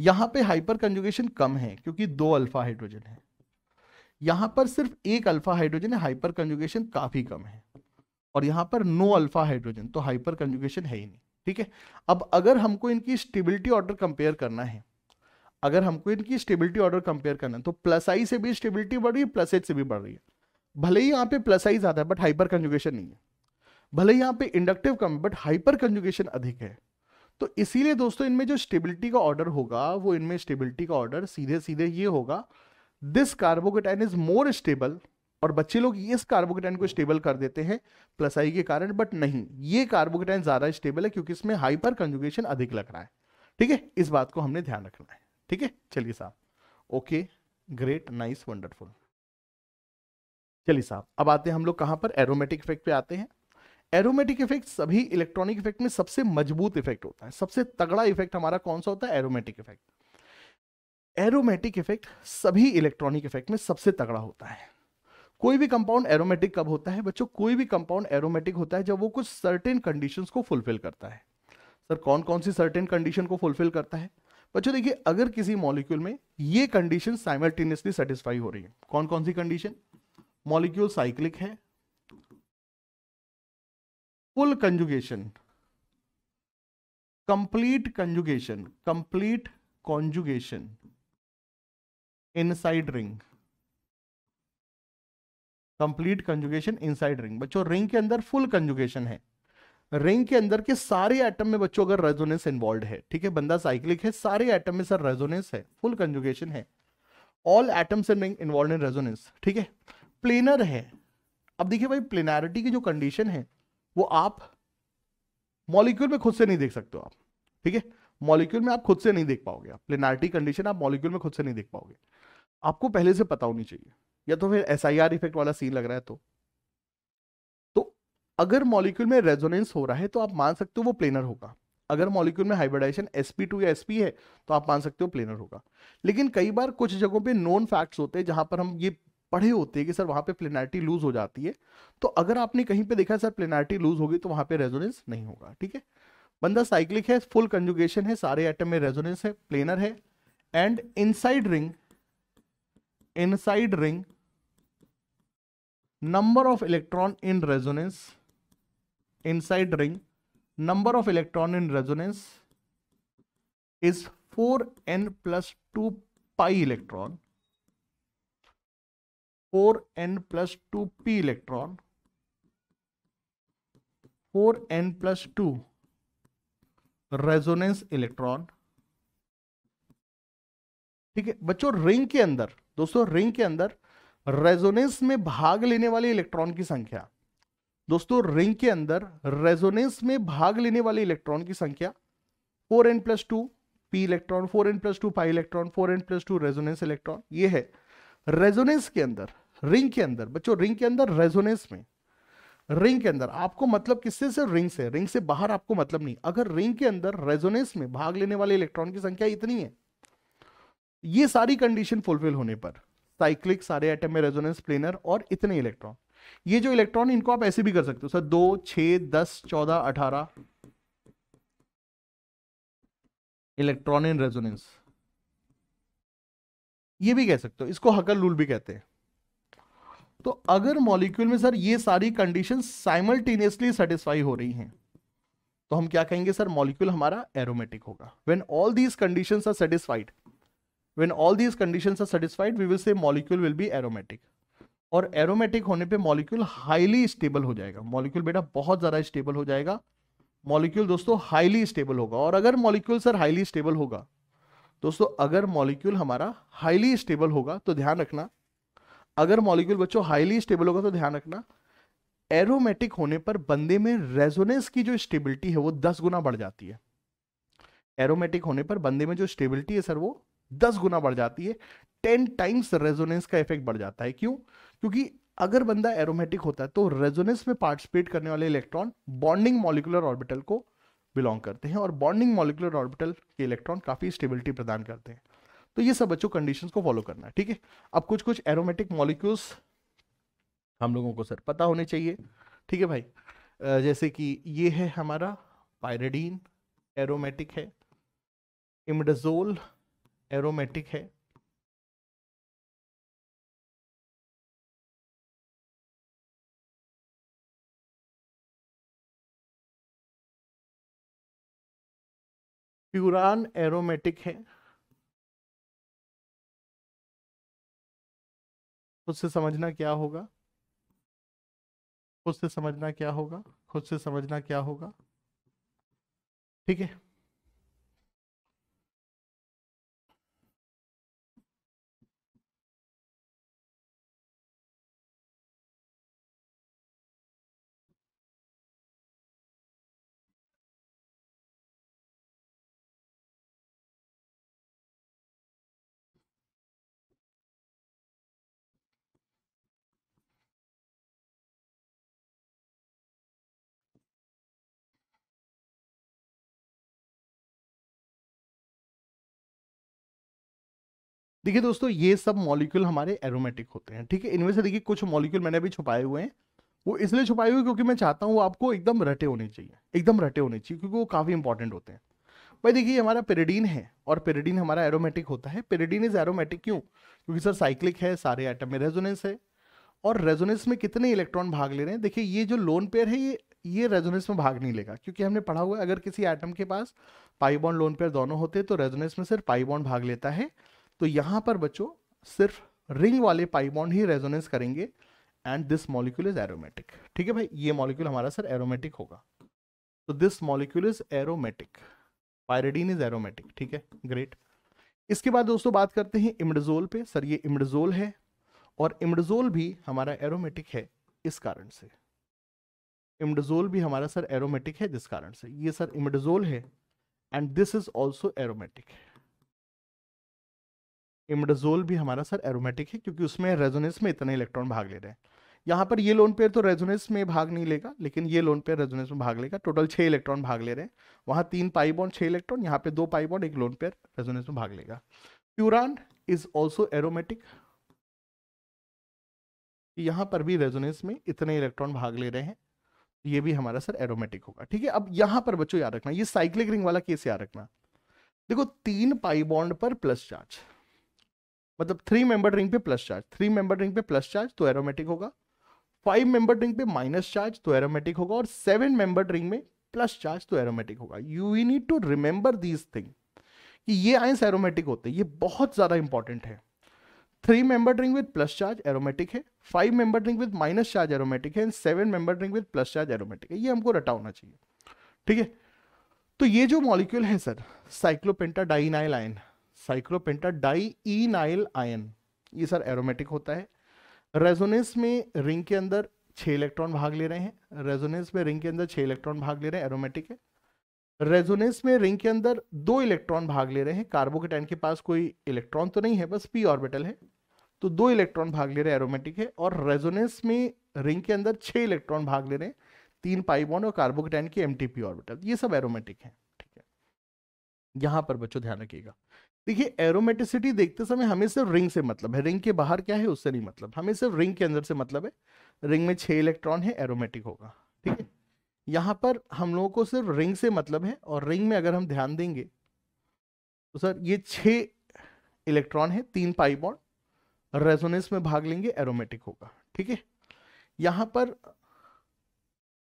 यहां पे हाइपर कंजुगेशन कम है क्योंकि दो अल्फा हाइड्रोजन है यहां पर सिर्फ एक अल्फा हाइड्रोजन है हाइपर कंजुगेशन काफ़ी कम है और यहां पर नो अल्फा हाइड्रोजन तो हाइपर कंजुगेशन है ही नहीं ठीक है अब अगर हमको इनकी स्टेबिलिटी ऑर्डर कंपेयर करना है अगर हमको इनकी स्टेबिलिटी ऑर्डर कंपेयर करना है तो प्लस आई से भी स्टेबिलिटी बढ़ रही है प्लस एच से भी बढ़ रही है भले ही यहाँ पे प्लस आई ज़्यादा है बट हाइपर कंजुगेशन नहीं है भले यहाँ पे इंडक्टिव कम बट हाइपर कंजुगेशन अधिक है तो इसीलिए दोस्तों इनमें जो स्टेबिलिटी का ऑर्डर होगा वो इनमें स्टेबिलिटी का ऑर्डर सीधे सीधे ये होगा this carbocation is more stable और बच्चे लोग इस कार्बोकेटाइन को स्टेबल कर देते हैं प्लस आई के कारण बट नहीं ये कार्बोकेटाइन ज्यादा स्टेबल है क्योंकि इसमें हाइपर कंजुगेशन अधिक लग रहा है ठीक है इस बात को हमने ध्यान रखना है ठीक है चलिए साहब ओके ग्रेट नाइस वंडरफुल चलिए साहब अब आते हैं हम लोग कहां पर एरोमेटिक इफेक्ट पे आते हैं एरोमेटिक इफेक्ट सभी इलेक्ट्रॉनिक इफेक्ट में सबसे मजबूत इफेक्ट होता है सबसे तगड़ा इफेक्ट हमारा कौन सा होता है एरोमेटिक इफेक्ट एरोमेटिक इफेक्ट सभी इलेक्ट्रॉनिक इफेक्ट में सबसे तगड़ा होता है कोई भी कंपाउंड एरोमेटिक कब होता है बच्चों कोई भी कंपाउंड एरोमेटिक होता है जब वो कुछ सर्टेन कंडीशंस को फुलफिल करता है सर कौन कौन सी सर्टेन कंडीशन को फुलफिल करता है बच्चों देखिए अगर किसी मॉलिक्यूल में ये कंडीशन साइमल्टेनियसली सेटिस्फाई हो रही है कौन कौन सी कंडीशन मॉलिक्यूल साइक्लिक है conjugation complete conjugation complete conjugation inside ring complete conjugation inside ring बच्चों रिंग के अंदर फुल कंजुगेशन है रिंग के अंदर के सारे एटम में बच्चों अगर रेजोनेंस इन्वॉल्व है ठीक है बंदा साइक्लिक है सारे एटम में सर रेजोनेंस है फुल कंजुगेशन है all atoms in ring involve in resonance ठीक है प्लेनर है अब देखिए भाई प्लेनैरिटी की जो कंडीशन है वो आप मॉलिक्यूल में खुद से नहीं देख सकते हो आप ठीक है मॉलिक्यूल में आप खुद से नहीं देख पाओगे आप प्लेनारिटी कंडीशन आप मॉलिक्यूल में खुद से नहीं देख पाओगे आपको पहले से पता होनी चाहिए या तो फिर एस आई आर इफेक्ट वाला सीन लग रहा है तो तो अगर मॉलिक्यूल में रेजोनेंस हो रहा है तो आप मान सकते हो वो प्लेनर होगा अगर मॉलिक्यूल में हाइब्रिडाइजेशन sp2 या sp है तो आप मान सकते हो प्लेनर होगा लेकिन कई बार कुछ जगहों पे नोन फैक्ट्स होते हैं जहां पर हम ये पढ़े होते हैं कि सर वहाँ पे प्लेनारिटी लूज हो जाती है तो अगर आपने कहीं पे देखा सर प्लेनारिटी लूज होगी तो वहाँ पे रेजोनेंस नहीं होगा ठीक है बंदा साइक्लिक है फुल कंजुगेशन है सारे आइटम में रेजोनेंस है प्लेनर है and inside ring inside ring number of electron in resonance resonance ring number of electron in resonance is four n plus two pi electron four n plus two p electron four n plus two resonance electron ठीक है बच्चों ring के अंदर दोस्तों ring के अंदर resonance में भाग लेने वाले इलेक्ट्रॉन की संख्या दोस्तों रिंग के अंदर रेजोनेंस में भाग लेने वाले इलेक्ट्रॉन की संख्या four n plus two p electron four n plus two pi electron four n plus two resonance electron ये है रेजोनेंस के अंदर रिंग के अंदर बच्चों रिंग के अंदर रेजोनेंस में रिंग के अंदर आपको मतलब किससे से रिंग से रिंग से बाहर आपको मतलब नहीं अगर रिंग के अंदर रेजोनेंस में भाग लेने वाले इलेक्ट्रॉन की संख्या इतनी है ये सारी कंडीशन फुलफिल होने पर साइक्लिक सारे एटम में रेजोनेंस प्लेनर और इतने इलेक्ट्रॉन ये जो इलेक्ट्रॉन इनको आप ऐसे भी कर सकते हो सर दो छ दस चौदह अठारह इलेक्ट्रॉन इन रेजोनेंस ये भी कह सकते हो इसको हकल रूल भी कहते हैं तो अगर मॉलिक्यूल में सर ये सारी कंडीशन साइमल्टेनियसली सेटिस्फाई हो रही हैं तो हम क्या कहेंगे सर मॉलिक्यूल हमारा एरोमेटिक होगा when all these condition are satisfied when all these condition are satisfied we will say molecule will be aromatic और एरोमेटिक होने पे मॉलिक्यूल हाईली स्टेबल हो जाएगा मॉलिक्यूल बेटा बहुत ज़्यादा स्टेबल हो जाएगा मॉलिक्यूल दोस्तों हाईली स्टेबल होगा और अगर मॉलिक्यूल सर हाईली स्टेबल होगा दोस्तों अगर मॉलिक्यूल हमारा हाईली स्टेबल होगा तो ध्यान रखना अगर मॉलिक्यूल बच्चों हाईली स्टेबल होगा तो ध्यान रखना एरोमेटिक होने पर बंदे में रेजोनेंस की जो स्टेबिलिटी है वो दस गुना बढ़ जाती है एरोमेटिक होने पर बंदे में जो स्टेबिलिटी है सर वो दस गुना बढ़ जाती है टेन टाइम्स रेजोनेंस का इफेक्ट बढ़ जाता है क्यों क्योंकि अगर बंदा एरोमेटिक होता है तो रेजोनेंस में पार्टिसिपेट करने वाले इलेक्ट्रॉन बॉन्डिंग मॉलिकुलर ऑर्बिटल को बिलोंग करते हैं और बॉन्डिंग मॉलिकुलर ऑर्बिटल के इलेक्ट्रॉन काफ़ी स्टेबिलिटी प्रदान करते हैं तो ये सब बच्चों कंडीशंस को फॉलो करना है ठीक है अब कुछ कुछ एरोमेटिक मॉलिक्यूल्स हम लोगों को सर पता होने चाहिए ठीक है भाई जैसे कि ये है हमारा पायरेडीन एरोमेटिक है इमडजोल एरोमेटिक है प्यूरान एरोमेटिक है खुद से समझना क्या होगा खुद से समझना क्या होगा खुद से समझना क्या होगा ठीक है देखिए दोस्तों ये सब मॉलिक्यूल हमारे एरोमेटिक होते हैं ठीक है इनमें से देखिए कुछ मॉलिक्यूल मैंने अभी छुपाए हुए हैं वो इसलिए छुपाए हुए क्योंकि मैं चाहता हूँ आपको एकदम रटे होने चाहिए एकदम रटे होने चाहिए क्योंकि वो काफ़ी इंपॉर्टेंट होते हैं भाई देखिए हमारा पेरेडीन है और पेरेडीन हमारा एरोमेटिक होता है पेरेडीन इज एरोमेटिक क्यों क्योंकि सर साइक्लिक है सारे आइटम में रेजोनेंस है और रेजोनेंस में कितने इलेक्ट्रॉन भाग ले रहे हैं देखिए ये जो लोन पेयर है ये ये रेजोनेंस में भाग नहीं लेगा क्योंकि हमने पढ़ा हुआ है अगर किसी आइटम के पास पाईबॉन्ड लोन पेयर दोनों होते हैं तो रेजोनेंस में सिर्फ पाईबॉन्ड भाग लेता है तो यहां पर बच्चों सिर्फ रिंग वाले पाइबॉन्ड ही रेजोनेंस करेंगे and this molecule is aromatic ठीक है भाई ये मॉलिक्यूल हमारा सर एरोमेटिक होगा तो this molecule is aromatic pyridine is aromatic ठीक है ग्रेट इसके बाद दोस्तों बात करते हैं इमडजोल पे सर ये इमडजोल है और इमडजोल भी हमारा एरोमेटिक है इस कारण से इमडजोल भी हमारा सर एरोमेटिक है जिस कारण से ये सर इमडजोल है and this is also aromatic imidazole भी हमारा सर एरोमेटिक है क्योंकि उसमें रेजोनेंस में इतने इलेक्ट्रॉन भाग ले रहे हैं यहाँ पर ये लोन पेयर तो रेजोनेंस में भाग नहीं लेगा लेकिन ये लोन पेयर रेजोनेंस में भाग लेगा टोटल छः इलेक्ट्रॉन भाग ले रहे हैं वहाँ तीन पाई छः इलेक्ट्रॉन यहाँ पे दो पाई एक लोन पेयर रेजोनेंस में भाग लेगा प्यूरान इज ऑल्सो एरोमेटिक यहाँ पर भी रेजोनेंस में इतने इलेक्ट्रॉन भाग ले रहे हैं ये भी हमारा सर एरोमेटिक होगा ठीक है अब यहाँ पर बच्चों याद रखना ये साइक्लिक रिंग वाला केस याद रखना देखो तीन पाई पर प्लस चार्ज मतलब थ्री मेंबर रिंग पे plus charge three member ring पे प्लस चार्ज तो एरोमेटिक होगा फाइव मेंबर रिंग पे माइनस चार्ज तो एरोमेटिक होगा और सेवन मेंबर रिंग में प्लस चार्ज तो एरोमेटिक होगा you we need to remember these thing कि ये आइंस एरोमेटिक होते हैं ये बहुत ज़्यादा इंपॉर्टेंट है three member ring with plus charge aromatic है five member ring with minus charge aromatic है and seven member ring with plus charge aromatic है ये हमको रटा होना चाहिए ठीक है तो ये जो मॉलिक्यूल है sir cyclopentadienyl ion cyclopentadienyl ion ये सर एरोमेटिक होता है रेजोनेंस में रिंग के अंदर छः इलेक्ट्रॉन भाग ले रहे हैं रेजोनेंस में रिंग के अंदर छः इलेक्ट्रॉन भाग ले रहे हैं एरोमेटिक है रेजोनेंस में रिंग के अंदर दो इलेक्ट्रॉन भाग ले रहे हैं कार्बोकेटाइन के पास कोई इलेक्ट्रॉन तो नहीं है बस पी ऑर्बिटल है तो दो इलेक्ट्रॉन भाग ले रहे हैं एरोमेटिक है और रेजोनेंस में रिंग के अंदर छः इलेक्ट्रॉन भाग ले रहे हैं तीन पाइबॉन और कार्बोकेटाइन के एम ऑर्बिटल ये सब एरोमेटिक है ठीक है यहाँ पर बच्चों ध्यान रखिएगा देखिए एरोमेटिसिटी देखते समय हमें सिर्फ रिंग से मतलब है रिंग के बाहर क्या है उससे नहीं मतलब हमें सिर्फ रिंग के अंदर से मतलब है रिंग में छह इलेक्ट्रॉन है एरोमेटिक होगा ठीक है यहाँ पर हम लोगों को सिर्फ रिंग से मतलब है और रिंग में अगर हम ध्यान देंगे तो सर ये छः इलेक्ट्रॉन है तीन पाई बॉन्ड रेजोनेंस में भाग लेंगे एरोमेटिक होगा ठीक है यहाँ पर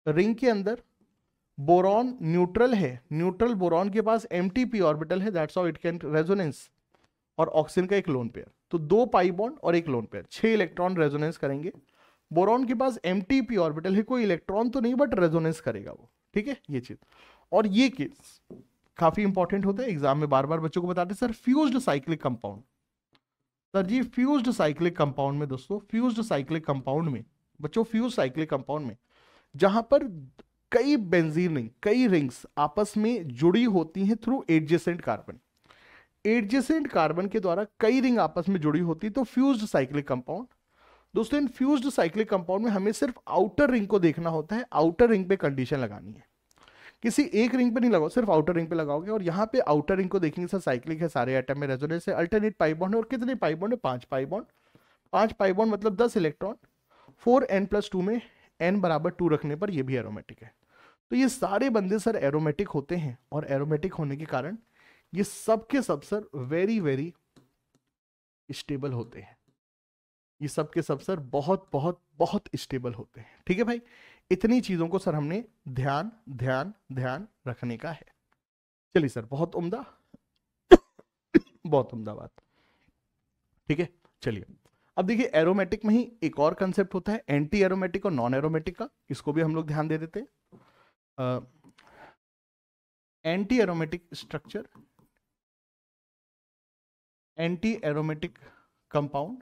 रिंग के अंदर बोरॉन न्यूट्रल है न्यूट्रल बोरॉन के पास एम टी पी ऑर्बिटल है that's how it can resonance और ऑक्सीजन का एक लोन पेयर तो दो पाई बॉन्ड और एक लोन पेयर छह इलेक्ट्रॉन रेजोनेंस करेंगे बोरॉन के पास एम टी पी ऑर्बिटल है कोई इलेक्ट्रॉन तो नहीं बट रेजोनेंस करेगा वो ठीक है ये चीज और ये केस काफी इंपॉर्टेंट होते हैं एग्जाम में बार बार बच्चों को बताते sir fuse cyclic compound sir ji fuse cyclic compound में दोस्तों फ्यूज साइक्लिक कंपाउंड में बच्चों फ्यूज साइक्लिक कंपाउंड में जहां पर कई बेंजीन रिंग कई रिंग्स आपस में जुड़ी होती हैं through adjacent carbon adjacent carbon के द्वारा कई रिंग आपस में जुड़ी होती है तो फ्यूज्ड साइक्लिक कंपाउंड दोस्तों इन फ्यूज्ड साइक्लिक कंपाउंड में हमें सिर्फ आउटर रिंग को देखना होता है आउटर रिंग पे कंडीशन लगानी है किसी एक रिंग पे नहीं लगाओ सिर्फ आउटर रिंग पे लगाओगे और यहाँ पे आउटर रिंग को देखेंगे सर साइक्लिक है सारे आइटम में रेजोनेंस है अल्टरनेट पाइबॉन्ड है और कितने पाइबॉन्ड है पांच पाइबॉन्ड पांच पाइबॉन्ड मतलब दस electron four n plus two में एन बराबर टू रखने पर यह भी एरोमेटिक है तो ये सारे बंदे सर एरोमेटिक होते हैं और एरोमेटिक होने के कारण ये सब के सब सर वेरी वेरी स्टेबल होते हैं ये सब के सब सर बहुत बहुत बहुत स्टेबल होते हैं ठीक है भाई इतनी चीज़ों को सर हमने ध्यान ध्यान ध्यान रखने का है चलिए सर बहुत उम्दा बहुत उम्दा बात ठीक है चलिए अब देखिए एरोमेटिक में ही एक और कंसेप्ट होता है एंटी एरोमेटिक और नॉन एरोमेटिक का इसको भी हम लोग ध्यान दे देते हैं anti aromatic structure anti aromatic compound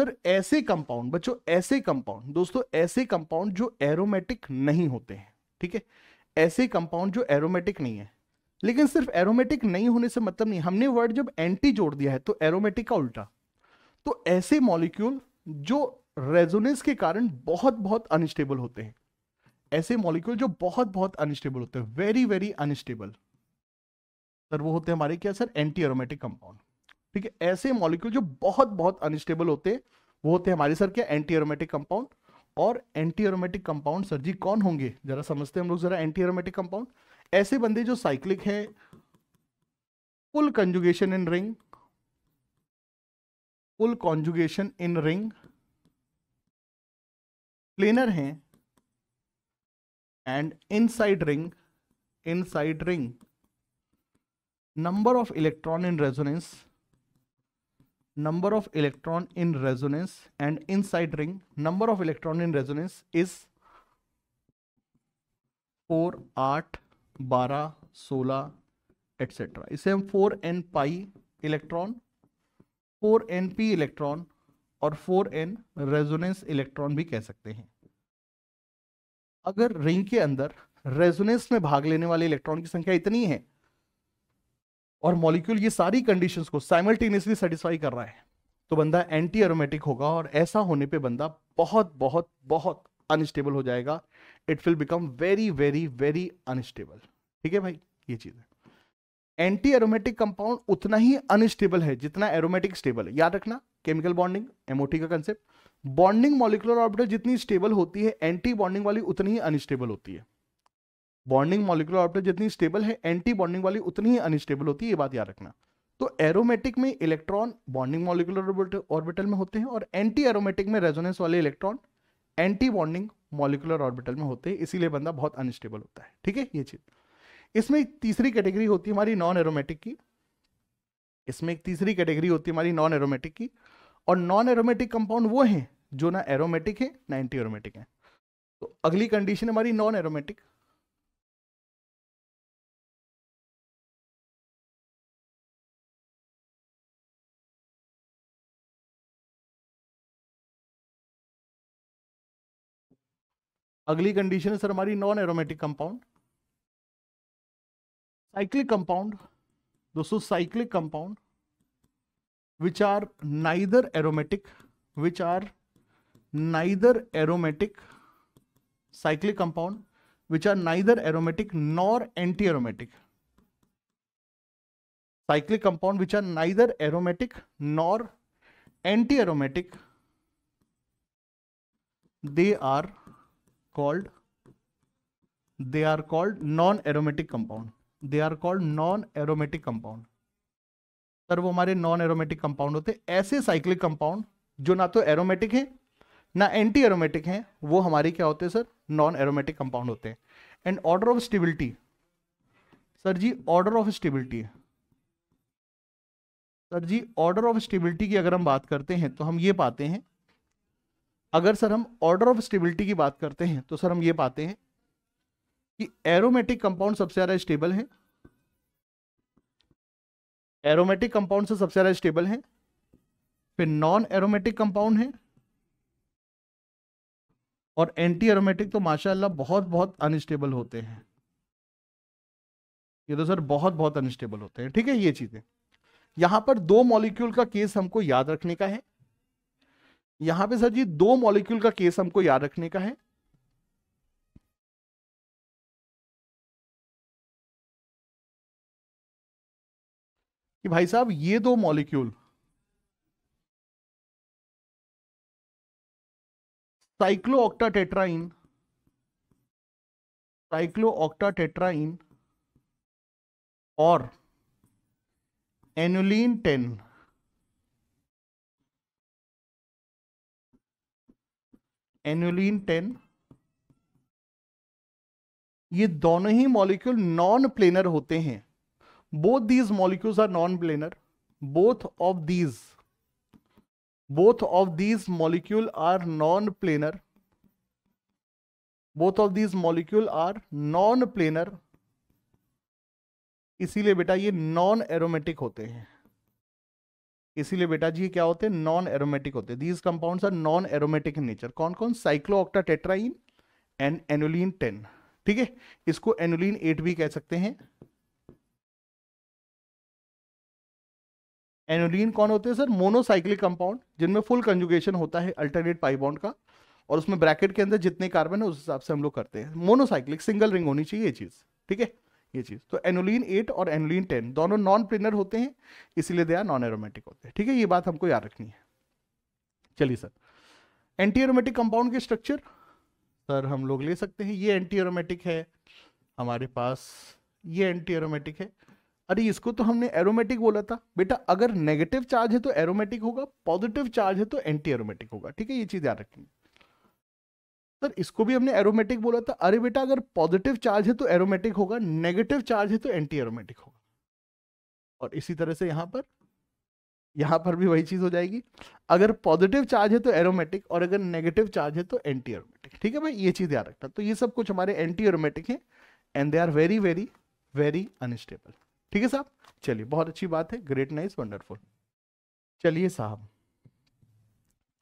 sir ऐसे कंपाउंड बच्चों ऐसे कंपाउंड दोस्तों ऐसे कंपाउंड जो एरोमेटिक नहीं होते हैं ठीक है ऐसे कंपाउंड जो एरोमेटिक नहीं है लेकिन सिर्फ एरोमेटिक नहीं होने से मतलब नहीं हमने वर्ड जब एंटी जोड़ दिया है तो एरोमेटिक का उल्टा तो ऐसे मॉलिक्यूल जो रेजोनेंस के कारण बहुत बहुत अनस्टेबल होते हैं ऐसे मॉलिक्यूल जो बहुत बहुत अनस्टेबल होते हैं वेरी वेरी अनस्टेबल सर वो होते हैं हमारे क्या सर एंटी एरोमेटिक कंपाउंड ठीक है ऐसे मॉलिक्यूल जो बहुत बहुत अनस्टेबल होते हैं वो होते हैं हमारे सर क्या एंटी एरोमेटिक कंपाउंड और anti aromatic compound sir ji कौन होंगे जरा समझते हैं हम लोग जरा एंटी एरोमेटिक कंपाउंड ऐसे बंदे जो साइक्लिक हैं full conjugation in ring full conjugation in ring planar हैं and inside ring inside ring number of electron in resonance number of electron in resonance and inside ring number of electron in resonance is 4 8 12 16 etc इसे हम 4n pi electron 4np electron और 4n resonance electron भी कह सकते हैं अगर ring के अंदर रेजोनेंस में भाग लेने वाले इलेक्ट्रॉन की संख्या इतनी है और मॉलिक्यूल ये सारी कंडीशन को साइमल्टेनियसली सेटिस्फाई कर रहा है तो बंदा एंटी एरोमेटिक होगा और ऐसा होने पे बंदा बहुत बहुत बहुत अनस्टेबल हो जाएगा it will become very very very unstable ठीक है भाई ये चीज़ है एंटी एरोमेटिक कंपाउंड उतना ही अनस्टेबल है जितना एरोमेटिक स्टेबल है याद रखना केमिकल बॉन्डिंग एमओटी का कंसेप्ट बॉन्डिंग मॉलिकुलर ऑर्बिटल जितनी स्टेबल होती है एंटी बॉन्डिंग वाली उतनी ही अनस्टेबल होती है बॉन्डिंग मॉलिकुलर ऑर्बिटल जितनी स्टेबल है एंटी बॉन्डिंग वाली उतनी ही अनस्टेबल होती है ये बात याद रखना तो एरोमेटिक में इलेक्ट्रॉन बॉन्डिंग मॉलिकुलर ऑर्बिटल में होते हैं और एंटी एरोमेटिक में रेजोनेंस वाले electron anti bonding molecular orbital में होते हैं इसीलिए बंदा बहुत अनस्टेबल होता है ठीक है ये चीज़ इसमें तीसरी कैटेगरी होती है हमारी नॉन एरोमेटिक की इसमें एक तीसरी कैटेगरी होती है हमारी नॉन एरोमेटिक की और नॉन एरोमेटिक कंपाउंड वो हैं जो ना एरोमेटिक है ना एंटी एरोमेटिक है तो अगली कंडीशन हमारी नॉन एरोमेटिक अगली कंडीशन है सर हमारी non aromatic compound cyclic compound दोस्तों cyclic compound which are neither aromatic which are neither aromatic cyclic compound which are neither aromatic nor anti-aromatic cyclic compound which are neither aromatic nor anti-aromatic they are called they are called non-aromatic compound they are called non-aromatic compound sir वो हमारे non aromatic compound होते हैं ऐसे cyclic compound जो ना तो aromatic है ना एंटी एरोमेटिक हैं वो हमारे क्या होते हैं सर नॉन एरोमेटिक कंपाउंड होते हैं and order of stability sir ji order of stability sir ji order of stability की अगर हम बात करते हैं तो हम ये पाते हैं अगर सर हम ऑर्डर ऑफ स्टेबिलिटी की बात करते हैं तो सर हम ये पाते हैं कि एरोमेटिक कंपाउंड सबसे ज़्यादा स्टेबल है एरोमेटिक कंपाउंड से सबसे ज़्यादा स्टेबल है फिर नॉन एरोमेटिक कंपाउंड है और एंटी एरोमेटिक तो माशाल्लाह बहुत बहुत अनस्टेबल होते हैं ये तो सर बहुत बहुत अनस्टेबल होते हैं ठीक है ये चीज़ें यहां पर दो मॉलिक्यूल का केस हमको याद रखने का है यहां पे सर जी दो मॉलिक्यूल का केस हमको याद रखने का है कि भाई साहब ये दो molecule tetraene cyclooctatetraene और एनुलिन टेन टेन ये दोनों ही मॉलिक्यूल नॉन प्लेनर होते हैं both these molecules are non planar both of these both of these molecule are non-planar both of these molecule are non-planar इसीलिए बेटा ये non aromatic होते हैं इसीलिए बेटा जी क्या होते हैं नॉन एरोमेटिक होते हैं these compounds are non aromatic in nature कौन कौन cyclooctatetraene and annulene ten ठीक है इसको एनोलिन एट भी कह सकते हैं एनोलिन कौन होते हैं सर मोनोसाइक्लिक कंपाउंड जिनमें फुल कंजुगेशन होता है अल्टरनेट पाइबॉन्ड का और उसमें ब्रैकेट के अंदर जितने कार्बन है उस हिसाब से हम लोग करते हैं मोनोसाइक्लिक सिंगल रिंग होनी चाहिए ये चीज़ ठीक है ये चीज़ तो एनोलिन एट और एनोलिन टेन दोनों नॉन प्रिनर होते हैं इसीलिए दया नॉन एरोमेटिक होते हैं ठीक है ये बात हमको याद रखनी है चलिए सर एंटी एरोमेटिक कंपाउंड के स्ट्रक्चर सर हम लोग ले सकते हैं ये एंटी एरोमेटिक है हमारे पास ये एंटी एरोमेटिक है अरे इसको तो हमने एरोमेटिक बोला था बेटा अगर नेगेटिव चार्ज है तो एरोमेटिक होगा पॉजिटिव चार्ज है तो एंटी एरोमेटिक होगा ठीक है ये चीज़ याद रखेंगे सर इसको भी हमने एरोमेटिक बोला था अरे बेटा अगर पॉजिटिव चार्ज है तो एरोमेटिक होगा नेगेटिव चार्ज है तो एंटी एरोमेटिक होगा और इसी तरह से यहाँ पर यहाँ पर भी वही चीज़ हो जाएगी अगर पॉजिटिव चार्ज है तो एरोमेटिक और अगर नेगेटिव चार्ज है तो एंटी एरोमेटिक ठीक है भाई ये चीज़ याद रखना तो ये सब कुछ हमारे एंटी एरोमेटिक है and they are very very very unstable ठीक है साहब चलिए बहुत अच्छी बात है ग्रेट नाइस वंडरफुल चलिए साहब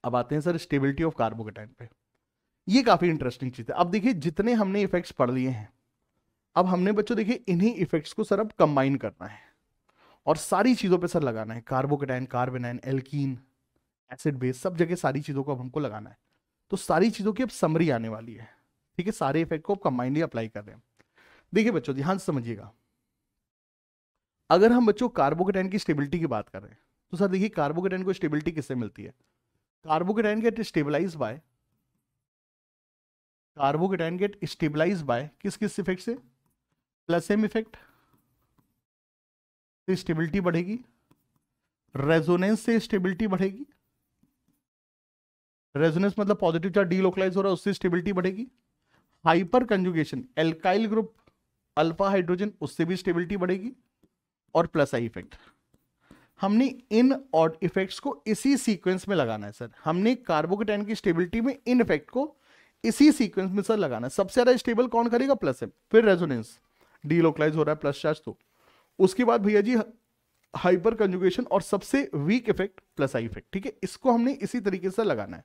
अब आते हैं सर स्टेबिलिटी ऑफ कार्बोकेटाइन पे ये काफ़ी इंटरेस्टिंग चीज़ है अब देखिए जितने हमने इफेक्ट्स पढ़ लिए हैं अब हमने बच्चों देखिए इन्हीं इफेक्ट्स को सर अब कंबाइन करना है और सारी चीज़ों पे सर लगाना है carbocation carbanion alkene acid base सब जगह सारी चीज़ों को अब हमको लगाना है तो सारी चीज़ों की अब समरी आने वाली है ठीक है सारे इफेक्ट को अब कंबाइनली अप्लाई कर रहे हैं देखिए बच्चों ध्यान हाँ, समझिएगा अगर हम बच्चों कार्बोकेटाइन की स्टेबिलिटी की बात करें तो सर देखिए कार्बोकेटाइन को स्टेबिलिटी किससे मिलती है carbocation get stabilize by carbocation get stabilize by किस किस इफेक्ट से प्लस एम इफेक्ट से स्टेबिलिटी बढ़ेगी रेजोनेंस से स्टेबिलिटी बढ़ेगी रेजोनेंस मतलब पॉजिटिव चार्ज डीलोकलाइज हो रहा है उससे स्टेबिलिटी बढ़ेगी hyperconjugation alkyl group alpha hydrogen उससे भी स्टेबिलिटी बढ़ेगी और प्लस आई इफेक्ट हमने इन और इफेक्ट्स को इसी सीक्वेंस में लगाना है सर हमने कार्बोकेटाइन की स्टेबिलिटी में इन इफेक्ट को इसी सीक्वेंस में सर लगाना है सबसे ज़्यादा स्टेबल कौन करेगा प्लस एम फिर रेजोनेंस डीलोकलाइज हो रहा है प्लस चार्ज तो उसके बाद भैया जी हाइपर कंजुगेशन और सबसे weak effect plus I effect ठीक है इसको हमने इसी तरीके से लगाना है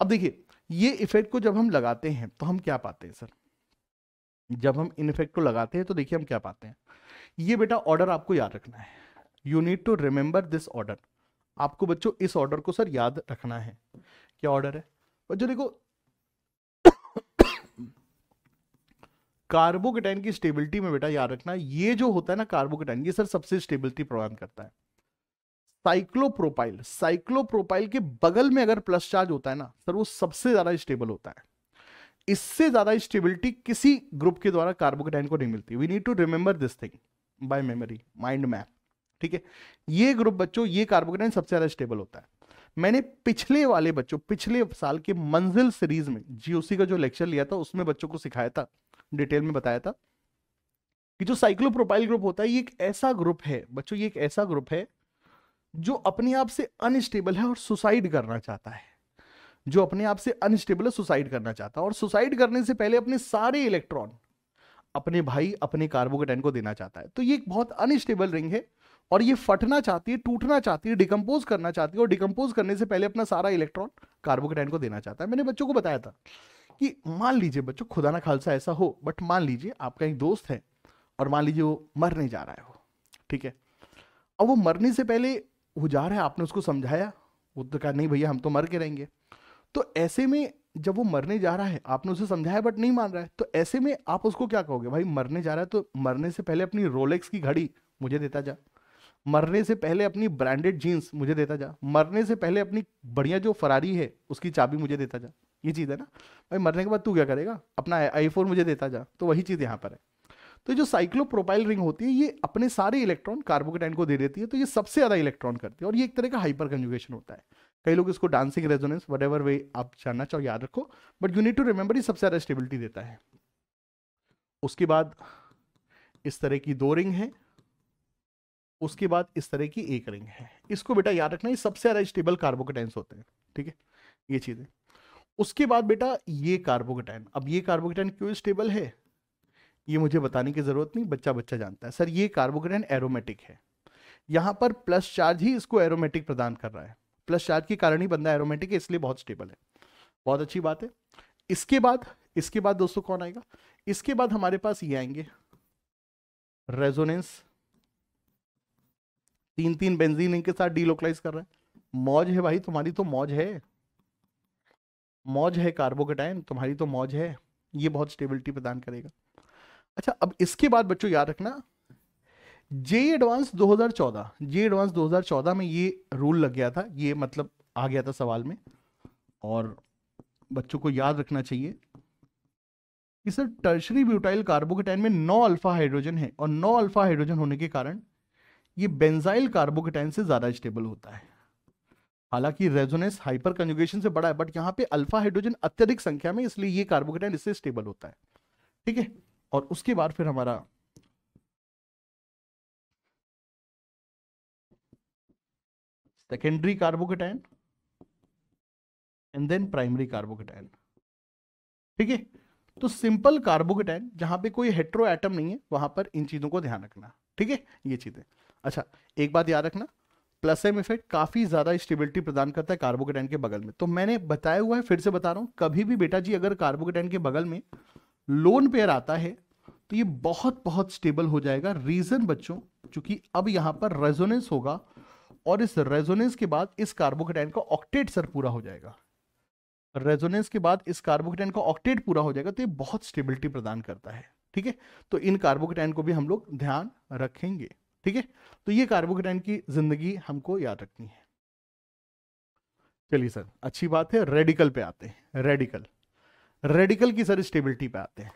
अब देखिए ये इफेक्ट को जब हम लगाते हैं तो हम क्या पाते हैं सर जब हम इन इफेक्ट को लगाते हैं तो देखिए हम क्या पाते हैं ये बेटा ऑर्डर आपको याद रखना है you need to remember this order आपको बच्चों इस ऑर्डर को सर याद रखना है क्या ऑर्डर है बच्चों देखो कार्बोकेटाइन की स्टेबिलिटी में बेटा याद रखना ये जो होता है ना कार्बोकेटाइन ये सर सबसे स्टेबिलिटी प्रदान करता है साइक्लोप्रोपाइल साइक्लोप्रोपाइल के बगल में अगर प्लस चार्ज होता है ना सर वो सबसे ज्यादा स्टेबल होता है इससे ज्यादा स्टेबिलिटी किसी ग्रुप के द्वारा कार्बोकेटाइन को नहीं मिलती we need to remember this thing by memory mind map ठीक है ये ग्रुप बच्चों ये कार्बोग्रेन सबसे ज़्यादा स्टेबल होता है मैंने पिछले वाले बच्चों पिछले साल के मंजिल सीरीज में जीओसी का जो लेक्चर लिया था उसमें बच्चों को सिखाया था डिटेल में बताया था कि जो साइक्लोप्रोपाइल ग्रुप होता है ये एक ऐसा ग्रुप है बच्चों ये एक ऐसा ग्रुप है जो अपने आप से अनस्टेबल है और सुसाइड करना चाहता है जो अपने आप से अनस्टेबल है सुसाइड करना चाहता है और सुसाइड करने से पहले अपने सारे इलेक्ट्रॉन अपने भाई अपने कार्बोकेटाइन को देना चाहता है तो ये एक बहुत अनस्टेबल रिंग है और ये फटना चाहती है टूटना चाहती है डिकम्पोज करना चाहती है और डिकम्पोज करने से पहले अपना सारा इलेक्ट्रॉन कार्बोकेटाइन को देना चाहता है मैंने बच्चों को बताया था कि मान लीजिए बच्चों खुदा ना खालसा ऐसा हो बट मान लीजिए आपका एक दोस्त है और मान लीजिए वो मरने जा रहा है वो ठीक है अब वो मरने से पहले वो जा रहा है आपने उसको समझाया वो तो कहा नहीं भैया हम तो मर के रहेंगे तो ऐसे में जब वो मरने जा रहा है आपने उसे समझाया बट नहीं मान रहा है तो ऐसे में आप उसको क्या कहोगे भाई मरने जा रहा है तो मरने से पहले अपनी रोलेक्स की घड़ी मुझे देता जा मरने से पहले अपनी ब्रांडेड जीन्स मुझे देता जा मरने से पहले अपनी बढ़िया जो फरारी है उसकी चाबी मुझे देता जा ये चीज़ है ना भाई मरने के बाद तू क्या करेगा अपना आई मुझे देता जा तो वही चीज़ यहाँ पर है तो जो साइक्लोप्रोपाइल रिंग होती है ये अपने सारे इलेक्ट्रॉन कार्बोकेटाइन को दे देती है तो ये सबसे ज़्यादा इलेक्ट्रॉन करती है और ये एक तरह का हाइपर कंजुगेशन होता है कई लोग इसको dancing resonance whatever way आप जानना चाहो याद रखो but you need to remember ये सबसे ज़्यादा स्टेबिलिटी देता है उसके बाद इस तरह की दो रिंग है उसके बाद इस तरह की एक रिंग है इसको बेटा याद रखना ये सबसे ज़्यादा स्टेबल कार्बोकेटाइन्स होते हैं ठीक है ये चीज़ें उसके बाद बेटा ये कार्बोकेटाइन अब ये कार्बोकेटाइन क्यों स्टेबल है ये मुझे बताने की ज़रूरत नहीं बच्चा बच्चा जानता है सर ये कार्बोकेटाइन एरोमेटिक है यहाँ पर प्लस चार्ज ही इसको एरोमेटिक प्रदान कर रहा है प्लस चार्ज के कारण ही बंदा एरोमेटिक है इसलिए बहुत स्टेबल है बहुत अच्छी बात है इसके बाद इसके बाद दोस्तों कौन आएगा इसके बाद हमारे पास ये आएंगे रेजोनेंस तीन तीन बेंजीन इनके साथ डीलोकलाइज कर रहे हैं मौज है भाई तुम्हारी तो मौज है मौज है कार्बोकटाइन तुम्हारी तो मौज है ये बहुत स्टेबिलिटी प्रदान करेगा अच्छा अब इसके बाद बच्चों याद रखना जे एडवांस 2014 जे एडवांस 2014 में ये रूल लग गया था ये मतलब आ गया था सवाल में और बच्चों को याद रखना चाहिए कि सर टर्शरी ब्यूटाइल कार्बोकेटाइन में नौ अल्फा हाइड्रोजन है और नौ अल्फा हाइड्रोजन होने के कारण ये बेंजाइल कार्बोकेटाइन से ज़्यादा स्टेबल होता है हालांकि रेजोनेंस हाइपर कंजुगेशन से बड़ा है बट यहाँ पे अल्फा हाइड्रोजन अत्यधिक संख्या में इसलिए ये कार्बोकेटाइन इससे स्टेबल होता है ठीक है और उसके बाद फिर हमारा secondary carbocation and then primary carbocation ठीक है तो सिंपल कार्बोकेटाइन जहां पे कोई हेट्रो एटम नहीं है वहां पर इन चीजों को ध्यान रखना ठीक है ये चीजें अच्छा एक बात याद रखना प्लस एम इफेक्ट काफी ज्यादा स्टेबिलिटी प्रदान करता है कार्बोकेटाइन के बगल में तो मैंने बताया हुआ है फिर से बता रहा हूं कभी भी बेटा जी अगर कार्बोकेटाइन के बगल में लोन पेयर आता है तो ये बहुत बहुत स्टेबल हो जाएगा रीजन बच्चों चूंकि अब यहां पर रेजोनेंस होगा और इस रेजोनेंस के बाद इस कार्बोकेटाइन का ऑक्टेट सर पूरा हो जाएगा रेजोनेंस के बाद इस कार्बोकेटाइन का ऑक्टेट पूरा हो जाएगा तो ये बहुत स्टेबिलिटी प्रदान करता है ठीक है तो इन कार्बोकेटाइन को भी हम लोग ध्यान रखेंगे ठीक है तो ये कार्बोकेटाइन की जिंदगी हमको याद रखनी है चलिए सर अच्छी बात है रेडिकल पे आते हैं रेडिकल रेडिकल की सर स्टेबिलिटी पे आते हैं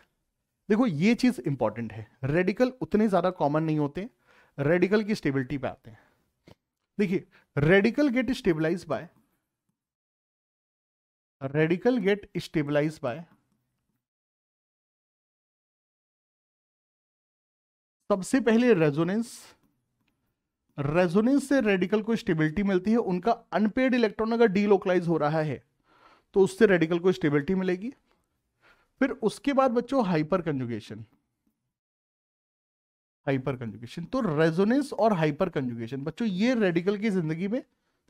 देखो ये चीज इंपॉर्टेंट है रेडिकल उतने ज्यादा कॉमन नहीं होते रेडिकल की स्टेबिलिटी पे आते हैं देखिए radical get stabilize by radical get stabilize by सबसे पहले रेजोनेंस रेजोनेंस से रेडिकल को स्टेबिलिटी मिलती है उनका अनपेड इलेक्ट्रॉन अगर डीलोकलाइज हो रहा है तो उससे रेडिकल को स्टेबिलिटी मिलेगी फिर उसके बाद बच्चों हाइपर कंजुगेशन हाइपर कंजुगेशन तो रेजोनेंस और हाइपर कंजुगेशन बच्चों ये रेडिकल की जिंदगी में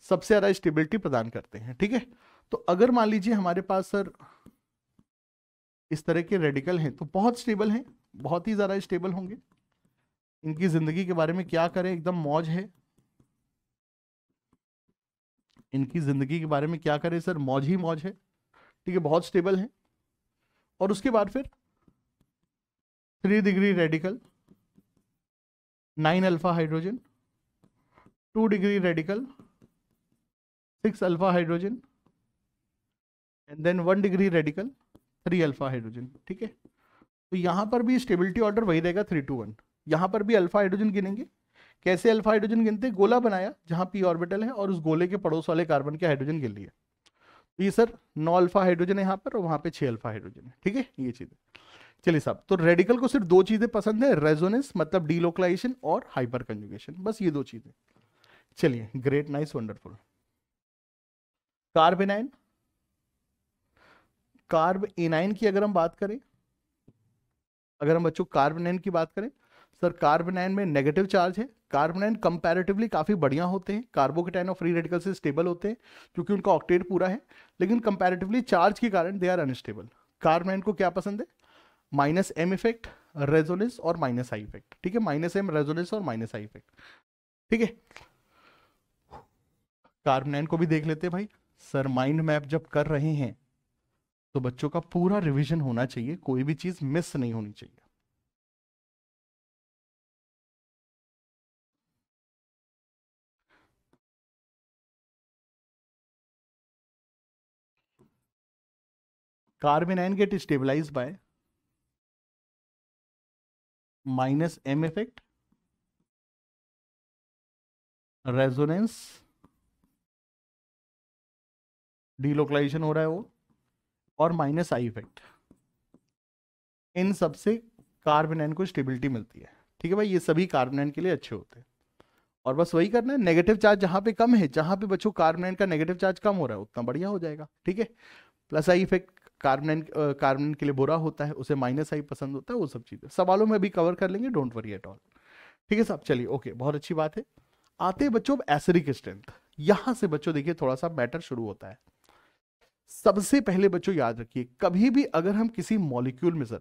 सबसे ज्यादा स्टेबिलिटी प्रदान करते हैं ठीक है तो अगर मान लीजिए हमारे पास सर इस तरह के रेडिकल हैं तो बहुत स्टेबल हैं बहुत ही ज़्यादा स्टेबल होंगे इनकी ज़िंदगी के बारे में क्या करें एकदम मौज है इनकी ज़िंदगी के बारे में क्या करें सर मौज ही मौज है ठीक है बहुत स्टेबल है और उसके बाद फिर three degree radical nine alpha hydrogen two degree radical six alpha hydrogen and then one degree radical three alpha hydrogen ठीक है तो यहाँ पर भी स्टेबिलिटी ऑर्डर वही रहेगा थ्री टू वन यहाँ पर भी अल्फा हाइड्रोजन गिनेंगे कैसे अल्फा हाइड्रोजन गिनते गोला बनाया जहाँ पी ऑर्बिटल है और उस गोले के पड़ोस वाले कार्बन के हाइड्रोजन गिन लिया तो ये सर नौ अल्फा हाइड्रोजन है यहाँ पर और वहाँ पे छः अल्फा हाइड्रोजन है ठीक है ये चीज़ चलिए साहब तो रेडिकल को सिर्फ दो चीजें पसंद है रेजोनेंस मतलब डीलोकलाइजेशन और हाइपर कंजुगेशन बस ये दो चीजें चलिए great nice wonderful carbanion carbanion की अगर हम बात करें अगर हम बच्चों कार्बनाइन की बात करें सर कार्बनाइन में नेगेटिव चार्ज है कार्बनाइन कंपैरेटिवली काफ़ी बढ़िया होते हैं कार्बोकेटाइन और फ्री रेडिकल से स्टेबल होते हैं क्योंकि उनका ऑक्टेट पूरा है लेकिन कंपैरेटिवली चार्ज के कारण दे आर अनस्टेबल कार्बनाइन को क्या पसंद है माइनस एम इफेक्ट रेजोनेंस और माइनस आई इफेक्ट ठीक है माइनस एम रेजोनेंस और माइनस आई इफेक्ट ठीक है कार्बनाइन को भी देख लेते हैं भाई सर माइंड मैप जब कर रहे हैं तो बच्चों का पूरा रिवीजन होना चाहिए कोई भी चीज मिस नहीं होनी चाहिए carbanion get stabilize by minus M effect resonance delocalization हो रहा है वो और माइनस आई इफेक्ट इन सबसे कार्बन एन को स्टेबिलिटी मिलती है ठीक है भाई ये सभी कार्बन एन के लिए अच्छे होते हैं और बस वही करना है नेगेटिव चार्ज जहां पे कम है जहां पे बच्चों एन का नेगेटिव चार्ज कम हो रहा है उतना बढ़िया हो जाएगा ठीक है plus I effect carbon carbon के लिए बुरा होता है उसे माइनस आई पसंद होता है वो सब चीज़ें सवालों में भी कवर कर लेंगे डोंट वरी एट ऑल ठीक है साहब चलिए ओके बहुत अच्छी बात है आते बच्चों एसिडिक स्ट्रेंथ यहां से बच्चों देखिए थोड़ा सा मैटर शुरू होता है सबसे पहले बच्चों याद रखिए कभी भी अगर हम किसी मॉलिक्यूल में सर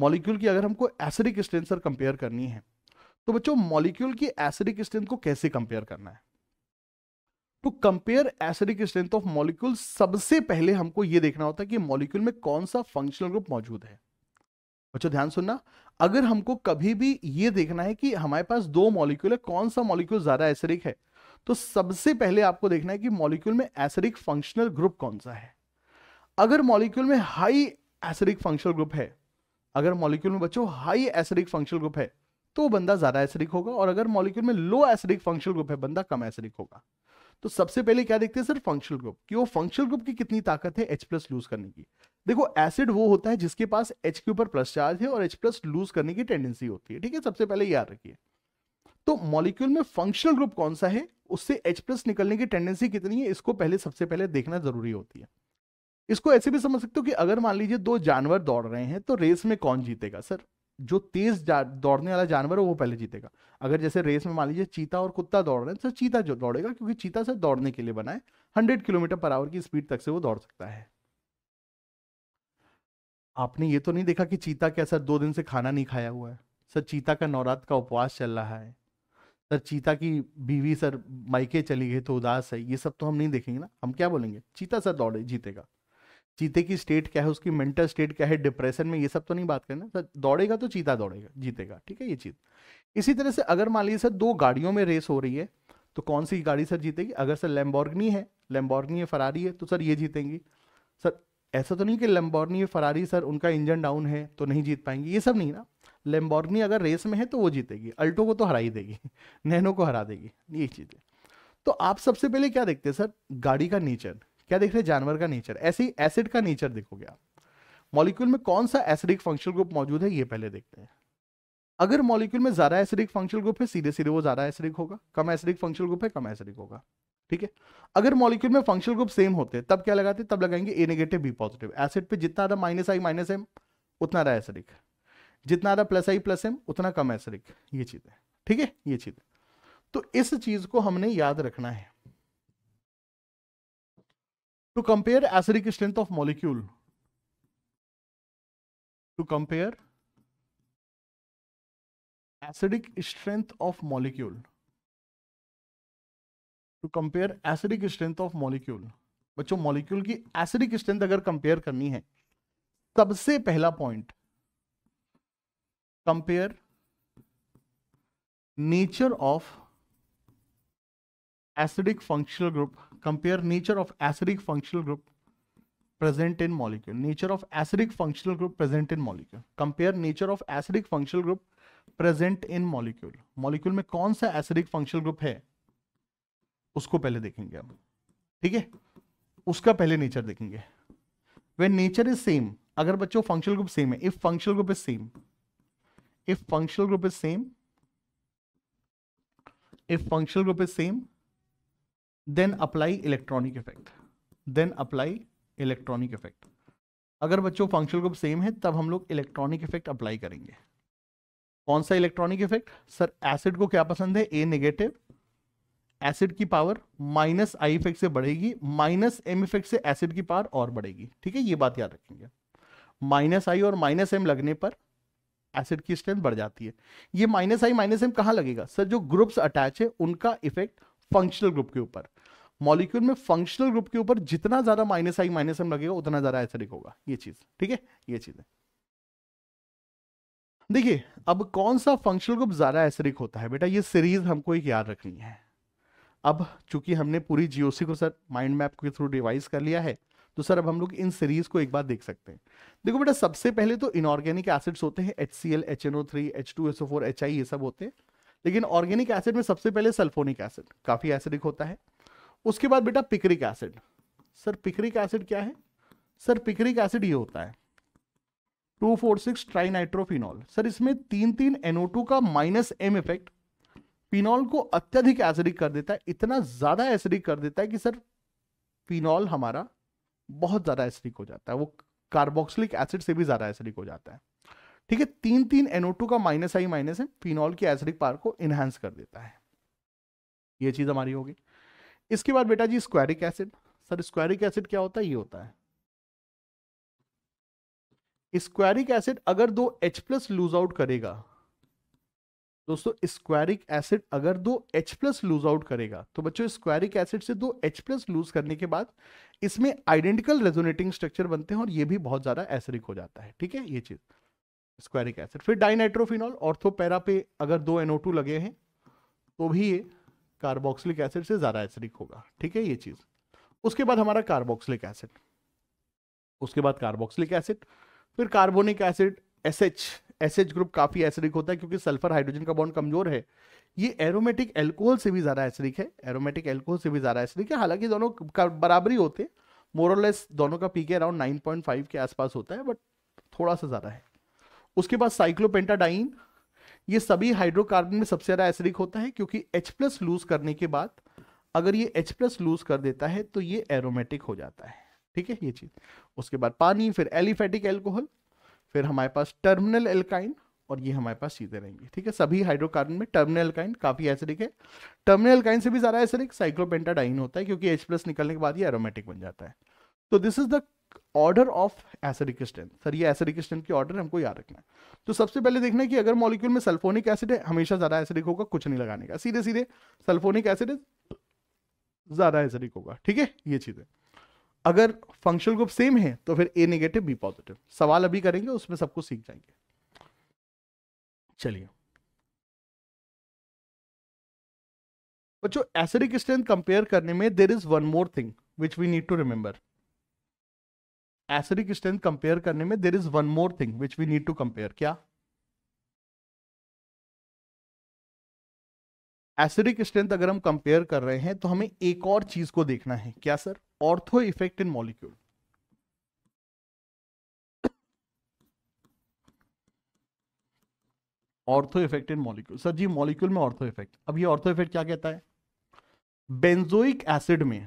मॉलिक्यूल की अगर हमको एसिडिक स्ट्रेंथ सर कंपेयर करनी है तो बच्चों मॉलिक्यूल की एसिडिक स्ट्रेंथ को कैसे कंपेयर करना है to compare acidic strength of molecule सबसे पहले हमको यह देखना होता है कि मॉलिक्यूल में कौन सा फंक्शनल ग्रुप मौजूद है अच्छा ध्यान सुनना अगर हमको कभी भी ये देखना है कि हमारे पास दो मॉलिक्यूल है कौन सा मॉलिक्यूल ज्यादा एसिडिक है तो सबसे पहले आपको देखना है कि मॉलिक्यूल में एसिडिक फंक्शनल ग्रुप कौन सा है अगर मॉलिक्यूल में हाई एसिडिक फंक्शनल ग्रुप है अगर मॉलिक्यूल में बच्चों हाई एसिडिक फंक्शनल ग्रुप है तो बंदा ज्यादा एसिडिक होगा और अगर मॉलिक्यूल में लो एसिडिक फंक्शनल ग्रुप है बंदा कम एसिडिक होगा तो सबसे पहले क्या देखते हैं सर फंक्शनल ग्रुप कि वो फंक्शनल ग्रुप की कितनी ताकत है एच प्लस लूज करने की देखो एसिड वो होता है जिसके पास एच के ऊपर प्लस चार्ज है और एच प्लस लूज करने की टेंडेंसी होती है ठीक है सबसे पहले याद रखिए तो मॉलिक्यूल में फंक्शनल ग्रुप कौन सा है उससे एच प्लस निकलने की टेंडेंसी कितनी है इसको पहले सबसे पहले देखना जरूरी होती है इसको ऐसे भी समझ सकते हो कि अगर मान लीजिए दो जानवर दौड़ रहे हैं तो रेस में कौन जीतेगा सर जो तेज दौड़ने वाला जानवर है वो पहले जीतेगा अगर जैसे रेस में मान लीजिए चीता और कुत्ता दौड़ रहे हैं तो चीता जो दौड़ेगा क्योंकि चीता से दौड़ने के लिए बनाए हंड्रेड किलोमीटर पर आवर की स्पीड तक से वो दौड़ सकता है आपने ये तो नहीं देखा कि चीता क्या सर दो दिन से खाना नहीं खाया हुआ है सर चीता का नवरात्र का उपवास चल रहा है सर चीता की बीवी सर मायके चली गई तो उदास है ये सब तो हम नहीं देखेंगे ना हम क्या बोलेंगे चीता सर दौड़े जीतेगा चीते की स्टेट क्या है उसकी मेंटल स्टेट क्या है डिप्रेशन में ये सब तो नहीं बात करना सर दौड़ेगा तो चीता दौड़ेगा जीतेगा ठीक है ये चीज इसी तरह से अगर मान लीजिए सर दो गाड़ियों में रेस हो रही है तो कौन सी गाड़ी सर जीतेगी अगर सर लेम्बॉर्गनी है लेम्बॉर्गनी है फरारी है तो सर ये जीतेंगी सर ऐसा तो नहीं कि लेम्बॉर्गनी फरारी सर उनका इंजन डाउन है तो नहीं जीत पाएंगे ये सब नहीं ना लेम्बॉर्गनी अगर रेस में है तो वो जीतेगी अल्टो को तो हरा ही देगी नैनो को हरा देगी ये चीज़ें तो आप सबसे पहले क्या देखते हैं सर गाड़ी का नेचर क्या देख रहे हैं जानवर का नेचर ऐसे ही एसिड का नेचर देखोगे आप मॉलिक्यूल में कौन सा एसिडिक फंक्शनल ग्रुप मौजूद है ये पहले देखते हैं अगर मॉलिक्यूल में ज्यादा एसिडिक फंक्शनल ग्रुप है सीधे सीधे वो ज्यादा एसिडिक होगा कम एसिडिक फंक्शनल ग्रुप है कम एसिडिक होगा ठीक है अगर मॉलिक्यूल में फंक्शनल ग्रुप सेम होते तब क्या लगाते तब लगाएंगे A negative B positive acid पे जितना ज्यादा माइनस आई माइनस एम उतना ज्यादा एसिडिक जितना ज्यादा प्लस आई प्लस एम उतना कम एसिडिक ये चीज है ठीक है ये चीज तो इस चीज को हमने याद रखना है to compare acidic strength of molecule to compare acidic strength of molecule to compare acidic strength of molecule बच्चों मॉलिक्यूल की एसिडिक स्ट्रेंथ अगर कंपेयर करनी है सबसे पहला point compare nature of acidic functional group compare nature of acidic functional group present in molecule nature of acidic functional group present in molecule compare nature of acidic functional group present in molecule molecule में कौन सा acidic functional group है उसको पहले देखेंगे हम ठीक है उसका पहले नेचर देखेंगे वेन नेचर इज सेम अगर बच्चों फंक्शनल ग्रुप सेम है if functional group is same if functional group is same if functional group is same then apply electronic effect then apply electronic effect अगर बच्चों functional group same है तब हम लोग electronic effect apply करेंगे कौन सा इलेक्ट्रॉनिक इफेक्ट सर एसिड को क्या पसंद है ए नेगेटिव एसिड की पावर माइनस आई इफेक्ट से बढ़ेगी माइनस एम इफेक्ट से एसिड की पावर और बढ़ेगी ठीक है ये बात याद रखेंगे माइनस आई और माइनस एम लगने पर एसिड की स्ट्रेंथ बढ़ जाती है ये माइनस आई माइनस एम कहाँ लगेगा सर जो ग्रुप्स अटैच है उनका इफेक्ट फंक्शनल ग्रुप के ऊपर मॉलिक्यूल में फंक्शनल ग्रुप के ऊपर जितना ज्यादा माइनस आई माइनस एम लगेगा उतना ज्यादा एसिडिक होगा ये चीज ठीक है ये चीज है देखिए अब कौन सा फंक्शनल ग्रुप ज्यादा एसिडिक होता है बेटा ये सीरीज हमको एक याद रखनी है अब चूंकि हमने पूरी जीओसी को सर माइंड मैप के थ्रू रिवाइज कर लिया है तो सर अब हम लोग इन सीरीज को एक बार देख सकते हैं देखो बेटा सबसे पहले तो इनऑर्गेनिक एसिड्स होते हैं H C L H N O three H two S O four H I ये सब होते हैं लेकिन ऑर्गेनिक एसिड में सबसे पहले सल्फोनिक एसिड काफी एसिडिक होता है उसके बाद बेटा picric acid sir picric acid क्या है सर पिक्रिक एसिड ये होता है two four six trinitrophenol sir इसमें तीन तीन एनओ का माइनस एम इफेक्ट फिनॉल को अत्यधिक एसिडिक कर देता है इतना ज़्यादा एसिडिक कर देता है कि सर फिनॉल हमारा बहुत ज़्यादा एसिडिक हो जाता है वो कार्बोक्सिलिक एसिड से भी ज़्यादा एसिडिक हो जाता है ठीक है तीन तीन एनओ का माइनस आई माइनस है फिनॉल की एसिडिक पार को एनहेंस कर देता है ये चीज़ हमारी होगी इसके बाद बेटा जी squaric acid sir squaric acid क्या होता है ये होता है स्क्वायरिक एसिड अगर दो H प्लस लूज आउट करेगा दोस्तों स्क्वायरिक एसिड अगर दो H प्लस लूज आउट करेगा तो बच्चों स्क्वायरिक एसिड से दो H प्लस लूज करने के बाद इसमें आइडेंटिकल रेजोनेटिंग स्ट्रक्चर बनते हैं और ये भी बहुत ज्यादा एसिडिक हो जाता है ठीक है ये चीज स्क्वायरिक एसिड फिर डाइनाइट्रोफिनॉल ऑर्थोपैरा पे अगर दो एनओ लगे हैं तो भी ये कार्बोक्सिलिक एसिड से ज़्यादा एसिडिक होगा ठीक है ये चीज़ उसके बाद हमारा कार्बोक्सिलिक एसिड उसके बाद कार्बोक्सिलिक एसिड फिर carbonic acid S H S H group काफ़ी एसिडिक होता है क्योंकि सल्फर हाइड्रोजन का बॉन्ड कमजोर है ये एरोमेटिक एल्कोहल से भी ज़्यादा एसिडिक है एरोमेटिक एल्कोहल से भी ज़्यादा एसिडिक है हालांकि दोनों बराबरी होते हैं मोरलेस दोनों का पीके अराउंड 9.5 के आसपास होता है बट थोड़ा सा ज़्यादा है उसके बाद साइक्लोपेंटाडाइन ये सभी हाइड्रोकार्बन में सबसे ज़्यादा एसिडिक होता है क्योंकि H प्लस लूज करने के बाद अगर ये H प्लस लूज कर देता है तो ये एरोमेटिक हो जाता है ठीक है ये चीज़ उसके बाद पानी फिर एलिफेटिक एल्कोहल फिर हमारे पास टर्मिनल एल्काइन और ये हमारे पास चीज़ें रहेंगी ठीक है सभी हाइड्रोकार्बन में टर्मिनल एल्काइन काफ़ी एसिडिक है टर्मिनल एल्काइन से भी ज़्यादा एसिडिक साइक्लोपेंटाडाइन होता है क्योंकि एच प्लस निकलने के बाद ये एरोमेटिक बन जाता है तो this is the order of acidic strength sir ये एसिडिक स्ट्रेंथ की ऑर्डर हमको याद रखना है तो सबसे पहले देखना है कि अगर मॉलिक्यूल में सल्फोनिक एसिड है हमेशा ज़्यादा एसिडिक होगा कुछ नहीं लगाने का सीधे सीधे सल्फोनिक एसिड ज़्यादा एसिडिक होगा ठीक है ये चीज़ है अगर फंक्शनल ग्रुप सेम है तो फिर ए नेगेटिव बी पॉजिटिव सवाल अभी करेंगे उसमें सबको सीख जाएंगे चलिए बच्चों एसिडिक स्ट्रेंथ कंपेयर करने में there is one more thing which we need to remember acidic strength compare करने में there is one more thing which we need to compare क्या एसिडिक स्ट्रेंथ अगर हम कंपेयर कर रहे हैं तो हमें एक और चीज को देखना है क्या sir ortho effect in molecule ortho effect in molecule sir जी मॉलिक्यूल में ऑर्थो इफेक्ट अब ये ऑर्थो इफेक्ट क्या कहता है बेंजोइक एसिड में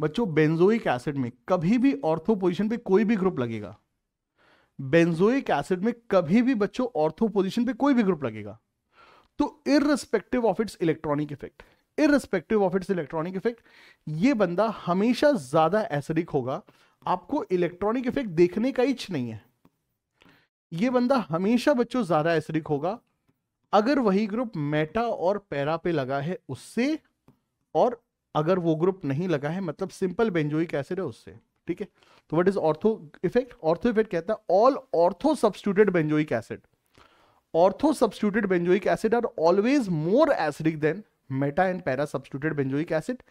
बच्चों बेंजोइक एसिड में कभी भी ऑर्थो पोजिशन पे कोई भी ग्रुप लगेगा बेंजोइक एसिड में कभी भी बच्चों ऑर्थो पोजिशन पे कोई भी ग्रुप लगेगा तो irrespective of its electronic effect irrespective of its electronic effect ये बंदा हमेशा ज्यादा एसिडिक होगा आपको इलेक्ट्रॉनिक इफेक्ट देखने का इच्छ नहीं है ये बंदा हमेशा बच्चों ज्यादा एसिडिक होगा अगर वही ग्रुप मेटा और पैरा पे लगा है उससे और अगर वो ग्रुप नहीं लगा है मतलब सिंपल बेंजोइक एसिड है उससे ठीक है तो what is ortho effect ortho effect कहता है all ortho substituted benzoic acid ortho substituted benzoic acid are always more acidic than meta and para substituted benzoic acid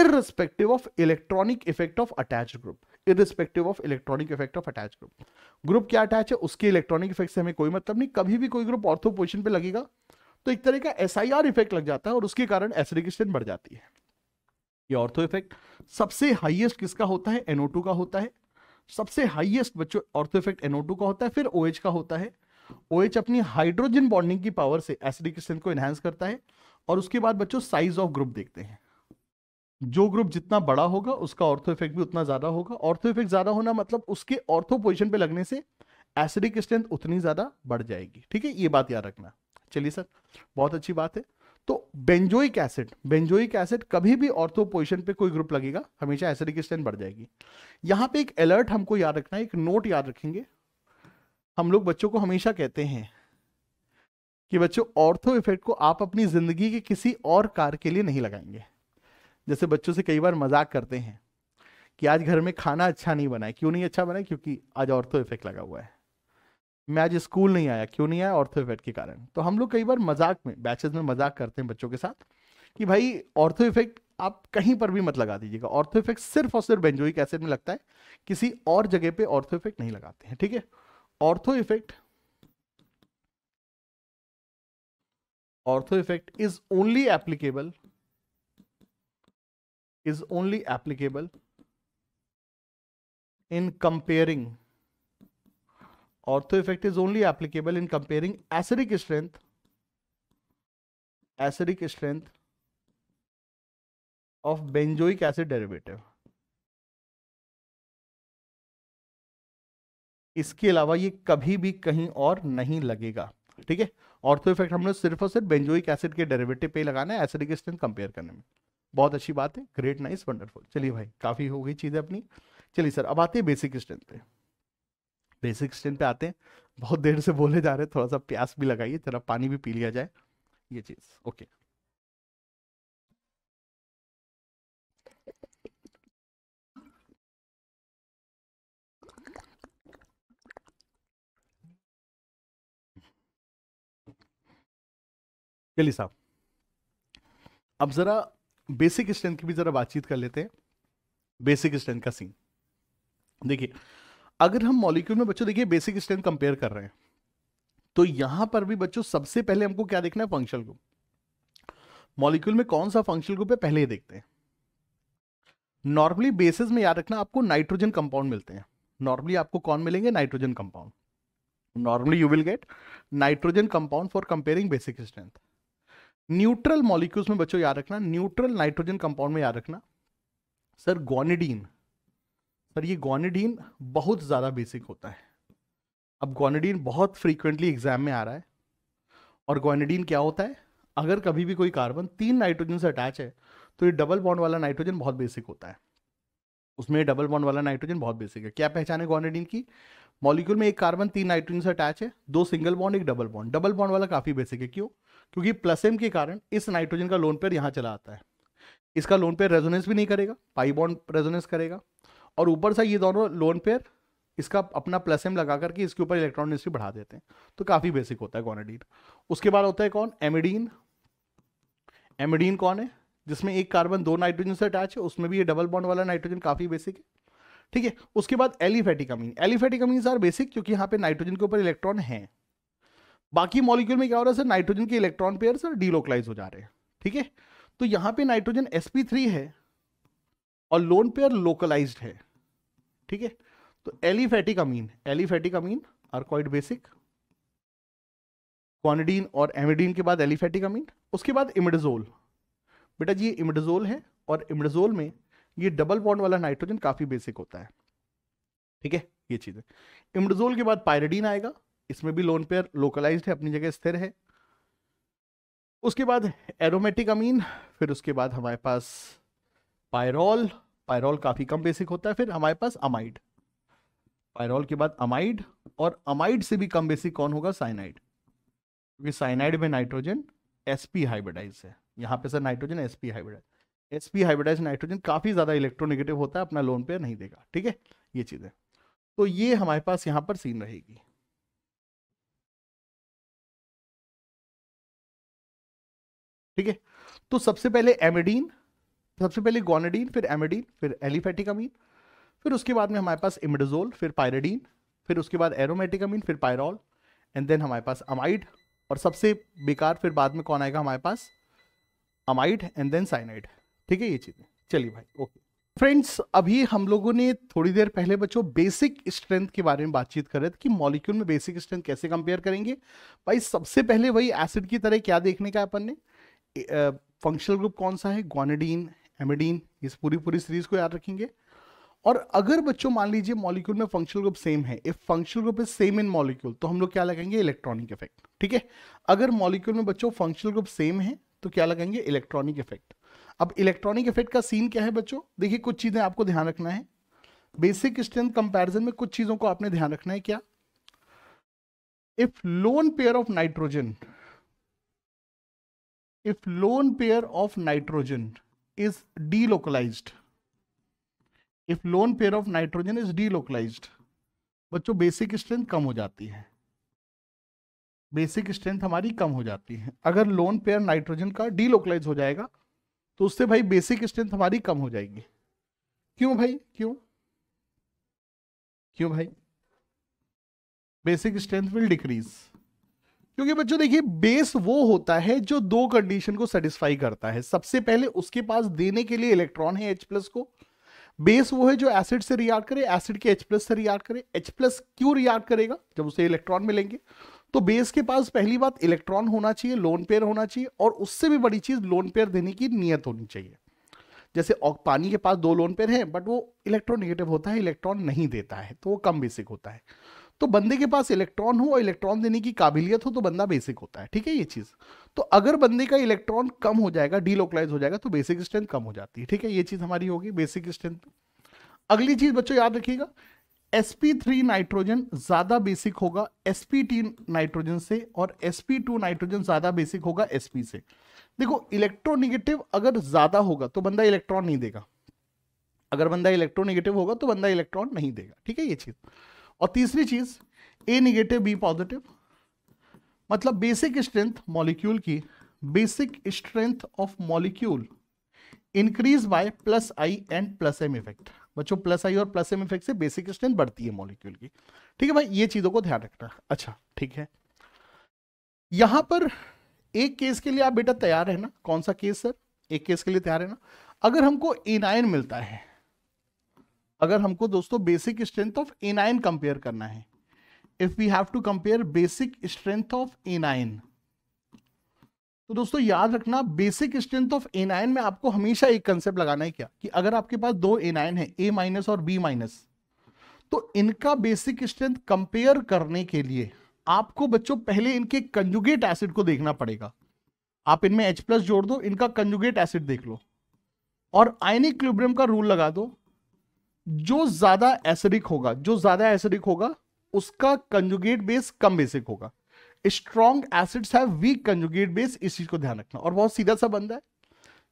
irrespective of electronic effect of attached group irrespective of electronic effect of attached group group क्या attach है उसके electronic effect से हमें कोई मतलब नहीं कभी भी कोई ग्रुप ऑर्थो पोजीशन पे लगेगा तो एक तरह का एसआईआर इफेक्ट लग जाता है और उसके कारण एसिडिकेशन बढ़ जाती है ये ऑर्थो इफेक्ट सबसे हाईएस्ट किसका होता है एनओ का होता है सबसे हाईएस्ट बच्चों ऑर्थो इफेक्ट एनओ का होता है फिर ओ OH का होता है ओ OH अपनी हाइड्रोजन बॉन्डिंग की पावर से एसिडिक स्ट्रेंथ को एनहेंस करता है और उसके बाद बच्चों साइज ऑफ ग्रुप देखते हैं जो ग्रुप जितना बड़ा होगा उसका ऑर्थो इफेक्ट भी उतना ज्यादा होगा ऑर्थो इफेक्ट ज्यादा होना मतलब उसके ऑर्थो पोजिशन पे लगने से एसिडिक स्ट्रेंथ उतनी ज्यादा बढ़ जाएगी ठीक है ये बात याद रखना चलिए सर बहुत अच्छी बात है तो बेंजोइक एसिड बेंजोइक एसिड कभी भी ऑर्थो पोजिशन पे कोई ग्रुप लगेगा हमेशा एसिडिक स्ट्रेंथ बढ़ जाएगी यहाँ पे एक अलर्ट हमको याद रखना है एक नोट याद रखेंगे हम लोग बच्चों को हमेशा कहते हैं कि बच्चों ऑर्थो इफेक्ट को आप अपनी जिंदगी के किसी और कार के लिए नहीं लगाएंगे जैसे बच्चों से कई बार मजाक करते हैं कि आज घर में खाना अच्छा नहीं बना है क्यों नहीं अच्छा बना है क्योंकि आज ऑर्थो इफेक्ट लगा हुआ है मैं आज स्कूल नहीं आया क्यों नहीं आया ऑर्थो के कारण तो हम लोग कई बार मजाक में बैचेज में मजाक करते हैं बच्चों के साथ कि भाई ऑर्थो इफेक्ट आप कहीं पर भी मत लगा दीजिएगा ऑर्थो इफेक्ट सिर्फ और सिर्फ बेंजोइक एसिड में लगता है किसी और जगह पे ऑर्थो इफेक्ट नहीं लगाते हैं ठीक है ortho effect ortho effect is only applicable is only applicable in comparing ortho effect is only applicable in comparing acidic strength acidic strength of benzoic acid derivative इसके अलावा ये कभी भी कहीं और नहीं लगेगा ठीक है ऑर्थो इफेक्ट हमने सिर्फ और सिर्फ बेंजोइक एसिड के डेरिवेटिव पे लगाना है एसिडिक स्ट्रेंथ कंपेयर करने में बहुत अच्छी बात है ग्रेट नाइस वंडरफुल चलिए भाई काफ़ी हो गई चीज़ें अपनी चलिए सर अब आते हैं बेसिक स्ट्रेंथ पे बेसिक स्ट्रेंथ पे आते हैं बहुत देर से बोले जा रहे हैं थोड़ा सा प्यास भी लगाइए जरा पानी भी पी लिया जाए ये चीज़ ओके चलिए साहब अब ज़रा बेसिक स्ट्रेंथ की भी ज़रा बातचीत कर लेते हैं बेसिक स्ट्रेंथ का सीन देखिए अगर हम मॉलिक्यूल में बच्चों देखिए बेसिक स्ट्रेंथ कंपेयर कर रहे हैं तो यहां पर भी बच्चों सबसे पहले हमको क्या देखना है फंक्शनल ग्रुप मॉलिक्यूल में कौन सा फंक्शनल ग्रुप है पहले देखते हैं नॉर्मली बेसिस में याद रखना आपको नाइट्रोजन कंपाउंड मिलते हैं नॉर्मली आपको कौन मिलेंगे nitrogen compound normally you will get nitrogen compound for comparing basic strength neutral molecules में बच्चों याद रखना न्यूट्रल नाइट्रोजन कंपाउंड में याद रखना सर गोनिडीन सर ये गोनेडीन बहुत ज़्यादा बेसिक होता है अब गोनेडीन बहुत फ्रीक्वेंटली एग्जाम में आ रहा है और गोनेडीन क्या होता है अगर कभी भी कोई कार्बन तीन नाइट्रोजन से अटैच है तो ये डबल बॉन्ड वाला नाइट्रोजन बहुत बेसिक होता है उसमें डबल बॉन्ड वाला नाइट्रोजन बहुत बेसिक है क्या पहचान है गोनेडीन की मॉलिक्यूल में एक कार्बन तीन नाइट्रोजन से अटैच है दो सिंगल बॉन्ड एक डबल बॉन्ड डबल बॉन्ड वाला काफ़ी बेसिक है क्यों क्योंकि प्लस एम के कारण इस नाइट्रोजन का लोन पेयर यहाँ चला आता है इसका लोन पेयर रेजोनेंस भी नहीं करेगा पाई बॉन्ड रेजोनेंस करेगा और ऊपर से ये दोनों लोन पेयर इसका अपना प्लस एम लगा करके इसके ऊपर इलेक्ट्रॉन इसी बढ़ा देते हैं तो काफ़ी बेसिक होता है गोनाडीन उसके बाद होता है कौन एमिडीन एमिडीन कौन है जिसमें एक कार्बन दो नाइट्रोजन से अटैच है उसमें भी ये डबल बॉन्ड वाला नाइट्रोजन काफ़ी बेसिक है ठीक है उसके बाद aliphatic amine aliphatic amine are basic क्योंकि यहाँ पे नाइट्रोजन के ऊपर इलेक्ट्रॉन है बाकी मॉलिक्यूल में क्या हो रहा है सर नाइट्रोजन के इलेक्ट्रॉन पेयर सर डीलोकलाइज हो जा रहे हैं ठीक है तो यहाँ पे नाइट्रोजन एस है और लोन पेयर लोकलाइज्ड है ठीक है तो aliphatic amine aliphatic amine are quite basic guanidine और एमिडीन के बाद एलिफेटिक अमीन उसके बाद इमिडजोल बेटा जी ये इमिडजोल है और इमिडजोल में ये डबल बॉन्ड वाला नाइट्रोजन काफ़ी बेसिक होता है ठीक है ये चीज़ है इमिडजोल के बाद पायरेडीन आएगा इसमें भी लोन पेयर लोकलाइज है अपनी जगह स्थिर है उसके बाद एरोमेटिक अमीन फिर उसके बाद हमारे पास पायरोल पायरोल काफ़ी कम बेसिक होता है फिर हमारे पास अमाइड पायरोल के बाद अमाइड और अमाइड से भी कम बेसिक कौन होगा साइनाइड क्योंकि साइनाइड में नाइट्रोजन एसपी हाइब्रिडाइज है यहाँ पे sir nitrogen SP hybridize SP hybridize nitrogen काफ़ी ज़्यादा इलेक्ट्रोनेगेटिव होता है अपना लोन पे नहीं देगा ठीक है ये चीज़ें तो ये हमारे पास यहाँ पर सीन रहेगी ठीक है तो सबसे पहले एमिडीन सबसे पहले गोनाडीन फिर एमेडीन फिर एलिफेटिकामीन फिर उसके बाद में हमारे पास इमिडोजोल फिर पायरेडीन फिर उसके बाद एरोमेटिकामीन फिर पायरोल एंड देन हमारे पास अमाइड और सबसे बेकार फिर बाद में कौन आएगा हमारे पास अमाइड एंड देन साइनाइड ठीक है ये चीज़ें चलिए भाई ओके फ्रेंड्स अभी हम लोगों ने थोड़ी देर पहले बच्चों बेसिक स्ट्रेंथ के बारे में बातचीत कर रहे थे कि मॉलिक्यूल में बेसिक स्ट्रेंथ कैसे कंपेयर करेंगे भाई सबसे पहले वही एसिड की तरह क्या देखने का अपन ने फंक्शनल ग्रुप कौन सा है ग्वानिडीन एमिडीन इस पूरी पूरी सीरीज को याद रखेंगे और अगर बच्चों मान लीजिए मॉलिक्यूल में फंक्शनल ग्रुप सेम है if functional group is same in molecule तो हम लोग क्या लगाएंगे इलेक्ट्रॉनिक इफेक्ट ठीक है अगर मॉलिक्यूल में बच्चों फंक्शनल ग्रुप सेम है तो क्या लगाएंगे इलेक्ट्रॉनिक इफेक्ट अब इलेक्ट्रॉनिक इफेक्ट का सीन क्या है बच्चों देखिए कुछ चीजें आपको ध्यान रखना है बेसिक स्ट्रेंथ कंपैरिजन में कुछ चीजों को आपने ध्यान रखना है क्या if lone pair of nitrogen if lone pair of nitrogen is delocalized if lone pair of nitrogen is delocalized बच्चों बेसिक स्ट्रेंथ कम हो जाती है बेसिक स्ट्रेंथ हमारी कम हो जाती है अगर लोन पेयर नाइट्रोजन का डीलोकलाइज हो जाएगा तो उससे भाई बेसिक स्ट्रेंथ हमारी कम हो जाएगी क्यों भाई क्यों क्यों भाई बेसिक स्ट्रेंथ विल डिक्रीज क्योंकि बच्चों देखिए बेस वो होता है जो दो कंडीशन को सेटिस्फाई करता है सबसे पहले उसके पास देने के लिए इलेक्ट्रॉन है एच प्लस को बेस वो है जो एसिड से रिएक्ट करे एसिड के H+ प्लस से रिएक्ट करे H+ प्लस क्यों रिएक्ट करेगा जब उसे इलेक्ट्रॉन मिलेंगे तो बेस के पास पहली बात इलेक्ट्रॉन होना चाहिए लोन पेयर होना चाहिए और उससे भी बड़ी चीज लोन पेयर देने की नियत होनी चाहिए जैसे पानी के पास दो लोन पेयर है बट वो इलेक्ट्रॉन निगेटिव होता है इलेक्ट्रॉन नहीं देता है तो वो कम बेसिक होता है तो बंदे के पास इलेक्ट्रॉन हो और इलेक्ट्रॉन देने की काबिलियत हो तो बंदा बेसिक होता है ठीक है ये चीज़ तो अगर बंदे का इलेक्ट्रॉन कम हो जाएगा डीलोकलाइज हो जाएगा तो बेसिक स्ट्रेंथ कम हो जाती है ठीक है ये चीज़ हमारी होगी बेसिक स्ट्रेंथ अगली चीज़ बच्चों याद रखिएगा sp3 नाइट्रोजन ज़्यादा बेसिक होगा sp3 नाइट्रोजन से और sp2 नाइट्रोजन ज़्यादा बेसिक होगा sp से देखो इलेक्ट्रोनिगेटिव अगर ज़्यादा होगा तो बंदा इलेक्ट्रॉन नहीं देगा अगर बंदा इलेक्ट्रोनिगेटिव होगा तो बंदा इलेक्ट्रॉन नहीं देगा ठीक है ये चीज़ और तीसरी चीज ए निगेटिव बी पॉजिटिव मतलब बेसिक स्ट्रेंथ मॉलिक्यूल की basic strength of molecule increase by plus I and plus M effect बच्चों प्लस आई और प्लस एम इफेक्ट से बेसिक स्ट्रेंथ बढ़ती है मॉलिक्यूल की ठीक है भाई ये चीज़ों को ध्यान रखना अच्छा ठीक है यहां पर एक केस के लिए आप बेटा तैयार है ना कौन सा केस सर एक केस के लिए तैयार है ना अगर हमको इनायन मिलता है अगर हमको दोस्तों basic strength of amine compare करना है if we have to compare basic strength of amine तो दोस्तों याद रखना basic strength of amine में आपको हमेशा एक कंसेप्ट लगाना है क्या कि अगर आपके पास दो ए नाइन है ए माइनस और बी माइनस तो इनका बेसिक स्ट्रेंथ कंपेयर करने के लिए आपको बच्चों पहले इनके कंजुगेट एसिड को देखना पड़ेगा आप इनमें H जोड़ दो इनका कंजुगेट एसिड देख लो और आयनिक क्लूब्रियम का रूल लगा दो जो ज्यादा एसिडिक होगा जो ज्यादा एसिडिक होगा उसका कंजुगेट बेस कम बेसिक होगा स्ट्रॉन्ग एसिड्स है वीक कंजुगेट बेस इस चीज को ध्यान रखना और बहुत सीधा सा बंदा है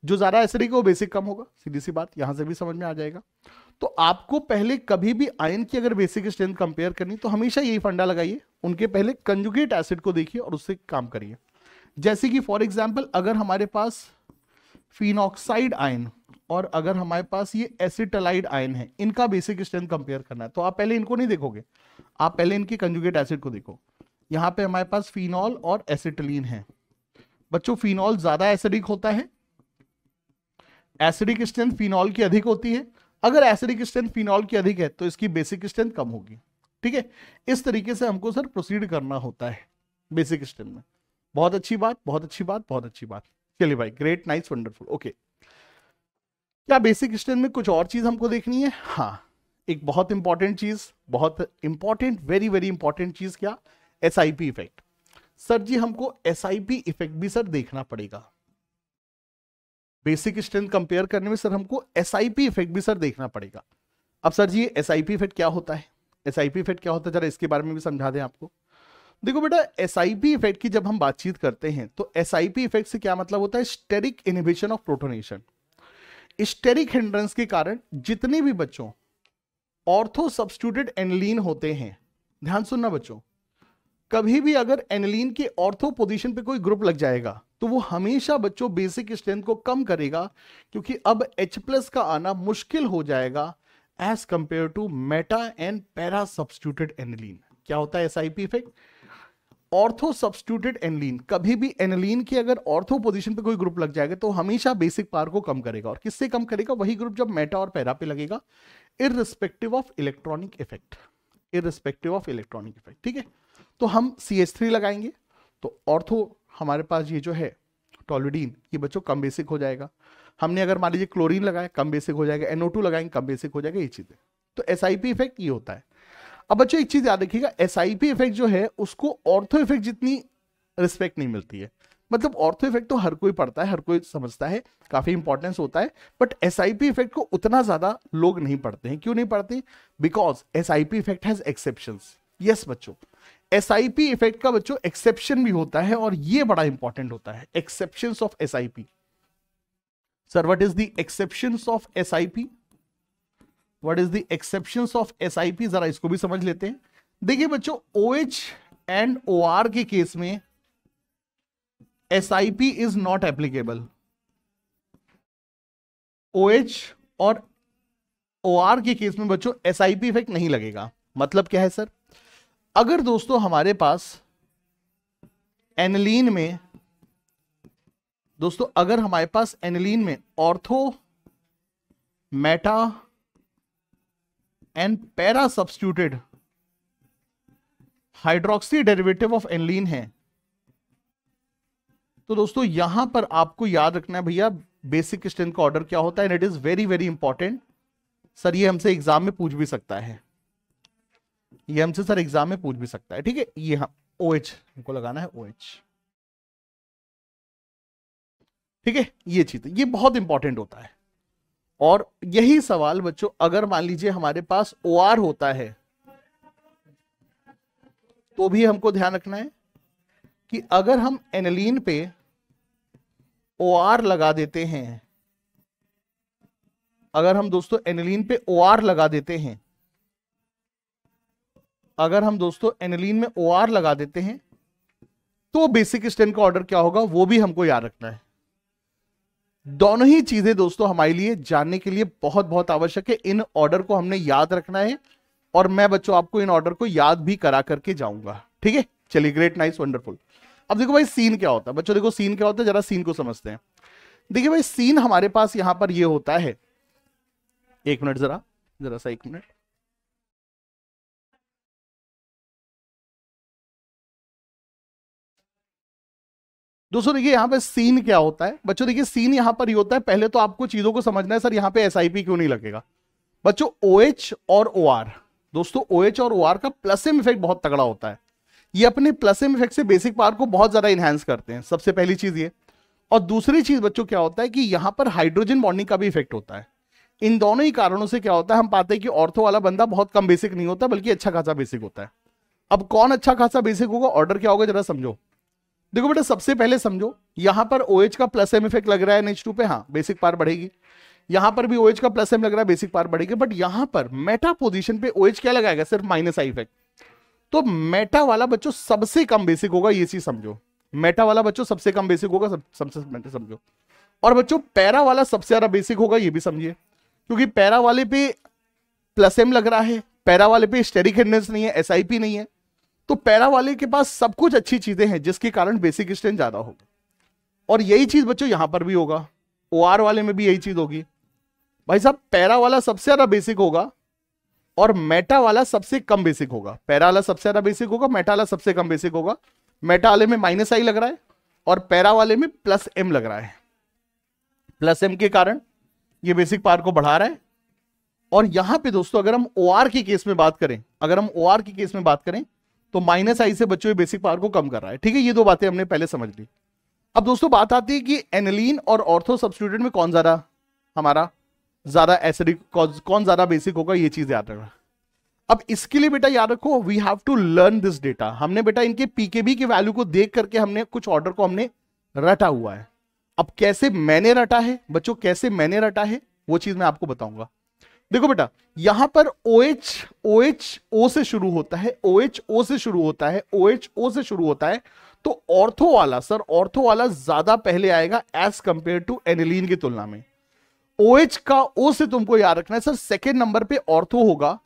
जो ज्यादा एसिडिक है वो बेसिक कम होगा सीधी सी बात यहां से भी समझ में आ जाएगा तो आपको पहले कभी भी आयन की अगर बेसिक स्ट्रेंथ कंपेयर करनी तो हमेशा यही फंडा लगाइए उनके पहले कंजुगेट एसिड को देखिए और उससे काम करिए जैसे कि फॉर एग्जाम्पल अगर हमारे पास फिनॉक्साइड आयन और अगर हमारे पास ये एसिटलाइड आयन है इनका बेसिक स्ट्रेंथ कंपेयर करना है तो आप पहले इनको नहीं देखोगे आप पहले इनकी कंजुगेट एसिड को देखो यहाँ पे हमारे पास फिनॉल और एसिटलीन है बच्चों फिनॉल ज्यादा एसिडिक होता है एसिडिक स्ट्रेंथ फिनॉल की अधिक होती है अगर एसिडिक स्ट्रेंथ फिनॉल की अधिक है तो इसकी बेसिक स्ट्रेंथ कम होगी ठीक है इस तरीके से हमको सर प्रोसीड करना होता है बेसिक स्ट्रेंथ में बहुत अच्छी बात बहुत अच्छी बात बहुत अच्छी बात चलिए भाई ग्रेट नाइस वंडरफुल ओके क्या बेसिक स्ट्रेंथ में कुछ और चीज हमको देखनी है हाँ एक बहुत इंपॉर्टेंट चीज बहुत इंपॉर्टेंट वेरी वेरी इंपॉर्टेंट चीज क्या एस इफेक्ट सर जी हमको एस इफेक्ट भी सर देखना पड़ेगा बेसिक स्ट्रेंथ कंपेयर करने में सर हमको एस इफेक्ट भी सर देखना पड़ेगा अब सर जी एस इफेक्ट क्या होता है एस इफेक्ट क्या होता है जरा इसके बारे में भी समझा दें आपको देखो बेटा एस इफेक्ट की जब हम बातचीत करते हैं तो एस इफेक्ट से क्या मतलब होता है steric inhibition of protonation steric hindrance के कारण जितने भी बच्चों ऑर्थो सब्सटूटेड एनलिन होते हैं ध्यान सुनना बच्चों कभी भी अगर एनलिन के ऑर्थो पोजीशन पे कोई ग्रुप लग जाएगा तो वो हमेशा बच्चों बेसिक स्ट्रेंथ को कम करेगा क्योंकि अब H प्लस का आना मुश्किल हो जाएगा as compare to meta and para substituted aniline क्या होता है S I P effect ortho substituted aniline कभी भी एनलिन की अगर ऑर्थो पोजीशन पे कोई ग्रुप लग जाएगा तो हमेशा बेसिक पार को कम करेगा और किससे कम करेगा वही ग्रुप जब मेटा और पैरा पे लगेगा irrespective of electronic effect irrespective of electronic effect ठीक है तो हम सी लगाएंगे तो ऑर्थो हमारे पास ये जो है टोलोडीन ये बच्चों कम बेसिक हो जाएगा हमने अगर मान लीजिए क्लोरीन लगाया कम बेसिक हो जाएगा एनओ लगाएंगे कम बेसिक हो जाएगा ये चीज़ें तो एस इफेक्ट ये होता है अब बच्चों एक चीज याद रखिएगा एस इफेक्ट जो है उसको ऑर्थो इफेक्ट जितनी रिस्पेक्ट नहीं मिलती है मतलब ऑर्थो इफेक्ट तो हर कोई पढ़ता है हर कोई समझता है काफी इंपॉर्टेंस होता है बट एस इफेक्ट को उतना ज्यादा लोग नहीं पढ़ते हैं क्यों नहीं पढ़ते because S effect has exception yes बच्चों एस इफेक्ट का बच्चों एक्सेप्शन भी होता है और ये बड़ा इंपॉर्टेंट होता है exception of S I P sir what is the exception of S I P what is the exceptions of SIP जरा इसको भी समझ लेते हैं देखिए बच्चों ओएच एंड ओआर के केस में SIP is not applicable OH और ओआर के केस में बच्चों एसआईपी इफेक्ट नहीं लगेगा मतलब क्या है सर अगर दोस्तों हमारे पास एनलीन में दोस्तों अगर हमारे पास एनलीन में ortho meta and para substituted hydroxy derivative of aniline है तो दोस्तों यहां पर आपको याद रखना है भैया बेसिक स्ट्रेंथ का ऑर्डर क्या होता है and it is very very important sir ये हमसे एग्जाम में पूछ भी सकता है ये हमसे सर एग्जाम में पूछ भी सकता है ठीक है ये हम ओ एच हमको लगाना है ओ एच ठीक है ये चीज ये बहुत इंपॉर्टेंट होता है और यही सवाल बच्चों अगर मान लीजिए हमारे पास ओ आर होता है तो भी हमको ध्यान रखना है कि अगर हम एनलिन पे ओ आर लगा देते हैं अगर हम दोस्तों एनलिन पे ओ आर लगा देते हैं अगर हम दोस्तों एनलिन में ओ आर लगा देते हैं तो बेसिक स्टेन का ऑर्डर क्या होगा वो भी हमको याद रखना है दोनों ही चीजें दोस्तों हमारे लिए जानने के लिए बहुत बहुत आवश्यक है इन ऑर्डर को हमने याद रखना है और मैं बच्चों आपको इन ऑर्डर को याद भी करा करके जाऊंगा ठीक है चलिए ग्रेट नाइस वंडरफुल अब देखो भाई सीन क्या होता है बच्चों देखो सीन क्या होता है जरा सीन को समझते हैं देखिए भाई सीन हमारे पास यहां पर ये होता है एक मिनट जरा जरा सा एक मिनट दोस्तों देखिए यहाँ पे सीन क्या होता है बच्चों देखिए सीन यहाँ पर ही होता है पहले तो आपको चीजों को समझना है सर यहाँ पे एस क्यों नहीं लगेगा बच्चों ओ OH और ओ OR, दोस्तों ओ OH और ओ OR का प्लस एम इफेक्ट बहुत तगड़ा होता है ये अपने प्लस एम इफेक्ट से बेसिक पावर को बहुत ज्यादा इन्हेंस करते हैं सबसे पहली चीज ये और दूसरी चीज बच्चों क्या होता है कि यहाँ पर हाइड्रोजन बॉन्डिंग का भी इफेक्ट होता है इन दोनों ही कारणों से क्या होता है हम पाते हैं कि ऑर्थो वाला बंदा बहुत कम बेसिक नहीं होता बल्कि अच्छा खासा बेसिक होता है अब कौन अच्छा खासा बेसिक होगा ऑर्डर क्या होगा जरा समझो देखो बेटा सबसे पहले समझो यहां पर ओ OH का प्लस एम इफेक्ट लग रहा है एनएच पे हाँ बेसिक पार बढ़ेगी यहां पर भी ओ OH का प्लस एम लग रहा है बेसिक पार बढ़ेगी बट यहां पर मेटा पोजिशन पे ओ OH क्या लगाएगा सिर्फ माइनस आई इफेक्ट तो मेटा वाला बच्चों सबसे कम बेसिक होगा ये चीज समझो मेटा वाला बच्चों सबसे कम बेसिक होगा सब, सबसे समझो और बच्चों पैरा वाला सबसे ज्यादा बेसिक होगा ये भी समझिए क्योंकि पैरा वाले पे प्लस एम लग रहा है पैरा वाले पे स्टेरिक हेडनेस नहीं है एसआईपी नहीं है तो पैरा वाले के पास सब कुछ अच्छी चीजें हैं जिसके कारण बेसिक स्ट्रेंथ ज्यादा होगा और यही चीज बच्चों यहां पर भी होगा ओ वाले में भी यही चीज होगी भाई साहब पैरा वाला सबसे ज्यादा बेसिक होगा और मेटा वाला सबसे कम बेसिक होगा पैरा वाला सबसे ज्यादा बेसिक होगा मेटा वाला सबसे कम बेसिक होगा मेटा वाले में माइनस आई लग रहा है और पैरा वाले में प्लस एम लग रहा है प्लस एम के कारण ये बेसिक पार को बढ़ा रहा है और यहां पे दोस्तों अगर हम ओ आर के केस में बात करें अगर हम ओ आर के केस में बात करें तो माइनस आई से बच्चों बेसिक पावर को कम कर रहा है ठीक है ये दो बातें हमने पहले समझ ली अब दोस्तों बात आती है कि एनलिन और ऑर्थो सब्सटीट्यूट में कौन ज्यादा हमारा ज्यादा एसिडिक कौन ज्यादा बेसिक होगा ये चीज याद रखना अब इसके लिए बेटा याद रखो we have to learn this data हमने बेटा इनके पीकेबी के वैल्यू को देख करके हमने कुछ ऑर्डर को हमने रटा हुआ है अब कैसे मैंने रटा है बच्चों कैसे मैंने रटा है वो चीज मैं आपको बताऊंगा देखो बेटा यहां पर ओ एच ओ एच ओ से शुरू होता है ओ एच ओ से शुरू होता है ओ एच ओ से शुरू होता है तो ऑर्थो वाला सर ऑर्थो वाला ज्यादा पहले आएगा एज कंपेयर टू एनिलीन की तुलना में ओ OH का ओ से तुमको याद रखना है सर सेकेंड नंबर पे ऑर्थो होगा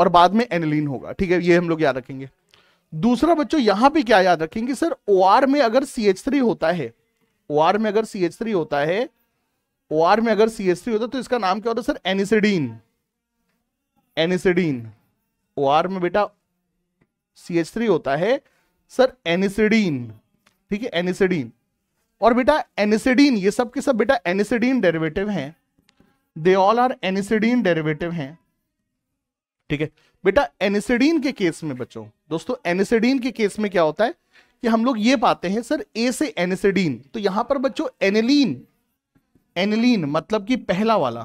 और बाद में एनिलीन होगा ठीक है ये हम लोग याद रखेंगे दूसरा बच्चों यहां पे क्या याद रखेंगे सर ओ आर में अगर सी एच थ्री होता है ओ आर में अगर सी एच थ्री होता है ओ आर में अगर सी एस सी होता तो इसका नाम क्या होता सर एनिसिडीन एनिसिडीन ओ आर में बेटा सी एच थ्री होता है सर एनिसिडीन ठीक है एनिसिडीन और बेटा एनिसिडीन ये सब के सब बेटा एनिसिडीन डेरिवेटिव हैं they all are anisidine derivative हैं ठीक है बेटा एनिसिडीन के केस में बच्चों दोस्तों एनिसिडीन के केस में क्या होता है कि हम लोग ये पाते हैं सर ए से एनिसिडीन तो यहां पर बच्चों एनिलीन एनिलीन मतलब कि पहला वाला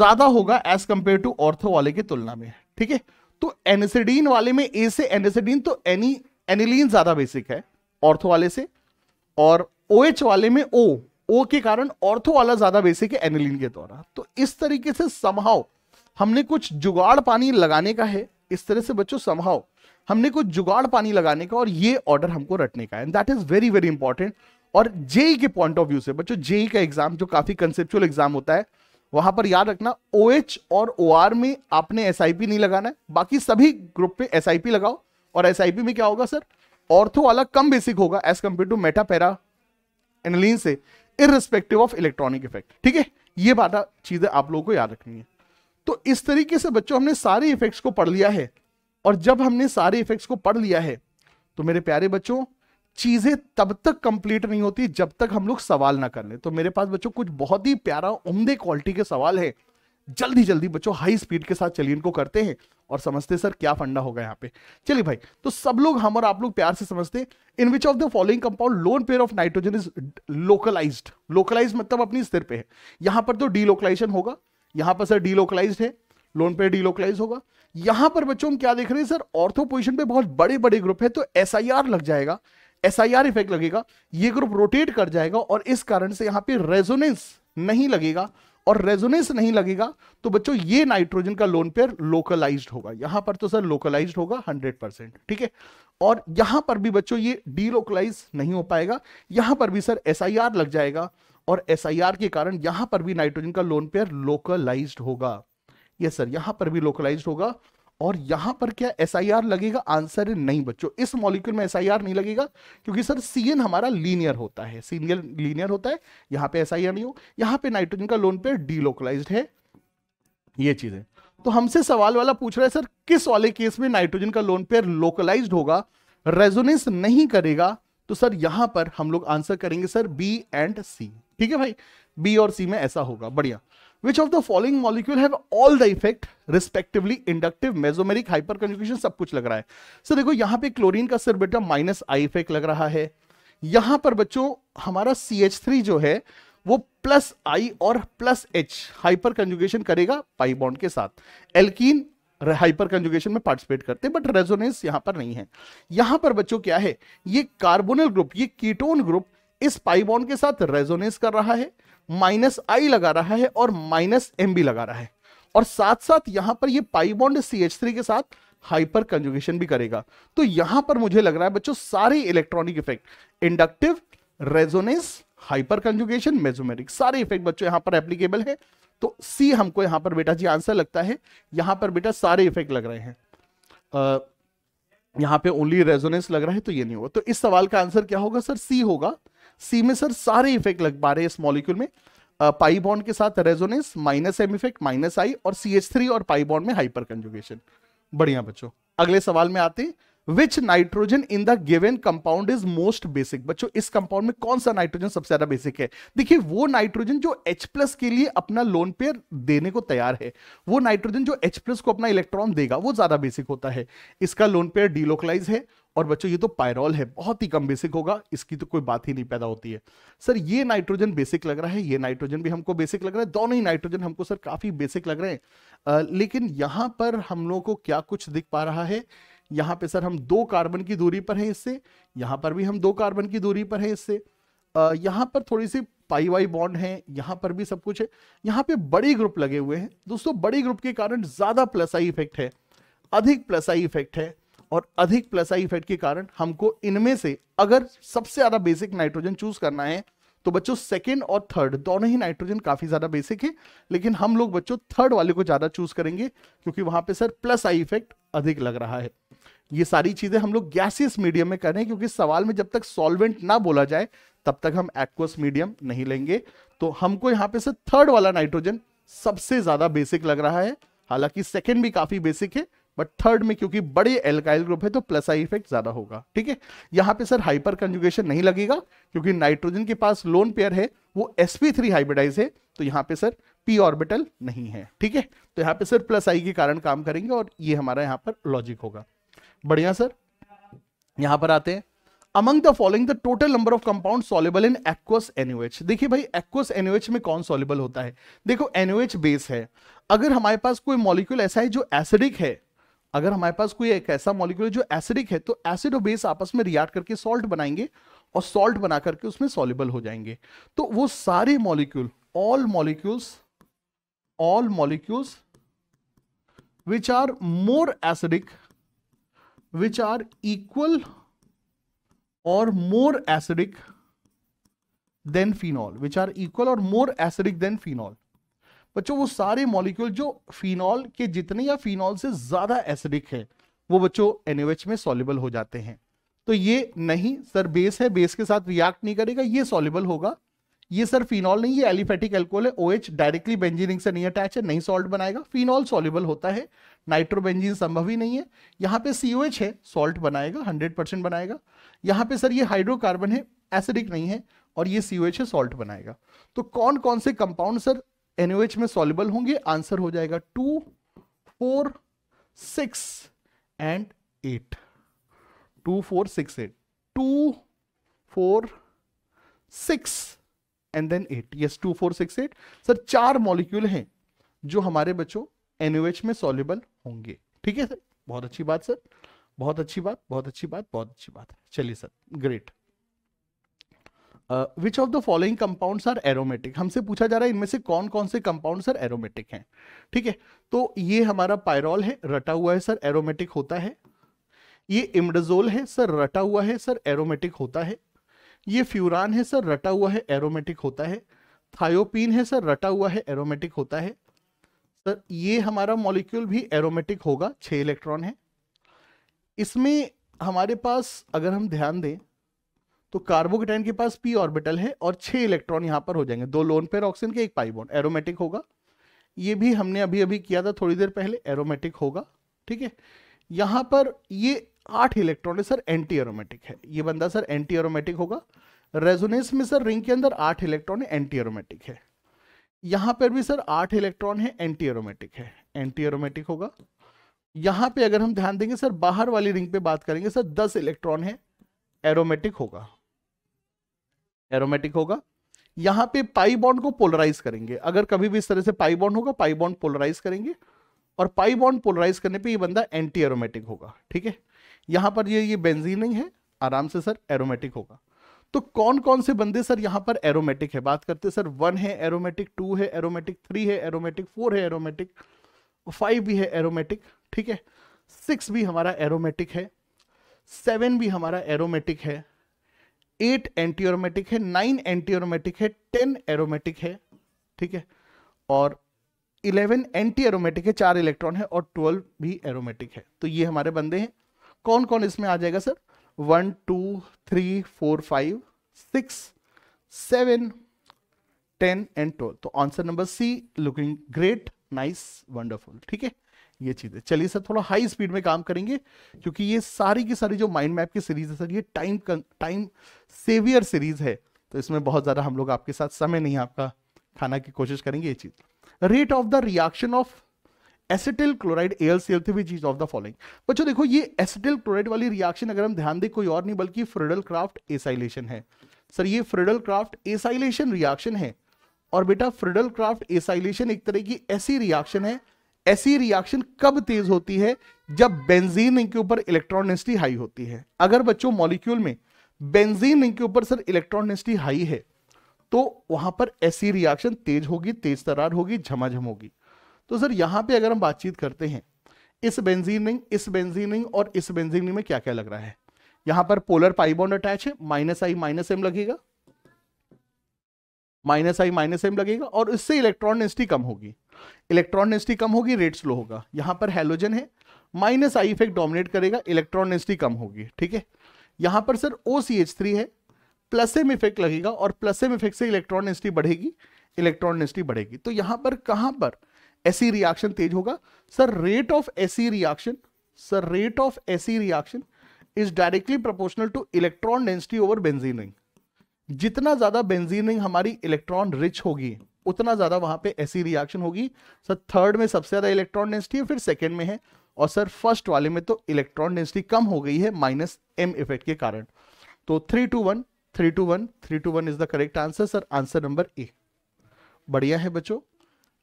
ज्यादा होगा एज कंपेयर टू ऑर्थो वाले की तुलना में ठीक है तो एनिसिडीन वाले में ए से एनिसिडीन तो एनी एनिलीन ज्यादा बेसिक है ऑर्थो वाले से और ओ OH वाले में ओ ओ के कारण ऑर्थो वाला ज्यादा बेसिक है एनिलीन के द्वारा तो इस तरीके से संभाव हमने कुछ जुगाड़ पानी लगाने का है इस तरह से बच्चों संभाव हमने कुछ जुगाड़ पानी लगाने का और ये ऑर्डर हमको रटने का है and that is very very important और जेई के पॉइंट ऑफ व्यू से बच्चों जेई का एग्जाम जो काफी कंसेप्चुअल एग्जाम होता है वहां पर याद रखना ओ OH और ओ OR में आपने एस नहीं लगाना है बाकी सभी ग्रुप पे एस लगाओ और एस में क्या होगा सर ऑर्थो वाला कम बेसिक होगा as compare to meta para aniline से इरिस्पेक्टिव ऑफ इलेक्ट्रॉनिक इफेक्ट ठीक है ये बात चीजें आप लोगों को याद रखनी है तो इस तरीके से बच्चों हमने सारे इफेक्ट्स को पढ़ लिया है और जब हमने सारे इफेक्ट्स को पढ़ लिया है तो मेरे प्यारे बच्चों चीजें तब तक कंप्लीट नहीं होती जब तक हम लोग सवाल ना कर ले तो मेरे पास बच्चों कुछ बहुत ही प्यारा उम्दे क्वालिटी के सवाल है जल्दी जल्दी बच्चों हाई स्पीड के साथ चलिए इनको करते हैं और समझते सर क्या फंडा होगा यहाँ पे चलिए भाई तो सब लोग हम और आप लोग प्यार से समझते in which of the following compound lone pair of nitrogen is localize localize मतलब अपनी स्थिर पे है यहां पर तो डीलोकलाइजेशन होगा यहां पर सर डीलोकलाइज है लोन पेयर डीलोकलाइज होगा यहां पर बच्चों हम क्या देख रहे हैं सर ऑर्थो पोजिशन पे बहुत बड़े बड़े ग्रुप है तो एस लग जाएगा एस आई आर इफेक्ट लगेगा ये ग्रुप रोटेट कर जाएगा और इस कारण से यहाँ पे रेजोनेंस नहीं लगेगा और रेजोनेंस नहीं लगेगा तो बच्चों ये नाइट्रोजन का लोन पेयर लोकलाइज्ड होगा यहां पर तो सर लोकलाइज्ड होगा 100 परसेंट ठीक है और यहां पर भी बच्चों ये डीलोकलाइज नहीं हो पाएगा यहां पर भी सर एस लग जाएगा और एस के कारण यहां पर भी नाइट्रोजन का लोन पेयर लोकलाइज्ड होगा यस सर यहां पर भी लोकलाइज्ड होगा और यहां पर क्या एस लगेगा आंसर है नहीं बच्चों इस मॉलिक्यूल में एस नहीं लगेगा क्योंकि सर सी हमारा लीनियर होता है सीनियर लीनियर होता है यहां पे एस नहीं हो यहां पे नाइट्रोजन का लोन पे डीलोकलाइज है ये चीजें तो हमसे सवाल वाला पूछ रहा है सर किस वाले केस में नाइट्रोजन का लोन पेयर लोकलाइज होगा रेजोनेंस नहीं करेगा तो सर यहां पर हम लोग आंसर करेंगे सर बी एंड सी ठीक है भाई बी और सी में ऐसा होगा बढ़िया which of the following molecule have all the effect respectively inductive mesomeric hyperconjugation सब कुछ लग रहा है सर so, देखो यहाँ पे क्लोरीन का सर बेटा माइनस आई इफेक्ट लग रहा है यहाँ पर बच्चों हमारा सी एच थ्री जो है वो प्लस आई और प्लस एच हाइपर कंजुगेशन करेगा पाई बॉन्ड के साथ एल्कीन हाइपर कंजुगेशन में पार्टिसिपेट करते हैं बट रेजोनेंस यहां पर नहीं है यहां पर बच्चों क्या है ये कार्बोनल ग्रुप ये कीटोन ग्रुप इस पाई बॉन्ड के साथ रेजोनेंस कर रहा है माइनस आई लगा रहा है और माइनस एम बी लगा रहा है और साथ साथ यहां पर ये pi bond C H three के साथ हाइपर कंजुगेशन भी करेगा तो यहां पर मुझे लग रहा है बच्चों सारे electronic effect inductive resonance hyperconjugation mesomeric सारे इफेक्ट बच्चों यहां पर एप्लीकेबल है तो सी हमको यहां पर बेटा जी आंसर लगता है यहां पर बेटा सारे इफेक्ट लग रहे हैं यहां पे ओनली रेजोनेंस लग रहा है तो ये नहीं होगा तो इस सवाल का आंसर क्या होगा सर सी होगा सी में सर सारे इफेक्ट लग पा रहे हैं इस मॉलिक्यूल में पाई बॉन्ड के साथ resonance minus M effect minus I और सी एच थ्री और पाई बॉन्ड में हाइपर कंजुगेशन बढ़िया बच्चों अगले सवाल में आते हैं which nitrogen in the given compound is most basic बच्चों इस कंपाउंड में कौन सा नाइट्रोजन सबसे ज्यादा बेसिक है देखिए वो नाइट्रोजन जो H प्लस के लिए अपना लोन पेयर देने को तैयार है वो नाइट्रोजन जो H प्लस को अपना इलेक्ट्रॉन देगा वो ज्यादा बेसिक होता है इसका लोन पेयर डीलोकलाइज है और बच्चों ये तो पायरॉल है बहुत ही कम बेसिक होगा इसकी तो कोई बात ही नहीं पैदा होती है सर ये नाइट्रोजन बेसिक लग रहा है ये नाइट्रोजन भी हमको बेसिक लग रहा है दोनों ही नाइट्रोजन हमको सर काफी बेसिक लग रहे हैं आ, लेकिन यहां पर हम लोगों को क्या कुछ दिख पा रहा है यहाँ पे सर हम दो कार्बन की दूरी पर हैं इससे यहाँ पर भी हम दो कार्बन की दूरी पर हैं इससे यहाँ पर थोड़ी सी पाई वाई बॉन्ड है यहाँ पर भी सब कुछ है यहाँ पे बड़े ग्रुप लगे हुए हैं दोस्तों बड़े ग्रुप के कारण ज़्यादा प्लस आई इफेक्ट है अधिक प्लस आई इफेक्ट है और अधिक प्लस आई इफेक्ट के कारण हमको इनमें से अगर सबसे ज़्यादा बेसिक नाइट्रोजन चूज करना है तो बच्चों सेकेंड और थर्ड दोनों ही नाइट्रोजन काफ़ी ज़्यादा बेसिक है लेकिन हम लोग बच्चों थर्ड वाले को ज़्यादा चूज करेंगे क्योंकि वहाँ पे सर प्लस आई इफेक्ट अधिक लग रहा है ये सारी चीजें हम लोग गैसियस मीडियम में करें क्योंकि सवाल में जब तक सॉल्वेंट ना बोला जाए तब तक हम एक्वस मीडियम नहीं लेंगे तो हमको यहाँ पे से थर्ड वाला नाइट्रोजन सबसे ज्यादा बेसिक लग रहा है हालांकि सेकेंड भी काफी बेसिक है बट थर्ड में क्योंकि बड़े एल्काइल ग्रुप है तो प्लस आई इफेक्ट ज्यादा होगा ठीक है यहाँ पे सर हाइपर कंजुगेशन नहीं लगेगा क्योंकि नाइट्रोजन के पास लोन पेयर है वो sp3 हाइब्रिडाइज है तो यहाँ पे सर p ऑर्बिटल नहीं है ठीक है तो यहाँ पे सर प्लस आई के कारण काम करेंगे और ये हमारा यहाँ पर लॉजिक होगा बढ़िया सर यहां पर आते हैं among the following the total number of compound soluble in aqueous एनुएच देखिए भाई एक्वस एनुएच में कौन सॉलेबल होता है देखो एनुएच बेस है अगर हमारे पास कोई मॉलिक्यूल ऐसा है जो एसिडिक है अगर हमारे पास कोई एक ऐसा मॉलिक्यूल जो एसिडिक है तो एसिड और बेस आपस में रिएक्ट करके सॉल्ट बनाएंगे और सॉल्ट बना करके उसमें सॉलिबल हो जाएंगे तो वो सारे molecule all molecules all molecules which are more acidic which are equal or more acidic than phenol which are equal or more acidic than phenol बच्चों वो सारे मॉलिक्यूल जो फिनॉल के जितने या फिनॉल से ज्यादा एसिडिक है वो बच्चों एनएच में सॉल्युबल हो जाते हैं तो ये नहीं सर बेस है बेस के साथ रिएक्ट नहीं करेगा ये सॉल्युबल होगा ये सर फिनॉल नहीं ये एलिफेटिक एल्कोहल है ओएच डायरेक्टली बेंजीनिंग से नहीं अटैच है नहीं सॉल्ट बनाएगा फिनॉल सॉल्युबल होता है नाइट्रोबेंजीन संभव ही नहीं है यहाँ पे सी है सॉल्ट बनाएगा हंड्रेड बनाएगा यहाँ पे सर ये हाइड्रोकार्बन है एसिडिक नहीं है और ये सी है सॉल्ट बनाएगा तो कौन कौन से कंपाउंड सर NOH में सॉल्युबल होंगे आंसर हो जाएगा two four six and eight two four six eight two four six and then eight yes two four six eight sir चार मॉलिक्यूल हैं जो हमारे बच्चों एनओएच में सॉल्युबल होंगे ठीक है सर बहुत अच्छी बात सर बहुत अच्छी बात बहुत अच्छी बात बहुत अच्छी बात चलिए sir great which of the following compound are aromatic हमसे पूछा जा रहा है इनमें से कौन कौन से कंपाउंड सर एरोमेटिक हैं ठीक है तो ये हमारा पायरोल है रटा हुआ है सर एरोमेटिक होता है ये इम्डजोल है सर रटा हुआ है सर एरोमेटिक होता है ये फ्यूरान है सर रटा हुआ है एरोमेटिक होता है थायोपीन है सर रटा हुआ है एरोमेटिक होता है सर ये हमारा मॉलिक्यूल भी एरोमेटिक होगा छः इलेक्ट्रॉन है इसमें हमारे पास अगर हम ध्यान दें तो कार्बोकेटाइन के पास पी ऑर्बिटल है और छः इलेक्ट्रॉन यहाँ पर हो जाएंगे दो लोन पेर ऑक्सीजन के एक पाइबोन एरोमेटिक होगा ये भी हमने अभी अभी किया था थोड़ी देर पहले एरोमेटिक होगा ठीक है यहाँ पर ये आठ इलेक्ट्रॉन है सर एंटी एरोमेटिक है ये बंदा सर एंटी एरोमेटिक होगा रेजोनेंस में सर रिंग के अंदर आठ इलेक्ट्रॉन एंटी एरोमेटिक है यहाँ पर भी सर आठ इलेक्ट्रॉन है एंटी एरोमेटिक है एंटी एरोमेटिक होगा यहाँ पे अगर हम ध्यान देंगे सर बाहर वाली रिंग पे बात करेंगे सर दस इलेक्ट्रॉन है एरोमेटिक होगा एरोमेटिक होगा यहाँ पे पाई बॉन्ड को पोलराइज करेंगे अगर कभी भी इस तरह से पाई बॉन्ड होगा पाई बॉन्ड पोलराइज करेंगे और पाई बॉन्ड पोलराइज करने पे ये बंदा एंटी एरोमेटिक होगा ठीक है यहां पर ये ये बेंजीन नहीं है आराम से सर एरोमेटिक होगा तो कौन कौन से बंदे सर यहां पर एरोमेटिक है बात करते सर वन है एरोमेटिक टू है एरोमेटिक थ्री है एरोमेटिक फोर है एरोमेटिक फाइव भी है एरोमेटिक ठीक है सिक्स भी हमारा एरोमेटिक है सेवन भी हमारा एरोमेटिक है एट एंटीरोमेटिक है नाइन एंटीरोमेटिक है टेन एरोमेटिक है ठीक है और इलेवन एंटी एरोमेटिक है चार इलेक्ट्रॉन है और ट्वेल्व भी एरोमेटिक है तो ये हमारे बंदे हैं कौन कौन इसमें आ जाएगा sir one two three four five six seven ten and twelve तो answer number C looking great nice wonderful ठीक है ये चीज़ें चलिए सर थोड़ा हाई स्पीड में काम करेंगे क्योंकि ये सारी की सारी जो माइंड मैप की सीरीज है सर ये टाइम टाइम सेवियर सीरीज है तो इसमें बहुत ज़्यादा हम लोग आपके साथ समय नहीं आपका खाना की कोशिश करेंगे ये चीज़ rate of the reaction of acetyl chloride एल सेल थे विच ऑफ द फॉलोइंग बच्चों देखो ये एसिटिल क्लोराइड वाली रिएक्शन अगर हम ध्यान दें कोई और नहीं बल्कि फ्रिडल क्राफ्ट एसाइलेशन है सर ये फ्रिडल क्राफ्ट एसाइलेशन रिएक्शन है और बेटा फ्रिडल क्राफ्ट एसाइलेशन एक तरह की ऐसी रिएक्शन है ऐसी रिएक्शन कब तेज होती है जब बेंजीन के ऊपर इलेक्ट्रॉनिस्टी हाई होती है अगर बच्चों मॉलिक्यूल में बेंजीन के ऊपर सर इलेक्ट्रॉनिस्टी हाई है तो वहां पर ऐसी रिएक्शन तेज होगी तेज तरार होगी झमाझम होगी तो सर यहां पे अगर हम बातचीत करते हैं इस बेंजीनिंग इस बेंजीनिंग और इस बेंजीनिंग में क्या क्या लग रहा है यहां पर पोलर पाइबॉन्ड अटैच है माइनस आई माइनस एम लगेगा माइनस आई माइनस एम लगेगा और इससे इलेक्ट्रॉन डेंसिटी कम होगी इलेक्ट्रॉन डेंसिटी कम होगी रेट स्लो होगा यहां पर हेलोजन है माइनस आई इफेक्ट डोमिनेट करेगा इलेक्ट्रॉन डेंसिटी कम होगी ठीक है यहां पर sir O C H three है प्लस एम इफेक्ट लगेगा और प्लस एम इफेक्ट से इलेक्ट्रॉन डेंसिटी बढ़ेगी इलेक्ट्रॉन डेंसिटी बढ़ेगी तो यहां पर कहां पर एसी रिएक्शन e तेज होगा sir rate of SE reaction sir rate of SE reaction is directly proportional to electron density over benzene ring जितना ज्यादा बेंजीन रिंग हमारी इलेक्ट्रॉन रिच होगी उतना ज्यादा वहां पे ऐसी रिएक्शन e होगी सर थर्ड में सबसे ज्यादा इलेक्ट्रॉन डेंसिटी है फिर सेकेंड में है और सर फर्स्ट वाले में तो इलेक्ट्रॉन डेंसिटी कम हो गई है माइनस एम इफेक्ट के कारण तो three two one three two one three two one is the correct answer sir answer number A बढ़िया है बच्चों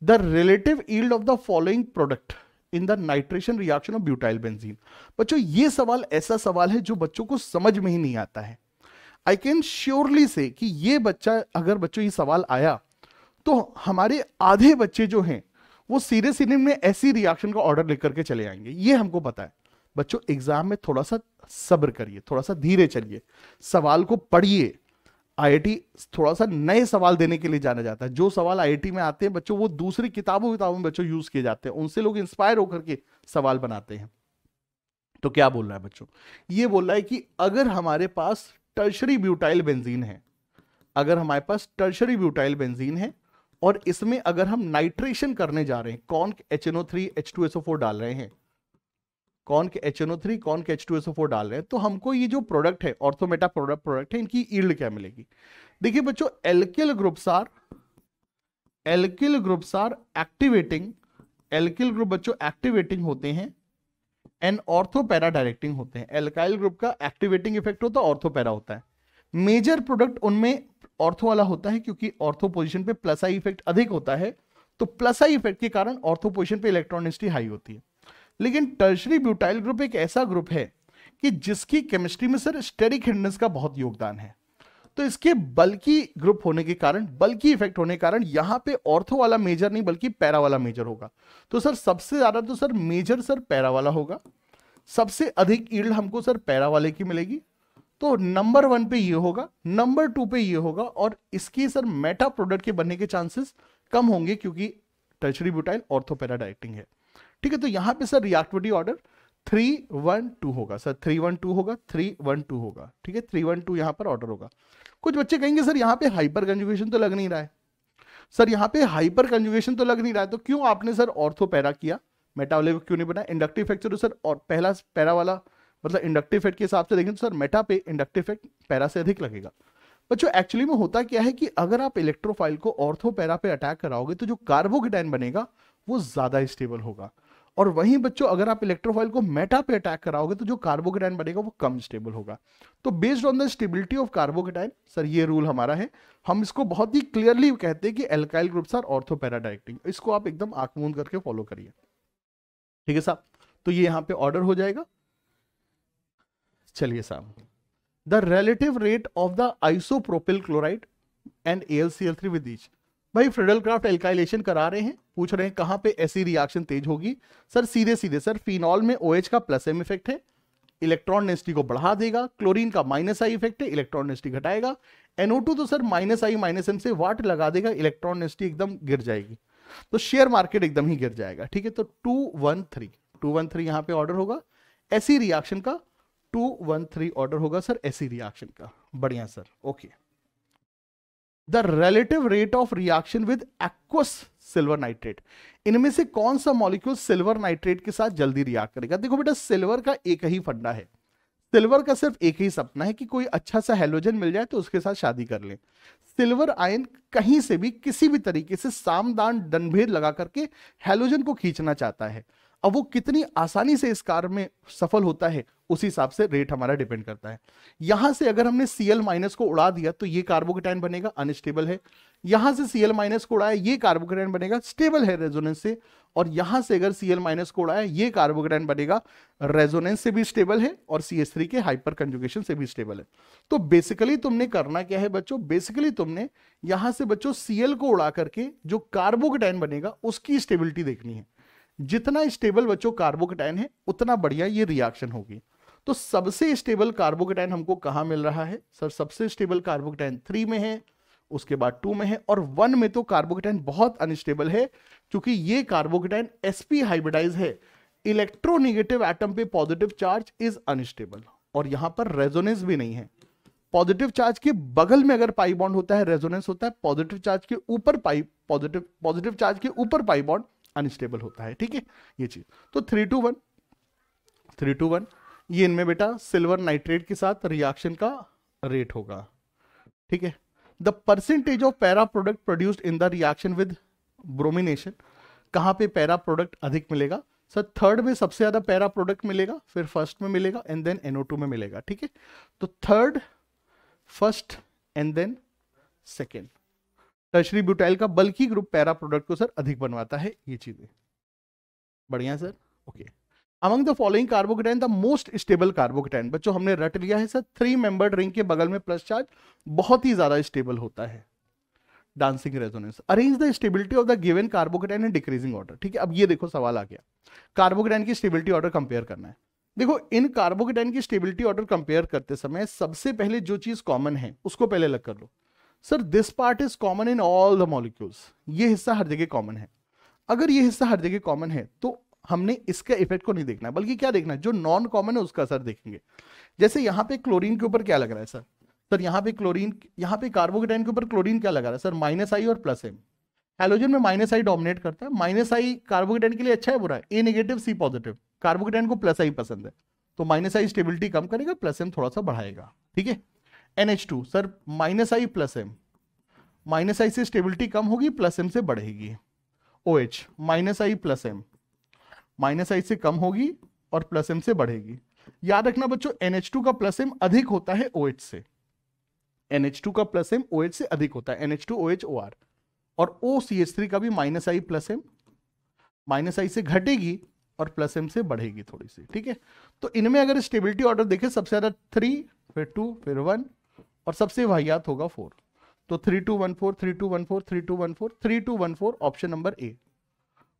the relative yield of the following product in the nitration reaction of butyl benzene बच्चों ये सवाल ऐसा सवाल है जो बच्चों को समझ में ही नहीं आता है आई कैन श्योरली से कि ये बच्चा अगर बच्चों ये सवाल आया तो हमारे आधे बच्चे जो हैं वो सीधे सीधे में ऐसी रिएक्शन का ऑर्डर लेकर के चले आएंगे ये हमको पता है बच्चों एग्जाम में थोड़ा सा सब्र करिए थोड़ा सा धीरे चलिए सवाल को पढ़िए आईआईटी थोड़ा सा नए सवाल देने के लिए जाना जाता है जो सवाल आईआईटी में आते हैं बच्चों वो दूसरी किताबों किताबों में बच्चों यूज किए जाते हैं उनसे लोग इंस्पायर होकर के सवाल बनाते हैं तो क्या बोल रहा है बच्चों ये बोल रहा है कि अगर हमारे पास टर्शरी ब्यूटाइल बेंजीन है अगर हमारे पास टर्शरी ब्यूटाइल बेंजीन है और इसमें अगर हम नाइट्रेशन करने जा रहे हैं कौन H N O three H two S O four डाल रहे हैं कौन एच एन ओ थ्री कौन H two S O four डाल रहे हैं तो हमको ये जो प्रोडक्ट है ऑर्थोमेटा प्रोडक्ट प्रोडक्ट है इनकी ईल्ड क्या मिलेगी देखिए बच्चों alkyl groups are alkyl groups are activating alkyl group बच्चों एक्टिवेटिंग होते हैं एंड ऑर्थोपैरा डायरेक्टिंग होते हैं एल्काइल ग्रुप का एक्टिवेटिंग इफेक्ट होता है ऑर्थोपैरा होता है मेजर प्रोडक्ट उनमें ऑर्थो वाला होता है क्योंकि ऑर्थो पोजिशन पे प्लस आई इफेक्ट अधिक होता है तो प्लस आई इफेक्ट के कारण ऑर्थो पोजिशन पे इलेक्ट्रॉनिसिटी हाई होती है लेकिन टर्शरी ब्यूटाइल ग्रुप एक ऐसा ग्रुप है कि जिसकी केमिस्ट्री में सर स्टेरिक हिंडनेस का बहुत योगदान है तो इसके बल्कि ग्रुप होने के कारण बल्कि इफेक्ट होने के कारण यहां पे ऑर्थो वाला मेजर नहीं बल्कि पैरा वाला मेजर होगा तो सर सबसे ज़्यादा तो सर मेजर सर पैरा वाला होगा सबसे अधिक ईल्ड हमको सर पैरा वाले की मिलेगी तो नंबर वन पे ये होगा नंबर टू पे ये होगा और इसके सर मेटा प्रोडक्ट के बनने के चांसेस कम होंगे क्योंकि टर्चरी ब्यूटाइल ऑर्थोपैरा डायरेक्टिंग है ठीक है तो यहां पे sir reactivity order three one two होगा सर थ्री वन टू होगा थ्री वन टू होगा ठीक है थ्री वन टू यहां पर ऑर्डर होगा कुछ बच्चे कहेंगे सर यहाँ पे हाइपर कंजुगेशन तो लग नहीं रहा है सर यहाँ पे हाइपर कंजुगेशन तो लग नहीं रहा है तो क्यों आपने सर पैरा किया मेटावलेव क्यों नहीं बनाया इंडक्टिव फैक्चर तो सर और पहला पैरा वाला मतलब इंडक्टिव इफेक्ट के हिसाब से देखें तो सर मेटा पे इंडक्टिव इफेक्ट पैरा से अधिक लगेगा बच्चों एक्चुअली में होता क्या है कि अगर आप इलेक्ट्रोफाइल को ऑर्थो पैरा पे अटैक कराओगे तो जो कार्बोकेटाइन बनेगा वो ज़्यादा स्टेबल होगा और वहीं बच्चों अगर आप इलेक्ट्रोफाइल को मेटा पे अटैक कराओगे तो जो कार्बोकेटाइन बनेगा वो कम स्टेबल होगा तो based on the stability of carbocation sir ये रूल हमारा है हम इसको बहुत ही क्लियरली कहते हैं कि एल्काइल ग्रुप्स आर ऑर्थोपैराडाइक्टिंग इसको आप एकदम आकमून करके फॉलो करिए ठीक है साहब तो ये यहां पर ऑर्डर हो जाएगा चलिए साहब the relative rate of the isopropyl chloride and A L C L three with each भाई फ्रेडल क्राफ्ट एल्काइलेशन करा रहे हैं पूछ रहे हैं कहाँ पे ऐसी रिएक्शन तेज होगी सर सीधे सीधे सर फिनॉल में ओ OH का प्लस एम इफेक्ट है इलेक्ट्रॉन डेंसिटी को बढ़ा देगा क्लोरीन का माइनस आई इफेक्ट है इलेक्ट्रॉन डेंसिटी घटाएगा NO2 तो sir minus I minus M से वाट लगा देगा इलेक्ट्रॉन डेंसिटी एकदम गिर जाएगी तो शेयर मार्केट एकदम ही गिर जाएगा ठीक है तो two one three two one three यहां पर ऑर्डर होगा ऐसी रिएक्शन का टू वन थ्री ऑर्डर होगा सर ऐसी रिएक्शन का बढ़िया sir okay the relative rate of reaction with aqueous silver nitrate इनमें से कौन सा मॉलिक्यूल सिल्वर नाइट्रेट के साथ जल्दी रिएक्ट करेगा देखो बेटा सिल्वर का एक ही फंडा है सिल्वर का सिर्फ एक ही सपना है कि कोई अच्छा सा हेलोजन मिल जाए तो उसके साथ शादी कर लें सिल्वर आयन कहीं से भी किसी भी तरीके से सामदान डनभेद लगा करके हेलोजन को खींचना चाहता है अब वो कितनी आसानी से इस कार्य में सफल होता है उसी हिसाब से रेट हमारा डिपेंड करता है यहां से अगर हमने सीएल माइनस को उड़ा दिया तो ये कार्बोकेटाइन बनेगा अनस्टेबल है यहां से सीएल माइनस को उड़ाया ये कार्बोकेटाइन बनेगा स्टेबल है रेजोनेंस से और यहां से अगर सीएल माइनस को उड़ाया ये कार्बोकेटाइन बनेगा रेजोनेंस से भी स्टेबल है और सी एस थ्री के हाइपर कंजुगेशन से भी स्टेबल है तो बेसिकली तुमने करना क्या है बच्चों बेसिकली तुमने यहां से बच्चों सीएल को उड़ा करके जो कार्बोकेटाइन बनेगा उसकी स्टेबिलिटी देखनी है जितना स्टेबल बच्चों कार्बोकेटाइन है उतना बढ़िया ये रिएक्शन होगी तो सबसे स्टेबल कार्बोकेटाइन हमको कहा मिल रहा है सर सबसे स्टेबल कार्बोकेटाइन थ्री में है उसके बाद टू में है और वन में तो कार्बोकेटाइन बहुत अनस्टेबल है क्योंकि ये कार्बोकेटाइन एसपी हाइब्रिडाइज है इलेक्ट्रोनिगेटिव एटम पे पॉजिटिव चार्ज इज अनस्टेबल और यहां पर रेजोनेंस भी नहीं है पॉजिटिव चार्ज के बगल में अगर पाई बॉन्ड होता है रेजोनेंस होता है पॉजिटिव चार्ज के ऊपर पाई पॉजिटिव पॉजिटिव चार्ज के ऊपर पाई बॉन्ड अनस्टेबल होता है ठीक है ये चीज तो three two one three two one ये इनमें बेटा सिल्वर नाइट्रेट के साथ रिएक्शन का रेट होगा ठीक है the percentage of para product produced in the reaction with bromination कहाँ पे पैरा प्रोडक्ट अधिक मिलेगा सर थर्ड में सबसे ज्यादा पैरा प्रोडक्ट मिलेगा फिर फर्स्ट में मिलेगा एंड देन एनओ में मिलेगा ठीक है तो third first and then second tertiary butyl का बल्कि ग्रुप पैरा प्रोडक्ट को सर अधिक बनवाता है ये चीजें बढ़िया sir okay okay. Among the following carbocation the most stable carbocation बच्चों हमने रट लिया है सर थ्री मेंबर रिंग के बगल में प्लस चार्ज बहुत ही ज्यादा स्टेबल होता है डांसिंग resonance arrange the stability of the given carbocation in decreasing order ठीक है अब ये देखो सवाल आ गया कार्बोकेटाइन की स्टेबिलिटी ऑर्डर कंपेयर करना है देखो इन कार्बोकेटाइन की स्टेबिलिटी ऑर्डर कंपेयर करते समय सबसे पहले जो चीज कॉमन है उसको पहले अलग कर लो sir this part is common in all the molecules ये हिस्सा हर जगह कॉमन है अगर ये हिस्सा हर जगह कॉमन है तो हमने इसके इफेक्ट को नहीं देखना है बल्कि क्या देखना है जो नॉन कॉमन है उसका असर देखेंगे जैसे यहाँ पे क्लोरीन के ऊपर क्या लग रहा है सर सर यहाँ पे क्लोरीन यहाँ पे कार्बोकेटाइन के ऊपर क्लोरीन क्या लगा रहा है सर माइनस आई और प्लस एम हेलोजन में माइनस आई डोमिनेट करता है माइनस आई कार्बोकेटाइन के लिए अच्छा है बुरा है A negative C positive carbocation को प्लस आई पसंद है तो माइनस आई स्टेबिलिटी कम करेगा प्लस एम थोड़ा सा बढ़ाएगा ठीक है N H two sir minus I plus M minus I से स्टेबिलिटी कम होगी प्लस एम से बढ़ेगी O H minus I plus M minus I से कम होगी और प्लस एम से बढ़ेगी याद रखना बच्चों टू का प्लस एम अधिक होता है ओएच से टू का प्लस एम ओएच से अधिक होता है NH2 ओ आर और थ्री का भी minus I plus M minus I से घटेगी और प्लस एम से बढ़ेगी थोड़ी सी ठीक है तो इनमें अगर स्टेबिलिटी ऑर्डर देखें सबसे ज़्यादा थ्री फिर टू फिर वन और सबसे वाहियात होगा फोर तो three two one four three two one four three two one four three two one four option number A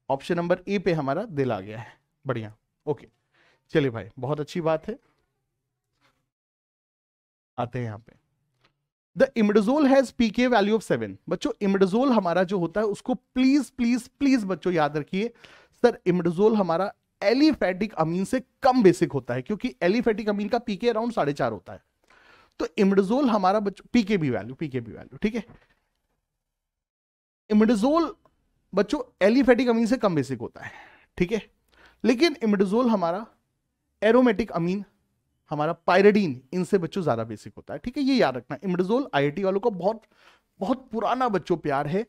option number A पे हमारा दिल आ गया है बढ़िया ओके चलिए भाई बहुत अच्छी बात है आते हैं यहां पे the imidazole has pK value of seven बच्चों इमडोजोल हमारा जो होता है उसको प्लीज प्लीज प्लीज बच्चों याद रखिए सर इमडोजोल हमारा एलिफेटिक अमीन से कम बेसिक होता है क्योंकि एलिफेटिक अमीन का पीके अराउंड साढ़े चार होता है तो इमडोजोल हमारा बच्चों पीके भी वैल्यू पीके भी वैल्यू ठीक है इमडोजोल बच्चों एलिफेटिक अमीन से कम बेसिक होता है ठीक है लेकिन इमिडोजोल हमारा एरोमेटिक अमीन हमारा पायरेडीन इनसे बच्चों ज़्यादा बेसिक होता है ठीक है ये याद रखना इमिडोजोल आई वालों का बहुत बहुत पुराना बच्चों प्यार है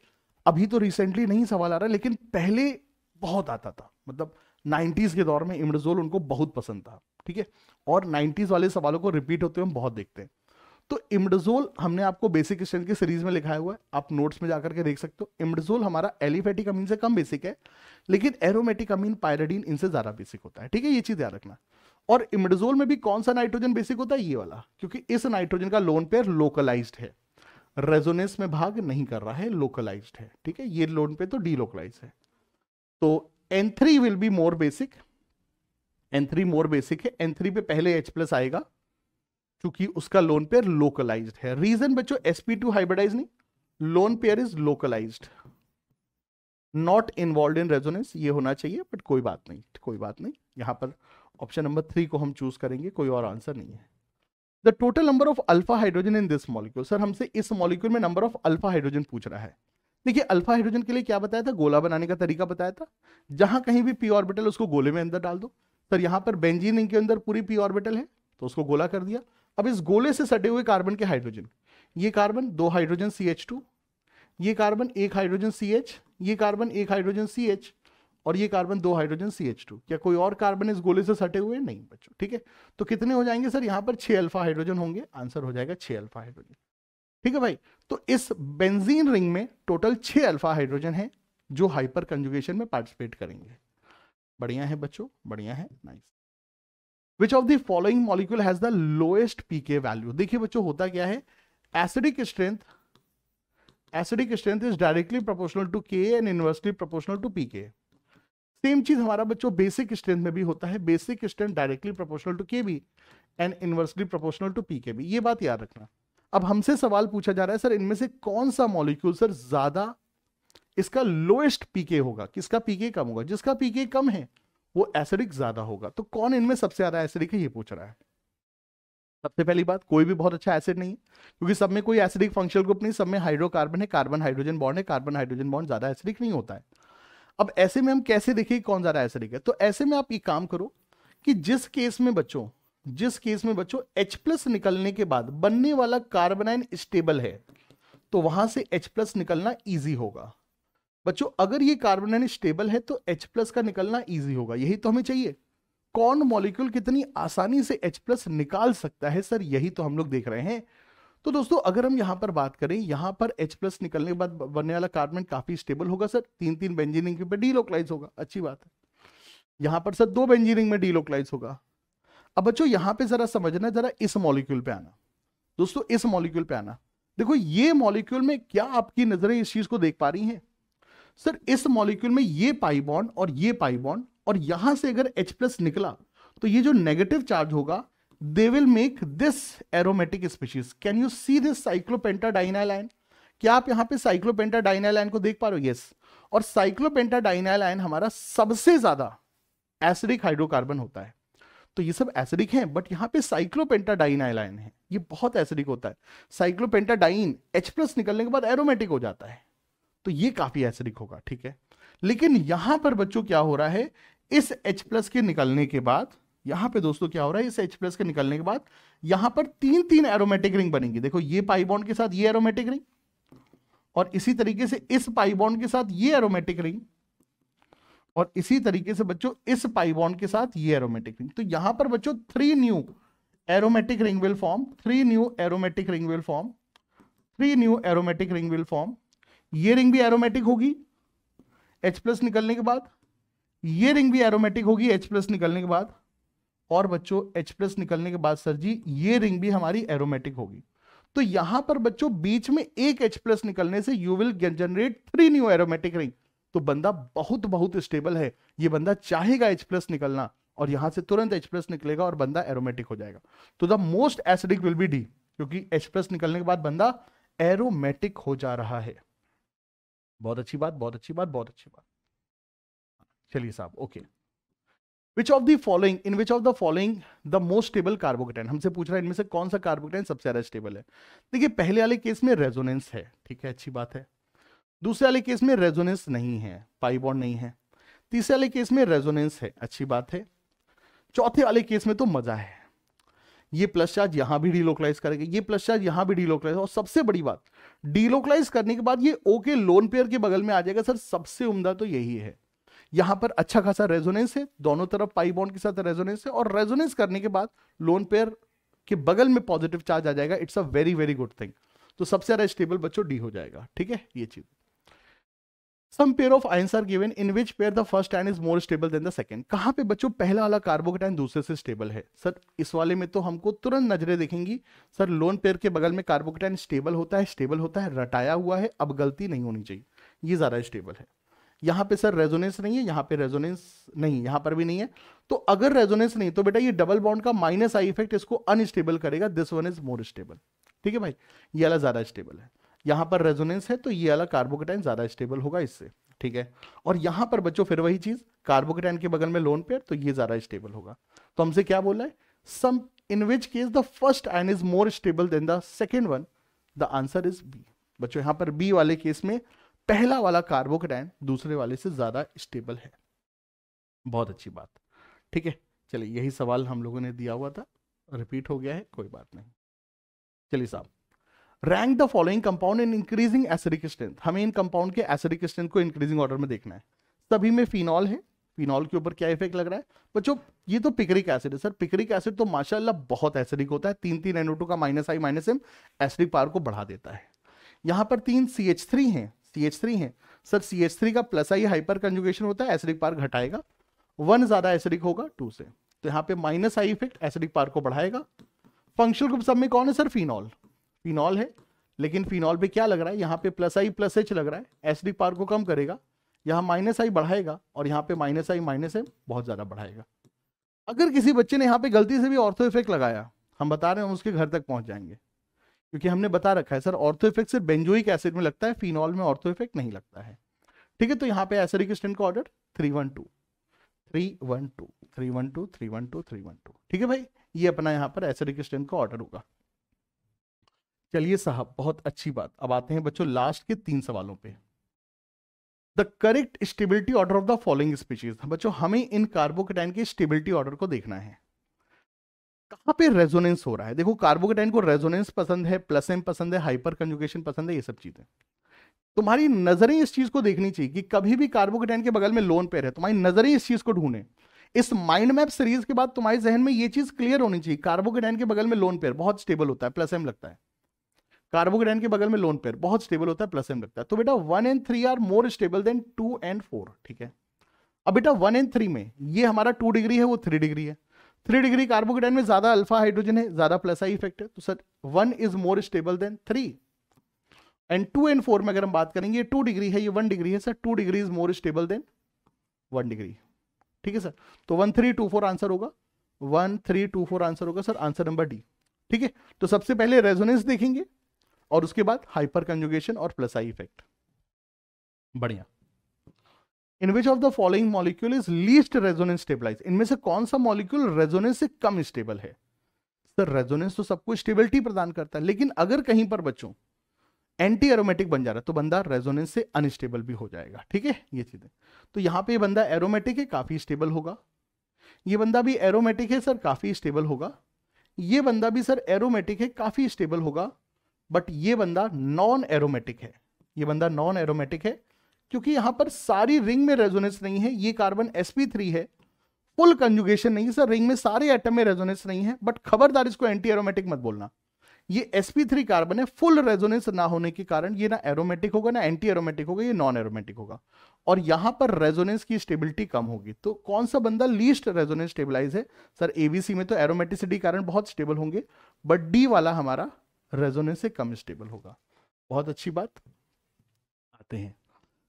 अभी तो रिसेंटली नहीं सवाल आ रहा लेकिन पहले बहुत आता था मतलब 90s के दौर में इमिडोजोल उनको बहुत पसंद था ठीक है और 90s वाले सवालों को रिपीट होते हुए हम बहुत देखते हैं तो इमडजोल हमने आपको बेसिक स्ट्रेंथ की सीरीज में लिखाया हुआ है आप नोट्स में जाकर के देख सकते हो इमडजोल हमारा एलिफेटिक अमीन से कम बेसिक है लेकिन एरोमेटिक अमीन पायराडीन इनसे ज्यादा बेसिक होता है ठीक है ये चीज याद रखना और इमडजोल में भी कौन सा नाइट्रोजन बेसिक होता है ये वाला क्योंकि इस नाइट्रोजन का लोन पेयर लोकलाइज है रेजोनेंस में भाग नहीं कर रहा है लोकलाइज है ठीक है ये लोन पे तो डीलोकलाइज है तो N will be more basic N more basic है एन पे पहले एच आएगा चूंकि उसका लोन पेयर लोकलाइज्ड है रीजन बच्चों एसपी टू हाइब्रिडाइज नहीं lone pair is localize not involve in resonance ये होना चाहिए बट कोई बात नहीं कोई बात नहीं यहां पर ऑप्शन नंबर थ्री को हम चूज करेंगे कोई और आंसर नहीं है the total number of alpha hydrogen in this molecule sir हमसे इस मॉलिक्यूल में नंबर ऑफ अल्फा हाइड्रोजन पूछ रहा है देखिए अल्फा हाइड्रोजन के लिए क्या बताया था गोला बनाने का तरीका बताया था जहां कहीं भी पी ऑर्बिटल उसको गोले में अंदर डाल दो सर यहां पर बेंजीन के अंदर पूरी पी ऑर्बिटल है तो उसको गोला कर दिया अब इस गोले से सटे हुए कार्बन के हाइड्रोजन ये कार्बन दो हाइड्रोजन सी एच टू ये कार्बन एक हाइड्रोजन सी एच ये कार्बन एक हाइड्रोजन सी एच और ये कार्बन दो हाइड्रोजन सी एच टू क्या कोई और कार्बन इस गोले से सटे हुए नहीं बच्चों ठीक है तो कितने हो जाएंगे सर यहाँ पर छह अल्फा हाइड्रोजन होंगे आंसर हो जाएगा छह अल्फा हाइड्रोजन ठीक है भाई तो इस बेंजीन रिंग में टोटल छह अल्फा हाइड्रोजन है जो हाइपर कंजुगेशन में पार्टिसिपेट करेंगे बढ़िया है बच्चों बढ़िया है nice which of the following molecule has the lowest pK value देखिए बच्चों होता क्या है acidic strength acidic strength is directly proportional to K and inversely proportional to pK same चीज हमारा बच्चों बेसिक स्ट्रेंथ में भी होता है basic strength directly proportional to K B and inversely proportional to pK B ये बात याद रखना अब हमसे सवाल पूछा जा रहा है सर इनमें से कौन सा मॉलिक्यूल सर ज्यादा इसका लोएस्ट पीके होगा किसका पीके कम होगा जिसका पीके कम है वो एसिडिक ज्यादा होगा तो कौन इनमें सबसे ज्यादा एसिडिक है ये पूछ रहा है सबसे पहली बात कोई भी बहुत अच्छा एसिड नहीं है क्योंकि सब में कोई एसिडिक फंक्शनल ग्रुप नहीं सब में हाइड्रोकार्बन है कार्बन हाइड्रोजन बॉन्ड है कार्बन हाइड्रोजन बॉन्ड ज्यादा एसिडिक नहीं होता है अब ऐसे में हम कैसे देखें कौन ज्यादा एसिडिक है तो ऐसे में आप ये काम करो कि जिस केस में बच्चों जिस केस में बच्चों H प्लस निकलने के बाद बनने वाला कार्बनाइन स्टेबल है तो वहां से H प्लस निकलना ईजी होगा बच्चों अगर ये कार्बन आयन स्टेबल है तो H प्लस का निकलना ईजी होगा यही तो हमें चाहिए कौन मॉलिक्यूल कितनी आसानी से H प्लस निकाल सकता है सर यही तो हम लोग देख रहे हैं तो दोस्तों अगर हम यहाँ पर बात करें यहां पर H प्लस निकलने के बाद बनने वाला कार्बन काफी स्टेबल होगा सर तीन तीन बेंजीनिंग के ऊपर डीलोकलाइज होगा अच्छी बात है यहाँ पर सर दो बेंजीनिंग में डीलोकलाइज होगा अब बच्चों यहाँ पे जरा समझना जरा इस मॉलिक्यूल पे आना दोस्तों इस मॉलिक्यूल पे आना देखो ये मॉलिक्यूल में क्या आपकी नजरें इस चीज को देख पा रही हैं सर इस मॉलिक्यूल में ये पाई बॉन्ड और ये पाई बॉन्ड और यहां से अगर H प्लस निकला तो ये जो नेगेटिव चार्ज होगा they will make this aromatic species can you see this cyclopenta cyclopentadienyl anion क्या आप यहाँ पे साइक्लोपेंटा साइक्लोपेंटाडाइनालाइन को देख पा रहे हो यस और साइक्लोपेंटा साइक्लोपेंटाडाइनालाइन हमारा सबसे ज्यादा एसिडिक हाइड्रोकार्बन होता है तो ये सब एसिडिक हैं बट यहाँ पे डाइनाइल है ये बहुत एसिडिक होता है डाइन एच प्लस निकलने के बाद एरोमेटिक हो जाता है तो ये काफी एसिडिक होगा ठीक है लेकिन यहां पर बच्चों क्या हो रहा है इस H प्लस के निकलने के बाद यहां पे दोस्तों क्या हो रहा है इस H प्लस के निकलने के बाद यहां पर तीन तीन एरोमेटिक रिंग बनेंगी देखो ये पाइबॉन्ड के साथ ये एरोमेटिक रिंग और इसी तरीके से इस पाइबॉन्ड के साथ ये एरोमेटिक रिंग और इसी तरीके से बच्चों इस पाइबॉन्ड के साथ ये एरोमेटिक रिंग तो यहां पर बच्चों three new aromatic ring will form three new aromatic ring will form three new aromatic ring will form ये रिंग भी एरोमेटिक होगी एच प्लस निकलने के बाद ये रिंग भी एरोमेटिक होगी एच प्लस निकलने के बाद और बच्चों एच प्लस निकलने के बाद सर जी ये रिंग भी हमारी एरोमेटिक होगी तो यहां पर बच्चों बीच में एक एच प्लस निकलने से you will generate three new aromatic ring तो बंदा बहुत बहुत स्टेबल है ये बंदा चाहेगा एच प्लस निकलना और यहां से तुरंत एच प्लस निकलेगा और बंदा एरोमेटिक हो जाएगा तो the most acidic will be D क्योंकि एच प्लस निकलने के बाद बंदा एरोमेटिक हो जा रहा है बहुत अच्छी बात बहुत अच्छी बात बहुत अच्छी बात चलिए साहब okay which of the following in which of the following the most stable carbocation हमसे पूछ रहा है इनमें से कौन सा कार्बोकेटाइन सबसे ज्यादा स्टेबल है देखिए पहले वाले केस में रेजोनेंस है ठीक है अच्छी बात है दूसरे वाले केस में रेजोनेंस नहीं है बॉन्ड नहीं है तीसरे वाले केस में रेजोनेंस है अच्छी बात है चौथे वाले केस में तो मजा है ये प्लस चार्ज यहां भी डीलोकलाइज करेगा ये प्लस चार्ज यहां भी डीलोकलाइज और सबसे बड़ी बात डीलोकलाइज करने के बाद ये ओके लोन पेयर के बगल में आ जाएगा सर सबसे उम्दा तो यही है यहां पर अच्छा खासा रेजोनेंस है दोनों तरफ पाई बॉन्ड के साथ रेजोनेंस है और रेजोनेंस करने के बाद लोन पेयर के बगल में पॉजिटिव चार्ज आ जाएगा it's a very very good thing तो सबसे ज्यादा स्टेबल बच्चों डी हो जाएगा ठीक है ये चीज some pair of ions are given in which pair the first and is more stable than the second कहाँ पे बच्चों पहला वाला कार्बोकेटाइन दूसरे से स्टेबल है सर इस वाले में तो हमको तुरंत नजरें देखेंगी सर लोन पेयर के बगल में कार्बोकेटाइन स्टेबल होता है स्टेबल होता है रटाया हुआ है अब गलती नहीं होनी चाहिए ये ज़्यादा स्टेबल है यहाँ पे सर रेजोनेंस नहीं है यहाँ पे रेजोनेंस नहीं यहाँ पर भी नहीं है तो अगर रेजोनेंस नहीं तो बेटा ये डबल बॉन्ड का माइनस आई इफेक्ट इसको अनस्टेबल करेगा this one is more stable ठीक है भाई ये वाला ज़्यादा स्टेबल है यहाँ पर रेजोनेंस है तो ये वाला कार्बोकेटाइन ज़्यादा स्टेबल होगा इससे ठीक है और यहाँ पर बच्चों फिर वही चीज़ कार्बोकेटाइन के बगल में लोन पेयर तो ये ज़्यादा स्टेबल होगा तो हमसे क्या बोला है some in which case the first ion is more stable than the second one the answer is B बच्चों यहां पर बी वाले केस में पहला वाला कार्बोकेटाइन दूसरे वाले से ज़्यादा स्टेबल है बहुत अच्छी बात ठीक है चलिए यही सवाल हम लोगों ने दिया हुआ था रिपीट हो गया है कोई बात नहीं चलिए साहब rank the following compound in increasing acidic strength हमें इन कंपाउंड के एसिडिक स्ट्रेंथ को इंक्रीजिंग ऑर्डर में देखना है सभी में फिनॉल है फिनॉल के ऊपर क्या इफेक्ट लग रहा है बच्चों ये तो पिकरिक एसिड है सर पिकरिक एसिड तो माशाल्लाह बहुत एसिडिक होता है तीन तीन एनओ का minus I minus M acidic power को बढ़ा देता है यहाँ पर तीन सी एच थ्री है सी एच थ्री है सर सी एच थ्री का प्लस आई हाइपर कंजुगेशन होता है एसिडिक पार घटाएगा वन ज़्यादा एसिडिक होगा टू से तो यहाँ पे माइनस आई इफेक्ट एसिडिक पार को बढ़ाएगा फंक्शनल ग्रुप सब में कौन है सर फिनॉल फिनॉल है लेकिन फिनॉल पे क्या लग रहा है यहाँ पे प्लस आई प्लस एच लग रहा है एसडी पार को कम करेगा यहाँ माइनस आई बढ़ाएगा और यहाँ पे माइनस आई माइनस एम बहुत ज़्यादा बढ़ाएगा अगर किसी बच्चे ने यहाँ पे गलती से भी ऑर्थो इफेक्ट लगाया हम बता रहे हैं हम उसके घर तक पहुंच जाएंगे क्योंकि हमने बता रखा है सर ऑर्थो इफेक्ट सिर्फ बेंजोइक एसिड में लगता है फिनॉल में ऑर्थो इफेक्ट नहीं लगता है ठीक है तो यहाँ पे एसिडिक स्टेंट का order three one two three one two three one two three one two three one two ठीक है भाई ये अपना यहाँ पर एसरिक स्टेंट का ऑर्डर होगा चलिए साहब बहुत अच्छी बात अब आते हैं बच्चों लास्ट के तीन सवालों पे the correct stability order of the following species बच्चों हमें इन कार्बोकेटाइन के स्टेबिलिटी ऑर्डर को देखना है कहां पे रेजोनेंस हो रहा है देखो कार्बोकेटाइन को रेजोनेंस पसंद है प्लस एम पसंद है हाइपर कंजुकेशन पसंद है ये सब चीजें तुम्हारी नजरें इस चीज को देखनी चाहिए कि कभी भी कार्बोकेटाइन के बगल में लोन पेयर है तुम्हारी नजरें इस चीज को ढूंढे इस माइंड मैप सीरीज के बाद तुम्हारे जहन में ये चीज क्लियर होनी चाहिए कार्बोकेटाइन के बगल में लोन पेयर बहुत स्टेबल होता है प्लस एम लगता है कार्बोग्रेन के बगल में लोन पेयर बहुत स्टेबल होता है प्लस एम लगता है तो बेटा one and three are more stable than two and four ठीक है अब बेटा वन एंड थ्री में ये हमारा टू डिग्री है वो थ्री डिग्री है थ्री डिग्री कार्बोग्रेन में ज्यादा अल्फा हाइड्रोजन है ज्यादा प्लस आई इफेक्ट है तो sir one is more stable than three and two and four में अगर हम बात करेंगे टू डिग्री है ये वन डिग्री है sir two degree is more stable than one degree ठीक है सर तो one three two four answer होगा one three two four answer होगा सर आंसर नंबर डी ठीक है तो सबसे पहले रेजोनेंस देखेंगे और उसके बाद हाइपर कंजुगेशन और प्लस आई इफेक्ट बढ़िया in which of the following molecule is least resonance stabilise इनमें से कौन सा मॉलिक्यूल रेजोनेंस से कम स्टेबल है सर रेजोनेंस तो सबको स्टेबिलिटी प्रदान करता है लेकिन अगर कहीं पर बच्चों एंटी एरोमेटिक बन जा रहा है तो बंदा रेजोनेंस से अनस्टेबल भी हो जाएगा ठीक है ये चीज़ें तो यहां पे बंदा एरोमेटिक है काफ़ी स्टेबल होगा ये बंदा भी एरोमेटिक है सर काफ़ी स्टेबल होगा ये बंदा भी सर एरोमेटिक है काफ़ी स्टेबल होगा बट ये बंदा नॉन एरोमेटिक है ये बंदा नॉन एरोमेटिक है क्योंकि यहां पर सारी रिंग में रेजोनेंस नहीं है ये कार्बन sp3 है फुल कंजुगेशन नहीं है सर रिंग में सारे एटम में रेजोनेंस नहीं है बट खबरदार इसको एंटी एरोमेटिक मत बोलना ये sp3 कार्बन है फुल रेजोनेंस ना होने के कारण ये ना एरोमेटिक होगा ना एंटी एरोमेटिक होगा ये नॉन एरोमेटिक होगा और यहां पर रेजोनेंस की स्टेबिलिटी कम होगी तो कौन सा बंदा लीस्ट रेजोनेंस स्टेबलाइज है सर एबीसी में तो एरोमेटिसिटी कारण बहुत स्टेबल होंगे बट डी वाला हमारा रेजोनेंस से कम स्टेबल होगा बहुत अच्छी बात आते हैं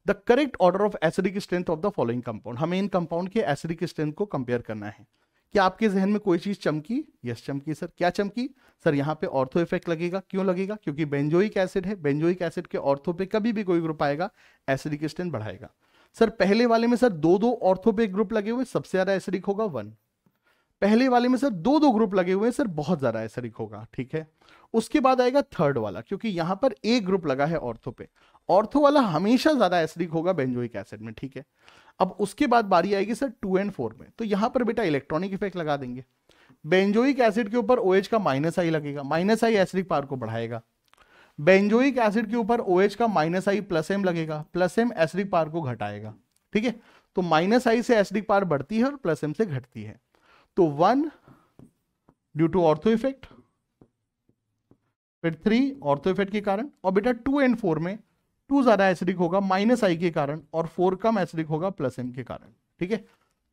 the correct order of acidic strength of the following compound हमें इन कंपाउंड के एसिडिक स्ट्रेंथ को कंपेयर करना है क्या आपके जहन में कोई चीज चमकी यस चमकी सर क्या चमकी सर यहाँ पे ऑर्थो इफेक्ट लगेगा क्यों लगेगा क्योंकि बेंजोइक एसिड है बेंजोइक एसिड के ऑर्थो पे कभी भी कोई ग्रुप आएगा एसिडिक स्ट्रेंथ बढ़ाएगा सर पहले वाले में सर दो दो ऑर्थो पे ग्रुप लगे हुए सबसे ज्यादा एसिडिक होगा वन पहले वाले में सर दो दो ग्रुप लगे हुए हैं सर बहुत ज़्यादा एक होगा ठीक है उसके बाद आएगा थर्ड वाला क्योंकि यहां पर एक ग्रुप लगा है ऑर्थो पे ऑर्थो वाला हमेशा ज़्यादा एसिडिक होगा बेंजोइक एसिड में ठीक है अब उसके बाद बारी आएगी सर टू एंड फोर में तो यहां पर बेटा इलेक्ट्रॉनिक इफेक्ट लगा देंगे बेंजोइक एसिड के ऊपर ओ OH का माइनस आई लगेगा माइनस आई एसिडिक पार को बढ़ाएगा बेंजोइक एसिड के ऊपर ओ OH का माइनस आई प्लस एम लगेगा प्लस एम एसिडिक पार को घटाएगा ठीक है तो माइनस आई से एसिडिक पार बढ़ती है और प्लस एम से घटती है तो one due to ortho effect फिर थ्री ऑर्थो इफेक्ट के कारण और बेटा टू एंड फोर में टू ज्यादा एसिडिक होगा माइनस आई के कारण और फोर कम एसिडिक होगा प्लस एम के कारण ठीक है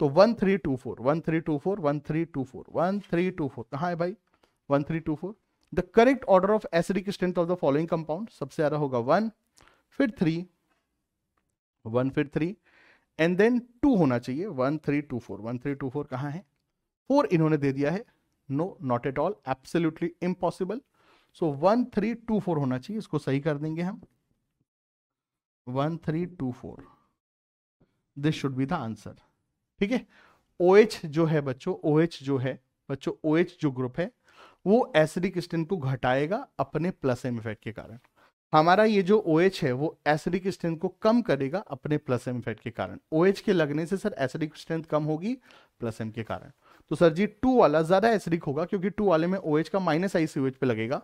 तो one three two four one three two four one three two four one three two four कहाँ है भाई one three two four the correct order of acidic strength of the following compound सबसे ज्यादा होगा वन फिर three one फिर three and then two होना चाहिए one three two four one three two four कहाँ है फोर इन्होंने दे दिया है no not at all absolutely impossible so one three two four होना चाहिए इसको सही कर देंगे हम one three two four this should be the answer ठीक है ओ एच जो है बच्चों ओ एच जो है बच्चों ओ एच जो ग्रुप है वो एसिडिक स्ट्रेंथ को घटाएगा अपने प्लस एम इफेक्ट के कारण हमारा ये जो ओ OH है वो एसिडिक स्ट्रेंथ को कम करेगा अपने प्लस एम इफेक्ट के कारण ओ OH के लगने से सर एसिडिक स्ट्रेंथ कम होगी प्लस एम के कारण तो सर जी टू वाला ज़्यादा एसिडिक होगा क्योंकि टू वाले में ओ OH का माइनस आई सी पे लगेगा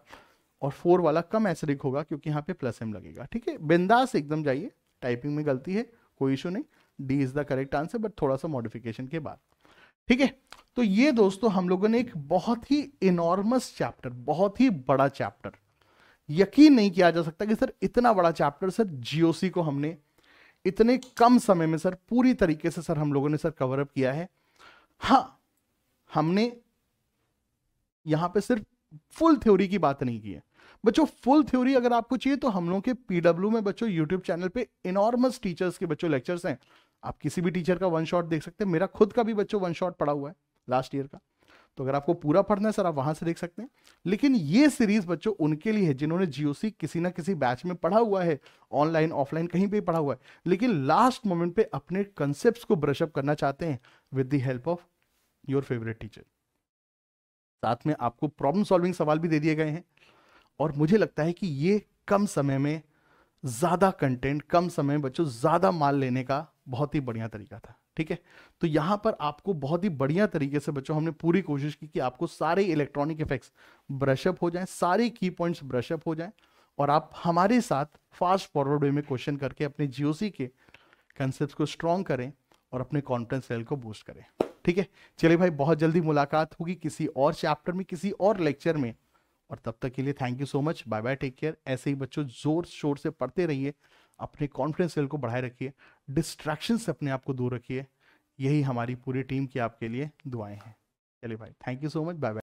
और फोर वाला कम एसिडिक होगा क्योंकि यहाँ पे प्लस एम लगेगा ठीक है बिंदास एकदम जाइए टाइपिंग में गलती है कोई इशू नहीं D is the correct answer but थोड़ा सा मॉडिफिकेशन के बाद ठीक है तो ये दोस्तों हम लोगों ने एक बहुत ही इनॉर्मस चैप्टर बहुत ही बड़ा चैप्टर यकीन नहीं किया जा सकता कि सर इतना बड़ा चैप्टर सर जीओसी को हमने इतने कम समय में सर पूरी तरीके से सर हम लोगों ने सर कवरअप किया है हाँ हमने यहां पे सिर्फ फुल थ्योरी की बात नहीं की है बच्चों फुल थ्योरी अगर आपको चाहिए तो हम लोग के पीडब्ल्यू में बच्चों यूट्यूब चैनल पे इनॉर्मस टीचर्स के बच्चों लेक्चर्स हैं आप किसी भी टीचर का वन शॉट देख सकते हैं मेरा खुद का भी बच्चों वन शॉट पड़ा हुआ है लास्ट ईयर का तो अगर आपको पूरा पढ़ना है सर आप वहां से देख सकते हैं लेकिन ये सीरीज बच्चों उनके लिए है जिन्होंने जीओसी किसी ना किसी बैच में पढ़ा हुआ है ऑनलाइन ऑफलाइन कहीं पर पढ़ा हुआ है लेकिन लास्ट मोमेंट पे अपने कंसेप्ट को ब्रशअप करना चाहते हैं with the help of your favourite teacher साथ में आपको प्रॉब्लम सॉल्विंग सवाल भी दे दिए गए हैं और मुझे लगता है कि ये कम समय में ज़्यादा कंटेंट कम समय में बच्चों ज़्यादा माल लेने का बहुत ही बढ़िया तरीका था ठीक है तो यहां पर आपको बहुत ही बढ़िया तरीके से बच्चों हमने पूरी कोशिश की कि आपको सारे इलेक्ट्रॉनिक इफेक्ट्स ब्रशअप हो जाएं सारे की पॉइंट्स ब्रशअप हो जाएं और आप हमारे साथ फास्ट फॉरवर्ड वे में क्वेश्चन करके अपने जीओसी के कंसेप्ट को स्ट्रॉन्ग करें और अपने कॉन्फिडेंस लेवल को बूस्ट करें ठीक है चलिए भाई बहुत जल्दी मुलाकात होगी किसी और चैप्टर में किसी और लेक्चर में और तब तक के लिए thank you so much bye bye take care ऐसे ही बच्चों जोर शोर से पढ़ते रहिए अपने कॉन्फिडेंस लेवल को बढ़ाए रखिए डिस्ट्रैक्शन से अपने आप को दूर रखिए यही हमारी पूरी टीम की आपके लिए दुआएं हैं चलिए भाई thank you so much bye bye